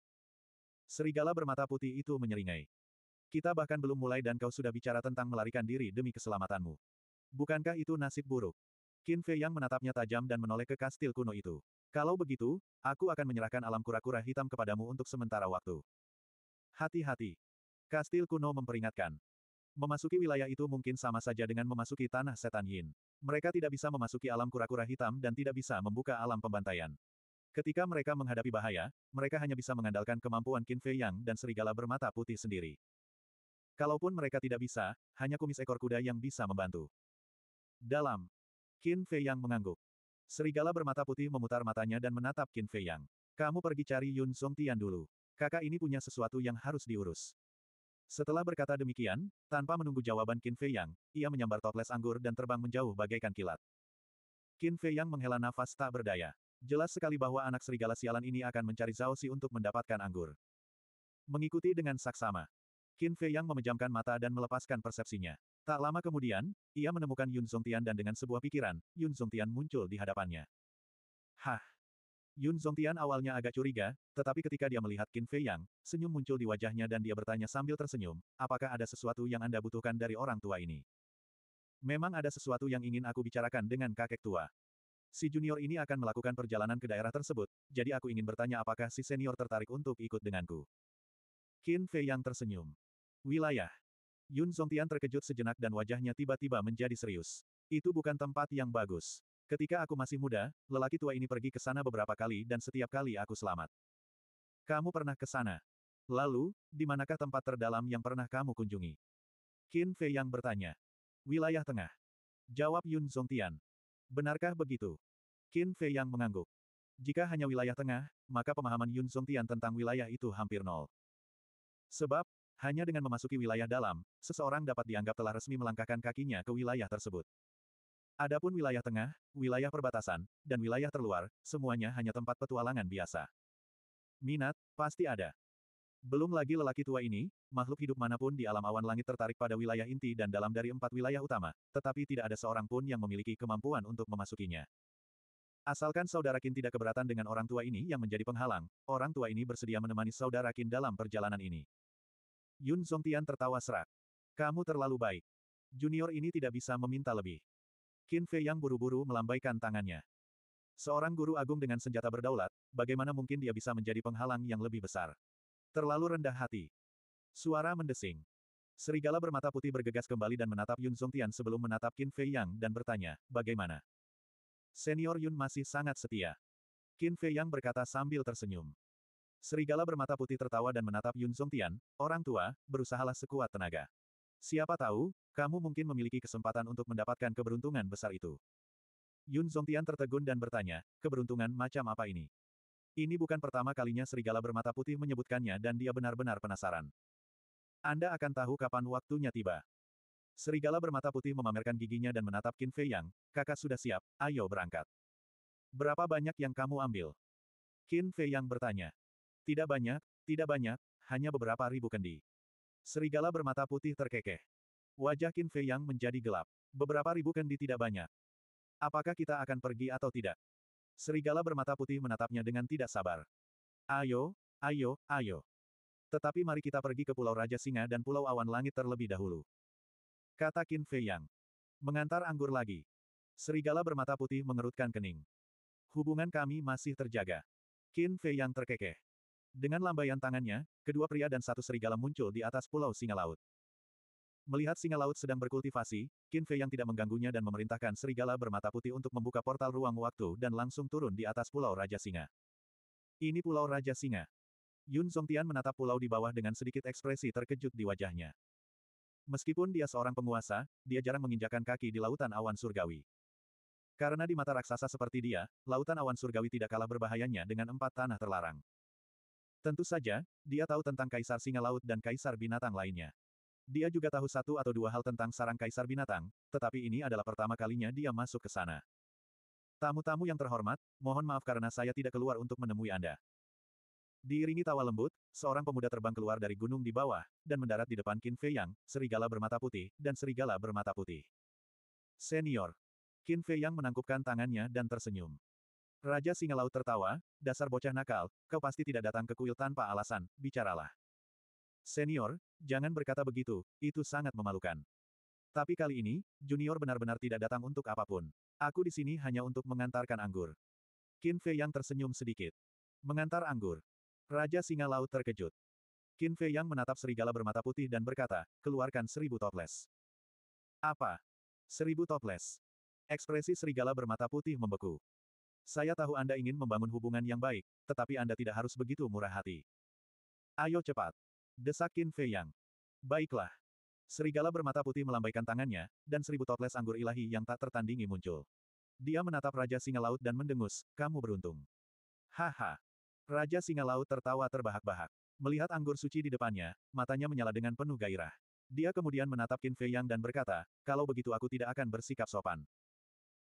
Serigala bermata putih itu menyeringai. Kita bahkan belum mulai dan kau sudah bicara tentang melarikan diri demi keselamatanmu. Bukankah itu nasib buruk? Qin Fei yang menatapnya tajam dan menoleh ke kastil kuno itu. Kalau begitu, aku akan menyerahkan alam kura-kura hitam kepadamu untuk sementara waktu. Hati-hati. Kastil kuno memperingatkan. Memasuki wilayah itu mungkin sama saja dengan memasuki tanah setan Yin. Mereka tidak bisa memasuki alam kura-kura hitam dan tidak bisa membuka alam pembantaian. Ketika mereka menghadapi bahaya, mereka hanya bisa mengandalkan kemampuan Qin Fei Yang dan serigala bermata putih sendiri. Kalaupun mereka tidak bisa, hanya kumis ekor kuda yang bisa membantu. Dalam. Qin Fei Yang mengangguk. Serigala bermata putih memutar matanya dan menatap Qin Fei Yang. Kamu pergi cari Yun Song Tian dulu. Kakak ini punya sesuatu yang harus diurus. Setelah berkata demikian, tanpa menunggu jawaban Qin Fei Yang, ia menyambar toples anggur dan terbang menjauh bagaikan kilat. Qin Fei Yang menghela nafas tak berdaya. Jelas sekali bahwa anak serigala sialan ini akan mencari Zhao Xi untuk mendapatkan anggur. Mengikuti dengan saksama. Qin Fei Yang memejamkan mata dan melepaskan persepsinya. Tak lama kemudian, ia menemukan Yun Zhongtian dan dengan sebuah pikiran, Yun Zhongtian muncul di hadapannya. Hah! Yun Zongtian awalnya agak curiga, tetapi ketika dia melihat Qin Fei Yang, senyum muncul di wajahnya dan dia bertanya sambil tersenyum, apakah ada sesuatu yang Anda butuhkan dari orang tua ini? Memang ada sesuatu yang ingin aku bicarakan dengan kakek tua. Si junior ini akan melakukan perjalanan ke daerah tersebut, jadi aku ingin bertanya apakah si senior tertarik untuk ikut denganku. Qin Fei Yang tersenyum. Wilayah. Yun Zongtian terkejut sejenak dan wajahnya tiba-tiba menjadi serius. Itu bukan tempat yang bagus. Ketika aku masih muda, lelaki tua ini pergi ke sana beberapa kali dan setiap kali aku selamat. Kamu pernah ke sana? Lalu, di manakah tempat terdalam yang pernah kamu kunjungi? Qin Fei yang bertanya. Wilayah tengah. Jawab Yun Zongtian. Benarkah begitu? Qin Fei yang mengangguk. Jika hanya wilayah tengah, maka pemahaman Yun Zongtian tentang wilayah itu hampir nol. Sebab, hanya dengan memasuki wilayah dalam, seseorang dapat dianggap telah resmi melangkahkan kakinya ke wilayah tersebut. Adapun wilayah tengah, wilayah perbatasan, dan wilayah terluar, semuanya hanya tempat petualangan biasa. Minat, pasti ada. Belum lagi lelaki tua ini, makhluk hidup manapun di alam awan langit tertarik pada wilayah inti dan dalam dari empat wilayah utama, tetapi tidak ada seorang pun yang memiliki kemampuan untuk memasukinya. Asalkan saudara Kin tidak keberatan dengan orang tua ini yang menjadi penghalang, orang tua ini bersedia menemani saudara Kin dalam perjalanan ini. Yun Zhongtian tertawa serak. Kamu terlalu baik. Junior ini tidak bisa meminta lebih. Qin Fei yang buru-buru melambaikan tangannya. Seorang guru agung dengan senjata berdaulat, bagaimana mungkin dia bisa menjadi penghalang yang lebih besar? Terlalu rendah hati. Suara mendesing. Serigala bermata putih bergegas kembali dan menatap Yun Tian sebelum menatap Qin Fei Yang dan bertanya, bagaimana? Senior Yun masih sangat setia. Qin Fei Yang berkata sambil tersenyum. Serigala bermata putih tertawa dan menatap Yun Tian, orang tua, berusahalah sekuat tenaga. Siapa tahu, kamu mungkin memiliki kesempatan untuk mendapatkan keberuntungan besar itu. Yun Zongtian tertegun dan bertanya, keberuntungan macam apa ini? Ini bukan pertama kalinya serigala bermata putih menyebutkannya dan dia benar-benar penasaran. Anda akan tahu kapan waktunya tiba. Serigala bermata putih memamerkan giginya dan menatap Qin Fei Yang, kakak sudah siap, ayo berangkat. Berapa banyak yang kamu ambil? Qin Fei Yang bertanya. Tidak banyak, tidak banyak, hanya beberapa ribu kendi. Serigala bermata putih terkekeh. Wajah Qin Fei Yang menjadi gelap. Beberapa ribu kendi tidak banyak. Apakah kita akan pergi atau tidak? Serigala bermata putih menatapnya dengan tidak sabar. Ayo, ayo, ayo. Tetapi mari kita pergi ke Pulau Raja Singa dan Pulau Awan Langit terlebih dahulu. Kata Qin Fei Yang. Mengantar anggur lagi. Serigala bermata putih mengerutkan kening. Hubungan kami masih terjaga. Qin Fei Yang terkekeh. Dengan lambaian tangannya, kedua pria dan satu serigala muncul di atas pulau singa laut. Melihat singa laut sedang berkultivasi, Qin Fei yang tidak mengganggunya dan memerintahkan serigala bermata putih untuk membuka portal ruang waktu dan langsung turun di atas pulau Raja Singa. Ini pulau Raja Singa. Yun Zongtian menatap pulau di bawah dengan sedikit ekspresi terkejut di wajahnya. Meskipun dia seorang penguasa, dia jarang menginjakan kaki di lautan awan surgawi. Karena di mata raksasa seperti dia, lautan awan surgawi tidak kalah berbahayanya dengan empat tanah terlarang. Tentu saja, dia tahu tentang Kaisar Singa Laut dan Kaisar Binatang lainnya. Dia juga tahu satu atau dua hal tentang sarang Kaisar Binatang, tetapi ini adalah pertama kalinya dia masuk ke sana. Tamu-tamu yang terhormat, mohon maaf karena saya tidak keluar untuk menemui Anda. Diiringi tawa lembut, seorang pemuda terbang keluar dari gunung di bawah, dan mendarat di depan Qin Fei Yang, serigala bermata putih, dan serigala bermata putih. Senior. Qin Fei Yang menangkupkan tangannya dan tersenyum. Raja Singa Laut tertawa, dasar bocah nakal, kau pasti tidak datang ke kuil tanpa alasan, bicaralah. Senior, jangan berkata begitu, itu sangat memalukan. Tapi kali ini, junior benar-benar tidak datang untuk apapun. Aku di sini hanya untuk mengantarkan anggur. Qin Fei yang tersenyum sedikit. Mengantar anggur. Raja Singa Laut terkejut. Qin Fei yang menatap serigala bermata putih dan berkata, keluarkan seribu toples. Apa? Seribu toples. Ekspresi serigala bermata putih membeku. Saya tahu Anda ingin membangun hubungan yang baik, tetapi Anda tidak harus begitu murah hati. Ayo cepat. desakin Fei Yang. Baiklah. Serigala bermata putih melambaikan tangannya, dan seribu toples anggur ilahi yang tak tertandingi muncul. Dia menatap Raja Singa Laut dan mendengus, kamu beruntung. Haha. Raja Singa Laut tertawa terbahak-bahak. Melihat anggur suci di depannya, matanya menyala dengan penuh gairah. Dia kemudian menatap Qin Fei Yang dan berkata, kalau begitu aku tidak akan bersikap sopan.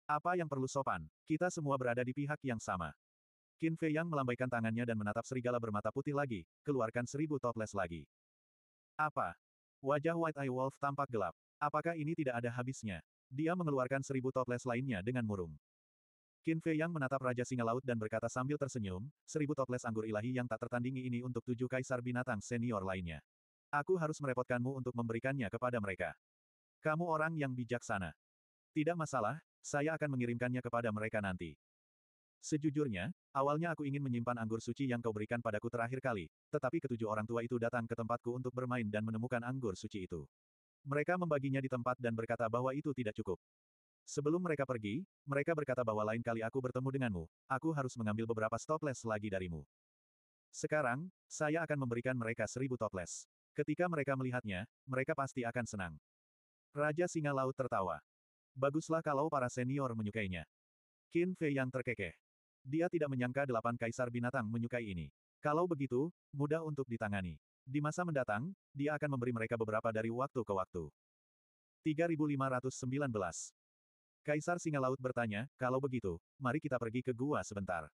Apa yang perlu sopan? Kita semua berada di pihak yang sama. Qin Fei Yang melambaikan tangannya dan menatap serigala bermata putih lagi, keluarkan seribu toples lagi. Apa? Wajah White Eye Wolf tampak gelap. Apakah ini tidak ada habisnya? Dia mengeluarkan seribu toples lainnya dengan murung. Qin Fei Yang menatap Raja Singa Laut dan berkata sambil tersenyum, seribu toples anggur ilahi yang tak tertandingi ini untuk tujuh kaisar binatang senior lainnya. Aku harus merepotkanmu untuk memberikannya kepada mereka. Kamu orang yang bijaksana. Tidak masalah, saya akan mengirimkannya kepada mereka nanti. Sejujurnya, awalnya aku ingin menyimpan anggur suci yang kau berikan padaku terakhir kali, tetapi ketujuh orang tua itu datang ke tempatku untuk bermain dan menemukan anggur suci itu. Mereka membaginya di tempat dan berkata bahwa itu tidak cukup. Sebelum mereka pergi, mereka berkata bahwa lain kali aku bertemu denganmu, aku harus mengambil beberapa toples lagi darimu. Sekarang, saya akan memberikan mereka seribu toples. Ketika mereka melihatnya, mereka pasti akan senang. Raja Singa Laut tertawa. Baguslah kalau para senior menyukainya. Qin Fei yang terkekeh. Dia tidak menyangka delapan kaisar binatang menyukai ini. Kalau begitu, mudah untuk ditangani. Di masa mendatang, dia akan memberi mereka beberapa dari waktu ke waktu. 3519. Kaisar Singa Laut bertanya, kalau begitu, mari kita pergi ke gua sebentar.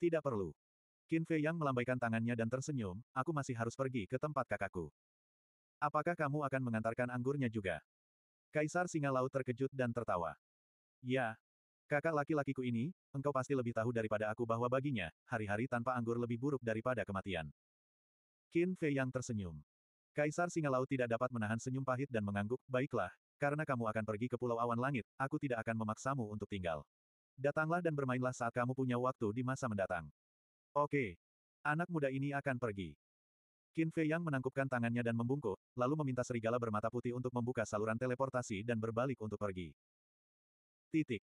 Tidak perlu. Qin Fei Yang melambaikan tangannya dan tersenyum, aku masih harus pergi ke tempat kakakku. Apakah kamu akan mengantarkan anggurnya juga? Kaisar Singa Laut terkejut dan tertawa. Ya. Kakak laki-lakiku ini, engkau pasti lebih tahu daripada aku bahwa baginya, hari-hari tanpa anggur lebih buruk daripada kematian. Qin Fei yang tersenyum. Kaisar Singa Laut tidak dapat menahan senyum pahit dan mengangguk, baiklah, karena kamu akan pergi ke Pulau Awan Langit, aku tidak akan memaksamu untuk tinggal. Datanglah dan bermainlah saat kamu punya waktu di masa mendatang. Oke. Anak muda ini akan pergi. Qin Fei Yang menangkupkan tangannya dan membungkuk, lalu meminta serigala bermata putih untuk membuka saluran teleportasi dan berbalik untuk pergi. Titik.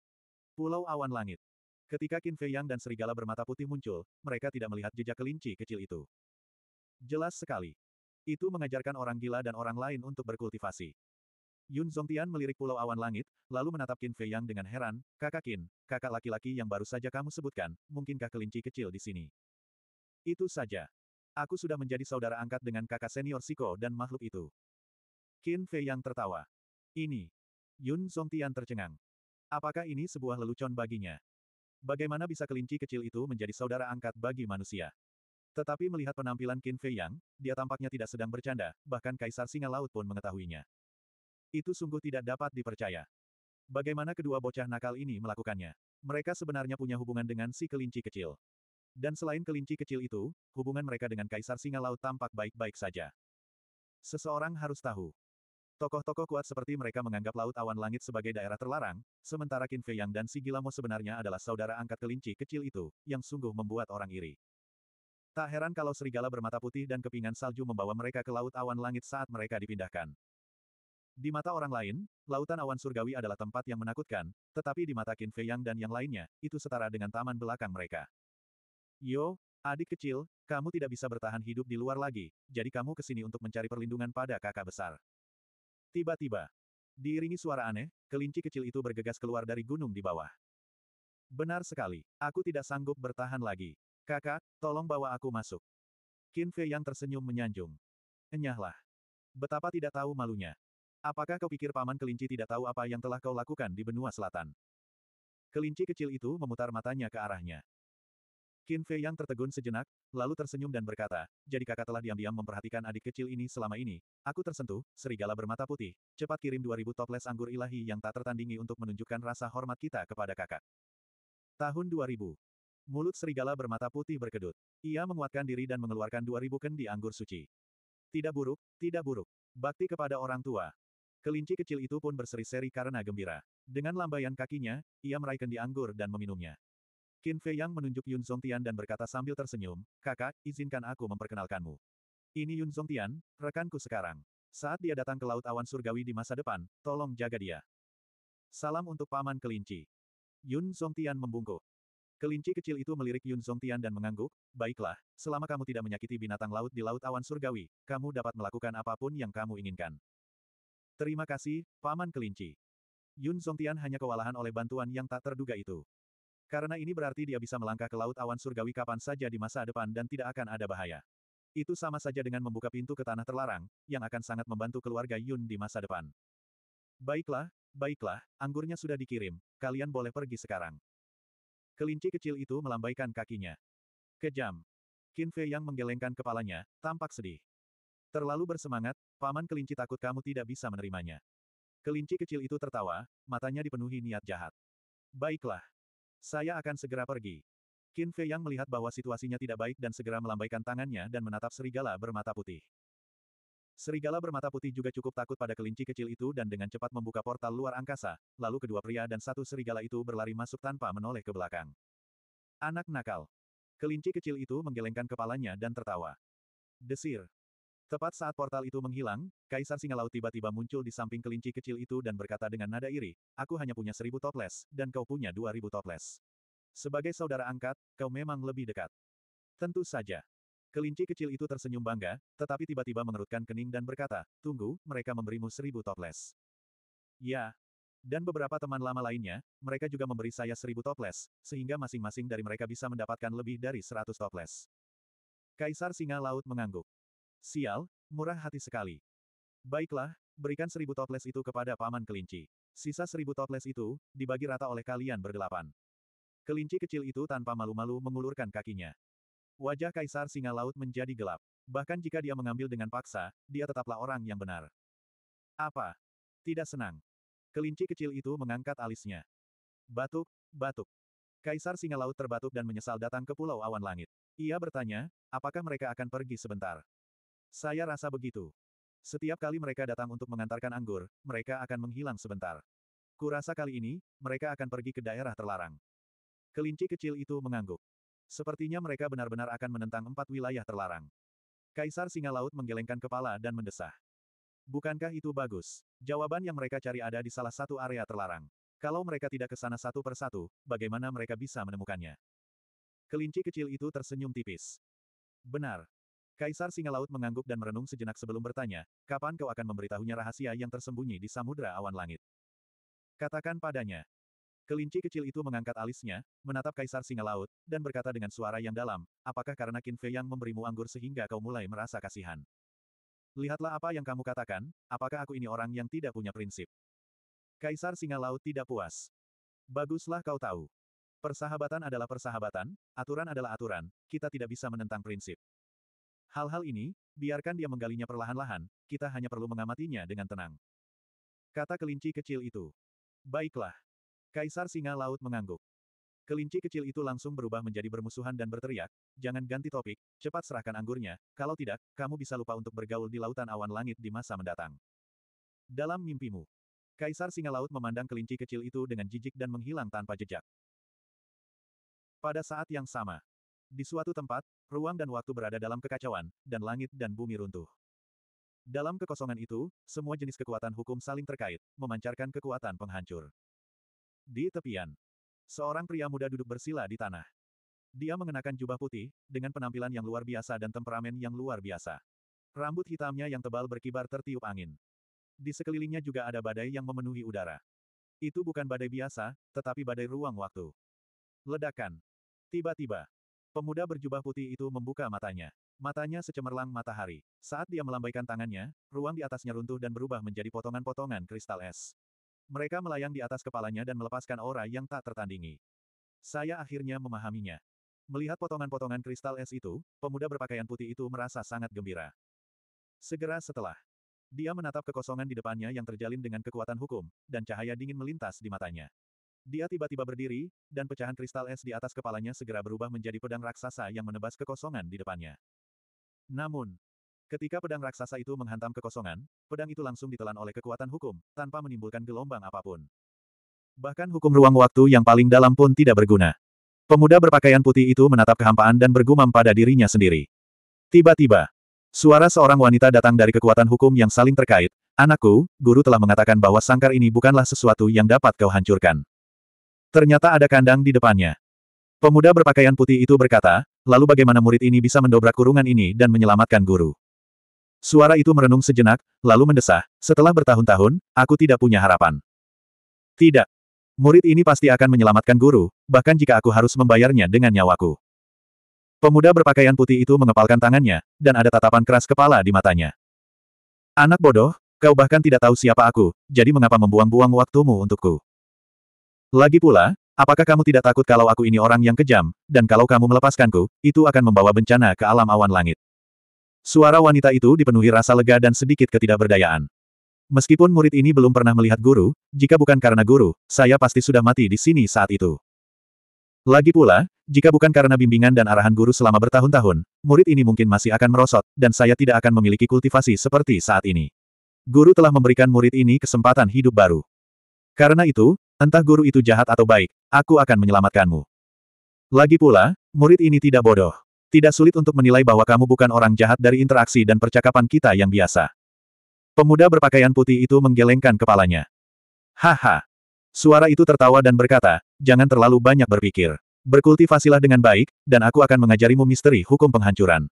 Pulau Awan Langit. Ketika Qin Fei Yang dan serigala bermata putih muncul, mereka tidak melihat jejak kelinci kecil itu. Jelas sekali. Itu mengajarkan orang gila dan orang lain untuk berkultivasi. Yun Zongtian melirik pulau awan langit, lalu menatap Qin Fei Yang dengan heran, kakak Qin, kakak laki-laki yang baru saja kamu sebutkan, mungkinkah kelinci kecil di sini? Itu saja. Aku sudah menjadi saudara angkat dengan kakak senior Siko dan makhluk itu. Qin Fei yang tertawa. Ini. Yun Songtian tercengang. Apakah ini sebuah lelucon baginya? Bagaimana bisa kelinci kecil itu menjadi saudara angkat bagi manusia? Tetapi melihat penampilan Qin Fei Yang, dia tampaknya tidak sedang bercanda, bahkan Kaisar Singa Laut pun mengetahuinya. Itu sungguh tidak dapat dipercaya. Bagaimana kedua bocah nakal ini melakukannya? Mereka sebenarnya punya hubungan dengan si kelinci kecil. Dan selain kelinci kecil itu, hubungan mereka dengan Kaisar Singa Laut tampak baik-baik saja. Seseorang harus tahu. Tokoh-tokoh kuat seperti mereka menganggap Laut Awan Langit sebagai daerah terlarang, sementara Qin Fei Yang dan si Gilamo sebenarnya adalah saudara angkat kelinci kecil itu, yang sungguh membuat orang iri. Tak heran kalau serigala bermata putih dan kepingan salju membawa mereka ke Laut Awan Langit saat mereka dipindahkan. Di mata orang lain, Lautan Awan Surgawi adalah tempat yang menakutkan, tetapi di mata Qin Fei Yang dan yang lainnya, itu setara dengan taman belakang mereka. Yo, adik kecil, kamu tidak bisa bertahan hidup di luar lagi, jadi kamu ke sini untuk mencari perlindungan pada kakak besar. Tiba-tiba, diiringi suara aneh, kelinci kecil itu bergegas keluar dari gunung di bawah. Benar sekali, aku tidak sanggup bertahan lagi. Kakak, tolong bawa aku masuk. Qin Fei yang tersenyum menyanjung. Enyahlah. Betapa tidak tahu malunya. Apakah kau pikir paman kelinci tidak tahu apa yang telah kau lakukan di benua selatan? Kelinci kecil itu memutar matanya ke arahnya. Qin Fei yang tertegun sejenak, lalu tersenyum dan berkata, jadi kakak telah diam-diam memperhatikan adik kecil ini selama ini. Aku tersentuh, serigala bermata putih, cepat kirim 2000 toples anggur ilahi yang tak tertandingi untuk menunjukkan rasa hormat kita kepada kakak. Tahun 2000. Mulut serigala bermata putih berkedut. Ia menguatkan diri dan mengeluarkan 2000 ribu kendi anggur suci. Tidak buruk, tidak buruk. Bakti kepada orang tua. Kelinci kecil itu pun berseri-seri karena gembira. Dengan lambaian kakinya, ia meraih kendi anggur dan meminumnya. Qin Fei Yang menunjuk Yun Zongtian dan berkata sambil tersenyum, kakak, izinkan aku memperkenalkanmu. Ini Yun Zongtian, rekanku sekarang. Saat dia datang ke Laut Awan Surgawi di masa depan, tolong jaga dia. Salam untuk Paman Kelinci. Yun Zongtian membungkuk. Kelinci kecil itu melirik Yun Zongtian dan mengangguk, baiklah, selama kamu tidak menyakiti binatang laut di Laut Awan Surgawi, kamu dapat melakukan apapun yang kamu inginkan. Terima kasih, Paman Kelinci. Yun Zongtian hanya kewalahan oleh bantuan yang tak terduga itu. Karena ini berarti dia bisa melangkah ke laut awan surgawi kapan saja di masa depan dan tidak akan ada bahaya. Itu sama saja dengan membuka pintu ke tanah terlarang, yang akan sangat membantu keluarga Yun di masa depan. Baiklah, baiklah, anggurnya sudah dikirim, kalian boleh pergi sekarang. Kelinci kecil itu melambaikan kakinya. Kejam. Qin Fei yang menggelengkan kepalanya, tampak sedih. Terlalu bersemangat, paman kelinci takut kamu tidak bisa menerimanya. Kelinci kecil itu tertawa, matanya dipenuhi niat jahat. Baiklah, saya akan segera pergi. Qin Fei Yang melihat bahwa situasinya tidak baik dan segera melambaikan tangannya dan menatap serigala bermata putih. Serigala bermata putih juga cukup takut pada kelinci kecil itu dan dengan cepat membuka portal luar angkasa, lalu kedua pria dan satu serigala itu berlari masuk tanpa menoleh ke belakang. Anak nakal. Kelinci kecil itu menggelengkan kepalanya dan tertawa. Desir. Tepat saat portal itu menghilang, Kaisar Singa Laut tiba-tiba muncul di samping kelinci kecil itu dan berkata dengan nada iri, aku hanya punya seribu toples, dan kau punya dua ribu toples. Sebagai saudara angkat, kau memang lebih dekat. Tentu saja. Kelinci kecil itu tersenyum bangga, tetapi tiba-tiba mengerutkan kening dan berkata, tunggu, mereka memberimu seribu toples. Ya. Dan beberapa teman lama lainnya, mereka juga memberi saya seribu toples, sehingga masing-masing dari mereka bisa mendapatkan lebih dari seratus toples. Kaisar Singa Laut mengangguk. Sial, murah hati sekali. Baiklah, berikan seribu toples itu kepada paman kelinci. Sisa seribu toples itu, dibagi rata oleh kalian berdelapan. Kelinci kecil itu tanpa malu-malu mengulurkan kakinya. Wajah Kaisar Singa Laut menjadi gelap. Bahkan jika dia mengambil dengan paksa, dia tetaplah orang yang benar. Apa? Tidak senang. Kelinci kecil itu mengangkat alisnya. Batuk, batuk. Kaisar Singa Laut terbatuk dan menyesal datang ke Pulau Awan Langit. Ia bertanya, apakah mereka akan pergi sebentar? Saya rasa begitu. Setiap kali mereka datang untuk mengantarkan anggur, mereka akan menghilang sebentar. Kurasa kali ini, mereka akan pergi ke daerah terlarang. Kelinci kecil itu mengangguk. Sepertinya mereka benar-benar akan menentang empat wilayah terlarang. Kaisar Singa Laut menggelengkan kepala dan mendesah. Bukankah itu bagus? Jawaban yang mereka cari ada di salah satu area terlarang. Kalau mereka tidak ke sana satu persatu, bagaimana mereka bisa menemukannya? Kelinci kecil itu tersenyum tipis. Benar, Kaisar Singa Laut mengangguk dan merenung sejenak sebelum bertanya, kapan kau akan memberitahunya rahasia yang tersembunyi di samudera awan langit? Katakan padanya. Kelinci kecil itu mengangkat alisnya, menatap Kaisar Singa Laut, dan berkata dengan suara yang dalam, apakah karena Qin Fei yang memberimu anggur sehingga kau mulai merasa kasihan? Lihatlah apa yang kamu katakan, apakah aku ini orang yang tidak punya prinsip? Kaisar Singa Laut tidak puas. Baguslah kau tahu. Persahabatan adalah persahabatan, aturan adalah aturan, kita tidak bisa menentang prinsip. Hal-hal ini, biarkan dia menggalinya perlahan-lahan, kita hanya perlu mengamatinya dengan tenang. Kata kelinci kecil itu. Baiklah. Kaisar Singa Laut mengangguk. Kelinci kecil itu langsung berubah menjadi bermusuhan dan berteriak, jangan ganti topik, cepat serahkan anggurnya, kalau tidak, kamu bisa lupa untuk bergaul di lautan awan langit di masa mendatang. Dalam mimpimu, Kaisar Singa Laut memandang kelinci kecil itu dengan jijik dan menghilang tanpa jejak. Pada saat yang sama, di suatu tempat, ruang dan waktu berada dalam kekacauan, dan langit dan bumi runtuh. Dalam kekosongan itu, semua jenis kekuatan hukum saling terkait, memancarkan kekuatan penghancur. Di tepian, seorang pria muda duduk bersila di tanah. Dia mengenakan jubah putih, dengan penampilan yang luar biasa dan temperamen yang luar biasa. Rambut hitamnya yang tebal berkibar tertiup angin. Di sekelilingnya juga ada badai yang memenuhi udara. Itu bukan badai biasa, tetapi badai ruang waktu. Ledakan. Tiba-tiba, Pemuda berjubah putih itu membuka matanya. Matanya secemerlang matahari. Saat dia melambaikan tangannya, ruang di atasnya runtuh dan berubah menjadi potongan-potongan kristal es. Mereka melayang di atas kepalanya dan melepaskan aura yang tak tertandingi. Saya akhirnya memahaminya. Melihat potongan-potongan kristal es itu, pemuda berpakaian putih itu merasa sangat gembira. Segera setelah, dia menatap kekosongan di depannya yang terjalin dengan kekuatan hukum, dan cahaya dingin melintas di matanya. Dia tiba-tiba berdiri, dan pecahan kristal es di atas kepalanya segera berubah menjadi pedang raksasa yang menebas kekosongan di depannya. Namun, ketika pedang raksasa itu menghantam kekosongan, pedang itu langsung ditelan oleh kekuatan hukum, tanpa menimbulkan gelombang apapun. Bahkan hukum ruang waktu yang paling dalam pun tidak berguna. Pemuda berpakaian putih itu menatap kehampaan dan bergumam pada dirinya sendiri. Tiba-tiba, suara seorang wanita datang dari kekuatan hukum yang saling terkait. Anakku, guru telah mengatakan bahwa sangkar ini bukanlah sesuatu yang dapat kau hancurkan. Ternyata ada kandang di depannya. Pemuda berpakaian putih itu berkata, lalu bagaimana murid ini bisa mendobrak kurungan ini dan menyelamatkan guru? Suara itu merenung sejenak, lalu mendesah, setelah bertahun-tahun, aku tidak punya harapan. Tidak. Murid ini pasti akan menyelamatkan guru, bahkan jika aku harus membayarnya dengan nyawaku. Pemuda berpakaian putih itu mengepalkan tangannya, dan ada tatapan keras kepala di matanya. Anak bodoh, kau bahkan tidak tahu siapa aku, jadi mengapa membuang-buang waktumu untukku? Lagi pula, apakah kamu tidak takut kalau aku ini orang yang kejam, dan kalau kamu melepaskanku, itu akan membawa bencana ke alam awan langit. Suara wanita itu dipenuhi rasa lega dan sedikit ketidakberdayaan. Meskipun murid ini belum pernah melihat guru, jika bukan karena guru, saya pasti sudah mati di sini saat itu. Lagi pula, jika bukan karena bimbingan dan arahan guru selama bertahun-tahun, murid ini mungkin masih akan merosot, dan saya tidak akan memiliki kultivasi seperti saat ini. Guru telah memberikan murid ini kesempatan hidup baru. Karena itu, Entah guru itu jahat atau baik, aku akan menyelamatkanmu. Lagi pula, murid ini tidak bodoh. Tidak sulit untuk menilai bahwa kamu bukan orang jahat dari interaksi dan percakapan kita yang biasa. Pemuda berpakaian putih itu menggelengkan kepalanya. Haha. Suara itu tertawa dan berkata, jangan terlalu banyak berpikir. Berkultivasilah dengan baik, dan aku akan mengajarimu misteri hukum penghancuran.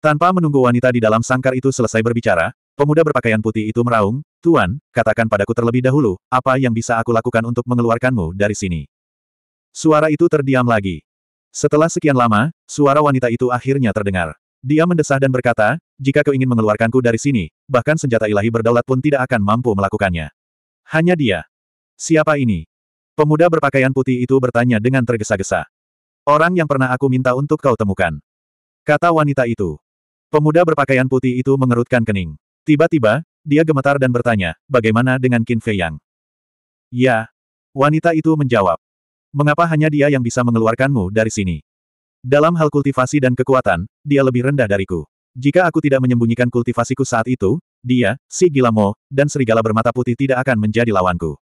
Tanpa menunggu wanita di dalam sangkar itu selesai berbicara, pemuda berpakaian putih itu meraung, Tuan, katakan padaku terlebih dahulu, apa yang bisa aku lakukan untuk mengeluarkanmu dari sini? Suara itu terdiam lagi. Setelah sekian lama, suara wanita itu akhirnya terdengar. Dia mendesah dan berkata, jika kau ingin mengeluarkanku dari sini, bahkan senjata ilahi berdaulat pun tidak akan mampu melakukannya. Hanya dia. Siapa ini? Pemuda berpakaian putih itu bertanya dengan tergesa-gesa. Orang yang pernah aku minta untuk kau temukan. Kata wanita itu. Pemuda berpakaian putih itu mengerutkan kening. Tiba-tiba, dia gemetar dan bertanya, bagaimana dengan Qin Fei Yang? Ya. Wanita itu menjawab. Mengapa hanya dia yang bisa mengeluarkanmu dari sini? Dalam hal kultivasi dan kekuatan, dia lebih rendah dariku. Jika aku tidak menyembunyikan kultivasiku saat itu, dia, si Gilamo, dan serigala bermata putih tidak akan menjadi lawanku.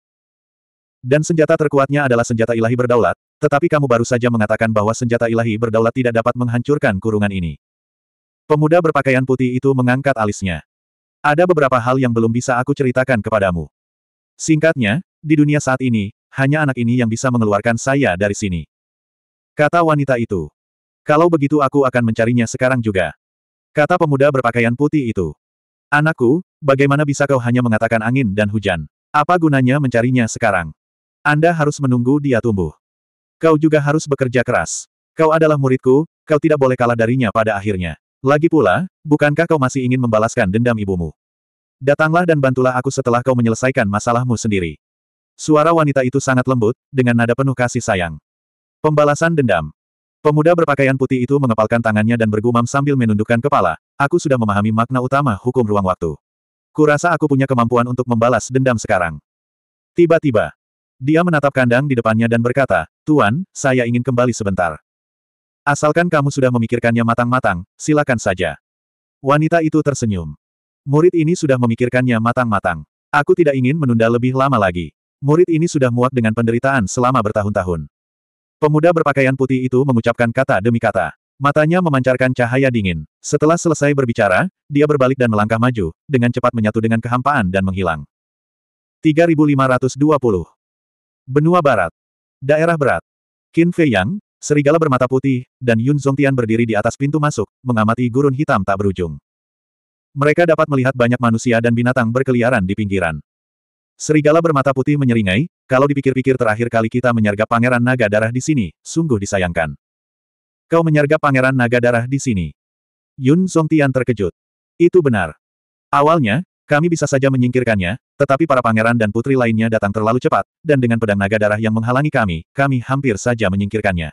Dan senjata terkuatnya adalah senjata ilahi berdaulat, tetapi kamu baru saja mengatakan bahwa senjata ilahi berdaulat tidak dapat menghancurkan kurungan ini. Pemuda berpakaian putih itu mengangkat alisnya. Ada beberapa hal yang belum bisa aku ceritakan kepadamu. Singkatnya, di dunia saat ini, hanya anak ini yang bisa mengeluarkan saya dari sini. Kata wanita itu. Kalau begitu aku akan mencarinya sekarang juga. Kata pemuda berpakaian putih itu. Anakku, bagaimana bisa kau hanya mengatakan angin dan hujan? Apa gunanya mencarinya sekarang? Anda harus menunggu dia tumbuh. Kau juga harus bekerja keras. Kau adalah muridku, kau tidak boleh kalah darinya pada akhirnya. Lagi pula, bukankah kau masih ingin membalaskan dendam ibumu? Datanglah dan bantulah aku setelah kau menyelesaikan masalahmu sendiri. Suara wanita itu sangat lembut, dengan nada penuh kasih sayang. Pembalasan dendam. Pemuda berpakaian putih itu mengepalkan tangannya dan bergumam sambil menundukkan kepala, aku sudah memahami makna utama hukum ruang waktu. Kurasa aku punya kemampuan untuk membalas dendam sekarang. Tiba-tiba, dia menatap kandang di depannya dan berkata, Tuan, saya ingin kembali sebentar. Asalkan kamu sudah memikirkannya matang-matang, silakan saja. Wanita itu tersenyum. Murid ini sudah memikirkannya matang-matang. Aku tidak ingin menunda lebih lama lagi. Murid ini sudah muak dengan penderitaan selama bertahun-tahun. Pemuda berpakaian putih itu mengucapkan kata demi kata. Matanya memancarkan cahaya dingin. Setelah selesai berbicara, dia berbalik dan melangkah maju, dengan cepat menyatu dengan kehampaan dan menghilang. 3520 Benua Barat Daerah Berat Qin Fei Yang, Serigala bermata putih, dan Yun Zongtian berdiri di atas pintu masuk, mengamati gurun hitam tak berujung. Mereka dapat melihat banyak manusia dan binatang berkeliaran di pinggiran. Serigala bermata putih menyeringai, kalau dipikir-pikir terakhir kali kita menyergap pangeran naga darah di sini, sungguh disayangkan. Kau menyergap pangeran naga darah di sini. Yun Zongtian terkejut. Itu benar. Awalnya, kami bisa saja menyingkirkannya, tetapi para pangeran dan putri lainnya datang terlalu cepat, dan dengan pedang naga darah yang menghalangi kami, kami hampir saja menyingkirkannya.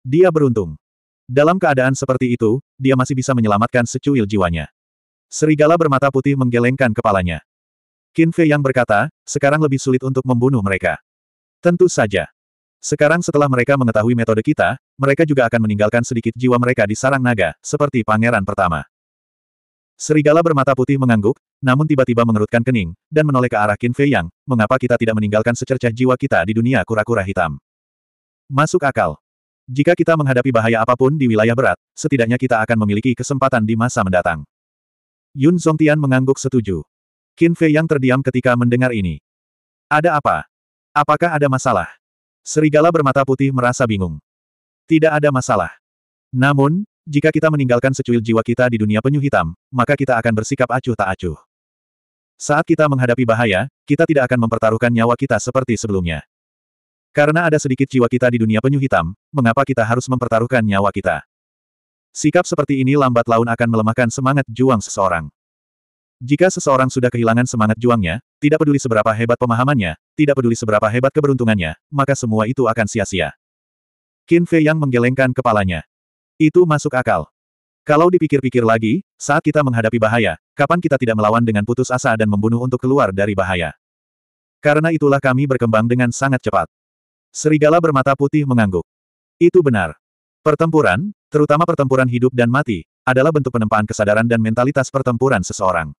Dia beruntung. Dalam keadaan seperti itu, dia masih bisa menyelamatkan secuil jiwanya. Serigala bermata putih menggelengkan kepalanya. Qin Fei yang berkata, sekarang lebih sulit untuk membunuh mereka. Tentu saja. Sekarang setelah mereka mengetahui metode kita, mereka juga akan meninggalkan sedikit jiwa mereka di sarang naga, seperti pangeran pertama. Serigala bermata putih mengangguk, namun tiba-tiba mengerutkan kening, dan menoleh ke arah Qin Fei Yang, mengapa kita tidak meninggalkan secercah jiwa kita di dunia kura-kura hitam. Masuk akal. Jika kita menghadapi bahaya apapun di wilayah berat, setidaknya kita akan memiliki kesempatan di masa mendatang. Yun Zongtian mengangguk setuju. Qin Fei yang terdiam ketika mendengar ini. Ada apa? Apakah ada masalah? Serigala bermata putih merasa bingung. Tidak ada masalah. Namun, jika kita meninggalkan secuil jiwa kita di dunia penyu hitam, maka kita akan bersikap acuh tak acuh. Saat kita menghadapi bahaya, kita tidak akan mempertaruhkan nyawa kita seperti sebelumnya. Karena ada sedikit jiwa kita di dunia penyu hitam, mengapa kita harus mempertaruhkan nyawa kita? Sikap seperti ini lambat laun akan melemahkan semangat juang seseorang. Jika seseorang sudah kehilangan semangat juangnya, tidak peduli seberapa hebat pemahamannya, tidak peduli seberapa hebat keberuntungannya, maka semua itu akan sia-sia. Qin Fei yang menggelengkan kepalanya. Itu masuk akal. Kalau dipikir-pikir lagi, saat kita menghadapi bahaya, kapan kita tidak melawan dengan putus asa dan membunuh untuk keluar dari bahaya? Karena itulah kami berkembang dengan sangat cepat. Serigala bermata putih mengangguk. Itu benar. Pertempuran, terutama pertempuran hidup dan mati, adalah bentuk penempaan kesadaran dan mentalitas pertempuran seseorang.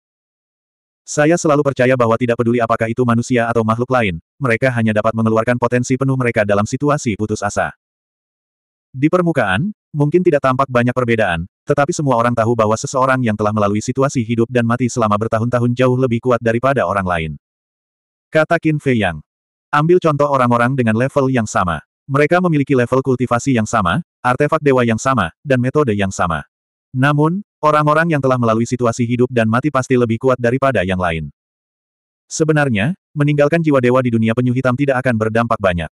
Saya selalu percaya bahwa tidak peduli apakah itu manusia atau makhluk lain, mereka hanya dapat mengeluarkan potensi penuh mereka dalam situasi putus asa. Di permukaan, mungkin tidak tampak banyak perbedaan, tetapi semua orang tahu bahwa seseorang yang telah melalui situasi hidup dan mati selama bertahun-tahun jauh lebih kuat daripada orang lain. Kata Qin Fei Yang. Ambil contoh orang-orang dengan level yang sama. Mereka memiliki level kultivasi yang sama, artefak dewa yang sama, dan metode yang sama. Namun, orang-orang yang telah melalui situasi hidup dan mati pasti lebih kuat daripada yang lain. Sebenarnya, meninggalkan jiwa dewa di dunia penyu hitam tidak akan berdampak banyak.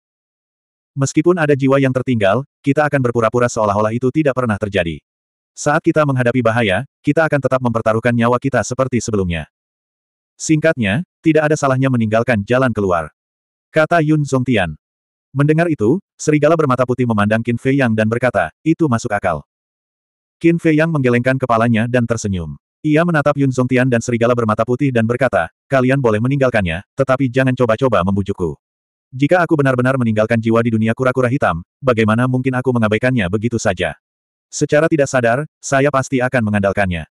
Meskipun ada jiwa yang tertinggal, kita akan berpura-pura seolah-olah itu tidak pernah terjadi. Saat kita menghadapi bahaya, kita akan tetap mempertaruhkan nyawa kita seperti sebelumnya. Singkatnya, tidak ada salahnya meninggalkan jalan keluar kata Yun Zongtian. Mendengar itu, serigala bermata putih memandang Qin Fei Yang dan berkata, itu masuk akal. Qin Fei Yang menggelengkan kepalanya dan tersenyum. Ia menatap Yun Zongtian dan serigala bermata putih dan berkata, kalian boleh meninggalkannya, tetapi jangan coba-coba membujukku. Jika aku benar-benar meninggalkan jiwa di dunia kura-kura hitam, bagaimana mungkin aku mengabaikannya begitu saja? Secara tidak sadar, saya pasti akan mengandalkannya.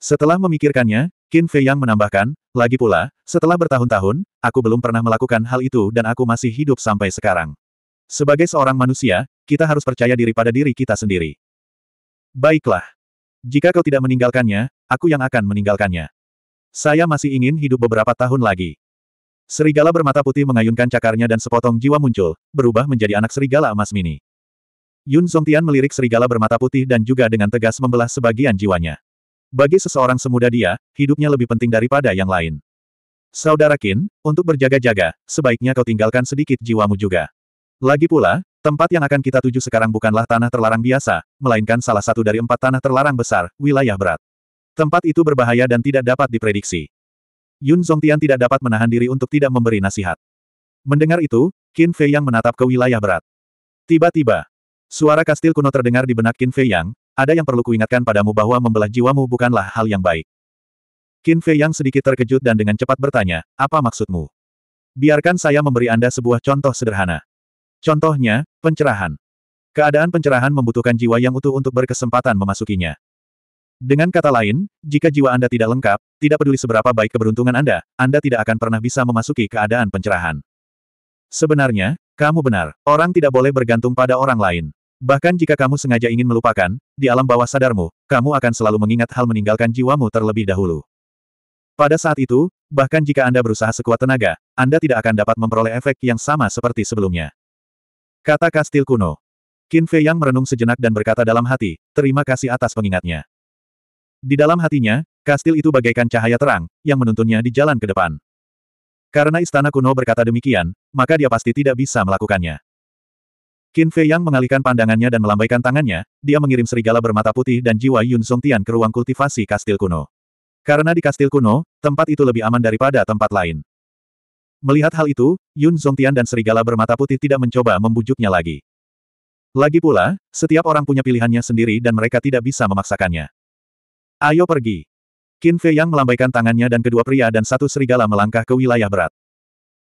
Setelah memikirkannya, Qin Fei Yang menambahkan, lagi pula, setelah bertahun-tahun, aku belum pernah melakukan hal itu dan aku masih hidup sampai sekarang. Sebagai seorang manusia, kita harus percaya diri pada diri kita sendiri. Baiklah. Jika kau tidak meninggalkannya, aku yang akan meninggalkannya. Saya masih ingin hidup beberapa tahun lagi. Serigala bermata putih mengayunkan cakarnya dan sepotong jiwa muncul, berubah menjadi anak serigala emas mini. Yun Songtian melirik serigala bermata putih dan juga dengan tegas membelah sebagian jiwanya. Bagi seseorang semuda dia, hidupnya lebih penting daripada yang lain. Saudara Kin, untuk berjaga-jaga, sebaiknya kau tinggalkan sedikit jiwamu juga. Lagi pula, tempat yang akan kita tuju sekarang bukanlah tanah terlarang biasa, melainkan salah satu dari empat tanah terlarang besar, wilayah berat. Tempat itu berbahaya dan tidak dapat diprediksi. Yun Zongtian tidak dapat menahan diri untuk tidak memberi nasihat. Mendengar itu, Qin Fei Yang menatap ke wilayah berat. Tiba-tiba, suara kastil kuno terdengar di benak Qin Fei Yang, ada yang perlu kuingatkan padamu bahwa membelah jiwamu bukanlah hal yang baik. Qin Fei yang sedikit terkejut dan dengan cepat bertanya, apa maksudmu? Biarkan saya memberi Anda sebuah contoh sederhana. Contohnya, pencerahan. Keadaan pencerahan membutuhkan jiwa yang utuh untuk berkesempatan memasukinya. Dengan kata lain, jika jiwa Anda tidak lengkap, tidak peduli seberapa baik keberuntungan Anda, Anda tidak akan pernah bisa memasuki keadaan pencerahan. Sebenarnya, kamu benar, orang tidak boleh bergantung pada orang lain. Bahkan jika kamu sengaja ingin melupakan, di alam bawah sadarmu, kamu akan selalu mengingat hal meninggalkan jiwamu terlebih dahulu. Pada saat itu, bahkan jika Anda berusaha sekuat tenaga, Anda tidak akan dapat memperoleh efek yang sama seperti sebelumnya. Kata kastil kuno. Qin Fei Yang merenung sejenak dan berkata dalam hati, terima kasih atas pengingatnya. Di dalam hatinya, kastil itu bagaikan cahaya terang, yang menuntunnya di jalan ke depan. Karena istana kuno berkata demikian, maka dia pasti tidak bisa melakukannya. Qin Fei Yang mengalihkan pandangannya dan melambaikan tangannya, dia mengirim serigala bermata putih dan jiwa Yun Song Tian ke ruang kultivasi kastil kuno. Karena di kastil kuno, tempat itu lebih aman daripada tempat lain. Melihat hal itu, Yun Song Tian dan serigala bermata putih tidak mencoba membujuknya lagi. Lagi pula, setiap orang punya pilihannya sendiri dan mereka tidak bisa memaksakannya. Ayo pergi. Qin Fei Yang melambaikan tangannya dan kedua pria dan satu serigala melangkah ke wilayah berat.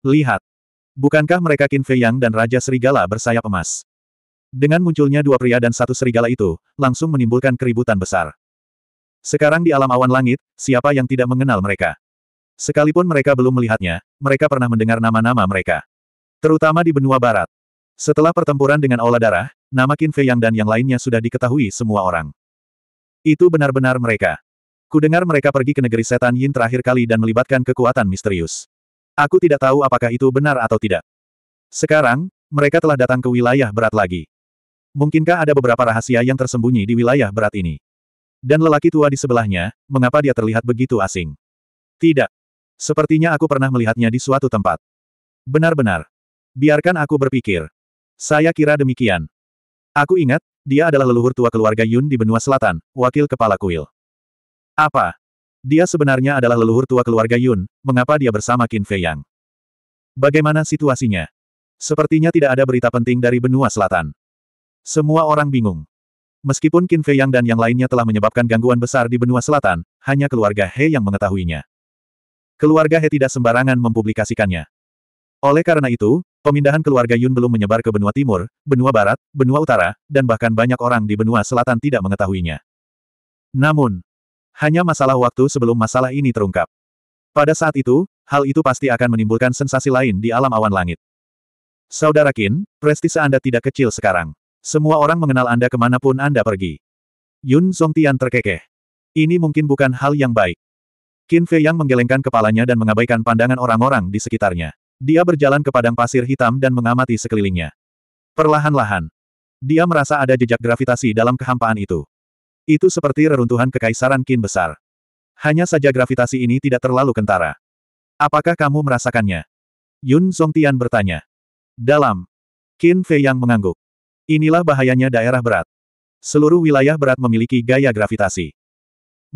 Lihat. Bukankah mereka Qin Fei Yang dan Raja Serigala bersayap emas? Dengan munculnya dua pria dan satu serigala itu, langsung menimbulkan keributan besar. Sekarang di alam awan langit, siapa yang tidak mengenal mereka? Sekalipun mereka belum melihatnya, mereka pernah mendengar nama-nama mereka. Terutama di benua barat. Setelah pertempuran dengan Aula Darah, nama Qin Fei Yang dan yang lainnya sudah diketahui semua orang. Itu benar-benar mereka. Kudengar mereka pergi ke negeri setan Yin terakhir kali dan melibatkan kekuatan misterius. Aku tidak tahu apakah itu benar atau tidak. Sekarang, mereka telah datang ke wilayah berat lagi. Mungkinkah ada beberapa rahasia yang tersembunyi di wilayah berat ini? Dan lelaki tua di sebelahnya, mengapa dia terlihat begitu asing? Tidak. Sepertinya aku pernah melihatnya di suatu tempat. Benar-benar. Biarkan aku berpikir. Saya kira demikian. Aku ingat, dia adalah leluhur tua keluarga Yun di benua selatan, wakil kepala kuil. Apa? Dia sebenarnya adalah leluhur tua keluarga Yun, mengapa dia bersama Qin Fei Yang? Bagaimana situasinya? Sepertinya tidak ada berita penting dari benua selatan. Semua orang bingung. Meskipun Qin Fei Yang dan yang lainnya telah menyebabkan gangguan besar di benua selatan, hanya keluarga He yang mengetahuinya. Keluarga He tidak sembarangan mempublikasikannya. Oleh karena itu, pemindahan keluarga Yun belum menyebar ke benua timur, benua barat, benua utara, dan bahkan banyak orang di benua selatan tidak mengetahuinya. Namun, hanya masalah waktu sebelum masalah ini terungkap. Pada saat itu, hal itu pasti akan menimbulkan sensasi lain di alam awan langit. Saudara Qin, prestise Anda tidak kecil sekarang. Semua orang mengenal Anda kemanapun Anda pergi. Yun Songtian terkekeh. Ini mungkin bukan hal yang baik. Qin Fei Yang menggelengkan kepalanya dan mengabaikan pandangan orang-orang di sekitarnya. Dia berjalan ke padang pasir hitam dan mengamati sekelilingnya. Perlahan-lahan. Dia merasa ada jejak gravitasi dalam kehampaan itu. Itu seperti reruntuhan kekaisaran Kin besar. Hanya saja gravitasi ini tidak terlalu kentara. Apakah kamu merasakannya? Yun Songtian bertanya. Dalam. Qin Fei yang mengangguk. Inilah bahayanya daerah berat. Seluruh wilayah berat memiliki gaya gravitasi.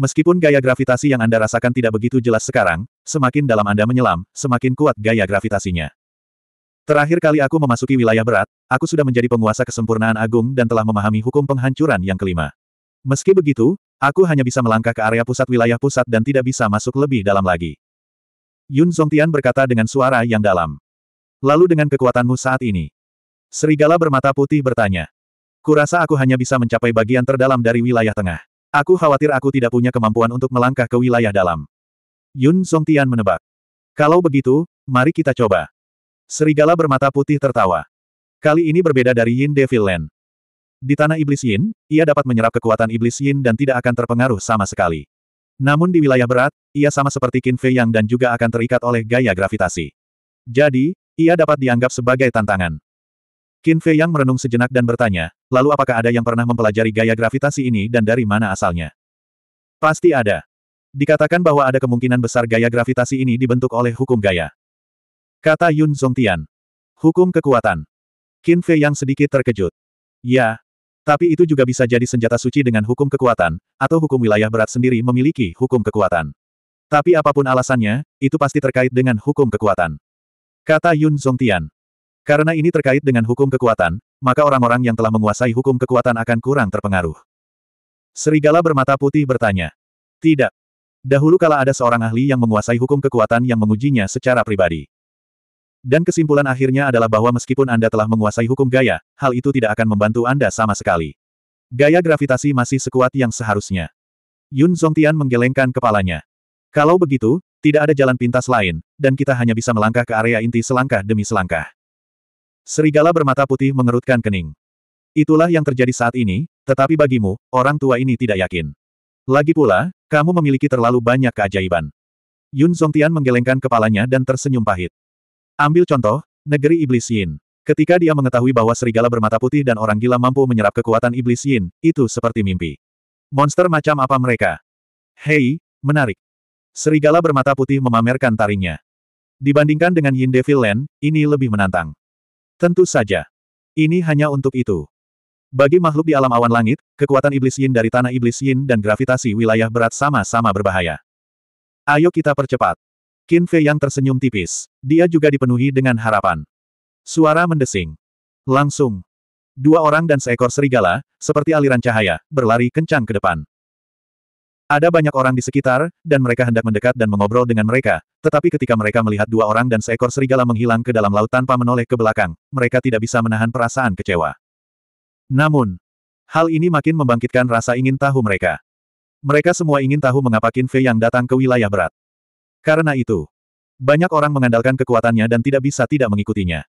Meskipun gaya gravitasi yang Anda rasakan tidak begitu jelas sekarang, semakin dalam Anda menyelam, semakin kuat gaya gravitasinya. Terakhir kali aku memasuki wilayah berat, aku sudah menjadi penguasa kesempurnaan agung dan telah memahami hukum penghancuran yang kelima. Meski begitu, aku hanya bisa melangkah ke area pusat wilayah pusat dan tidak bisa masuk lebih dalam lagi. Yun Zongtian berkata dengan suara yang dalam. Lalu dengan kekuatanmu saat ini? Serigala bermata putih bertanya. Kurasa aku hanya bisa mencapai bagian terdalam dari wilayah tengah. Aku khawatir aku tidak punya kemampuan untuk melangkah ke wilayah dalam. Yun Songtian menebak. Kalau begitu, mari kita coba. Serigala bermata putih tertawa. Kali ini berbeda dari Yin Devil Land. Di tanah iblis Yin, ia dapat menyerap kekuatan iblis Yin dan tidak akan terpengaruh sama sekali. Namun di wilayah berat, ia sama seperti Qin Fei Yang dan juga akan terikat oleh gaya gravitasi. Jadi, ia dapat dianggap sebagai tantangan. Qin Fei Yang merenung sejenak dan bertanya, lalu apakah ada yang pernah mempelajari gaya gravitasi ini dan dari mana asalnya? Pasti ada. Dikatakan bahwa ada kemungkinan besar gaya gravitasi ini dibentuk oleh hukum gaya. Kata Yun Zhongtian, Hukum kekuatan. Qin Fei Yang sedikit terkejut. Ya, tapi itu juga bisa jadi senjata suci dengan hukum kekuatan, atau hukum wilayah berat sendiri memiliki hukum kekuatan. Tapi apapun alasannya, itu pasti terkait dengan hukum kekuatan. Kata Yun Zongtian. Karena ini terkait dengan hukum kekuatan, maka orang-orang yang telah menguasai hukum kekuatan akan kurang terpengaruh. Serigala bermata putih bertanya. Tidak. Dahulu kala ada seorang ahli yang menguasai hukum kekuatan yang mengujinya secara pribadi. Dan kesimpulan akhirnya adalah bahwa meskipun Anda telah menguasai hukum gaya, hal itu tidak akan membantu Anda sama sekali. Gaya gravitasi masih sekuat yang seharusnya. Yun Zongtian menggelengkan kepalanya. Kalau begitu, tidak ada jalan pintas lain, dan kita hanya bisa melangkah ke area inti selangkah demi selangkah. Serigala bermata putih mengerutkan kening. Itulah yang terjadi saat ini, tetapi bagimu, orang tua ini tidak yakin. Lagi pula, kamu memiliki terlalu banyak keajaiban. Yun Zongtian menggelengkan kepalanya dan tersenyum pahit. Ambil contoh, negeri iblis Yin. Ketika dia mengetahui bahwa serigala bermata putih dan orang gila mampu menyerap kekuatan iblis Yin, itu seperti mimpi. Monster macam apa mereka? Hei, menarik. Serigala bermata putih memamerkan taringnya. Dibandingkan dengan Yin Devil Land, ini lebih menantang. Tentu saja. Ini hanya untuk itu. Bagi makhluk di alam awan langit, kekuatan iblis Yin dari tanah iblis Yin dan gravitasi wilayah berat sama-sama berbahaya. Ayo kita percepat. Qin Fei yang tersenyum tipis. Dia juga dipenuhi dengan harapan. Suara mendesing. Langsung. Dua orang dan seekor serigala, seperti aliran cahaya, berlari kencang ke depan. Ada banyak orang di sekitar, dan mereka hendak mendekat dan mengobrol dengan mereka, tetapi ketika mereka melihat dua orang dan seekor serigala menghilang ke dalam laut tanpa menoleh ke belakang, mereka tidak bisa menahan perasaan kecewa. Namun, hal ini makin membangkitkan rasa ingin tahu mereka. Mereka semua ingin tahu mengapa Qin Fei yang datang ke wilayah berat. Karena itu, banyak orang mengandalkan kekuatannya dan tidak bisa tidak mengikutinya.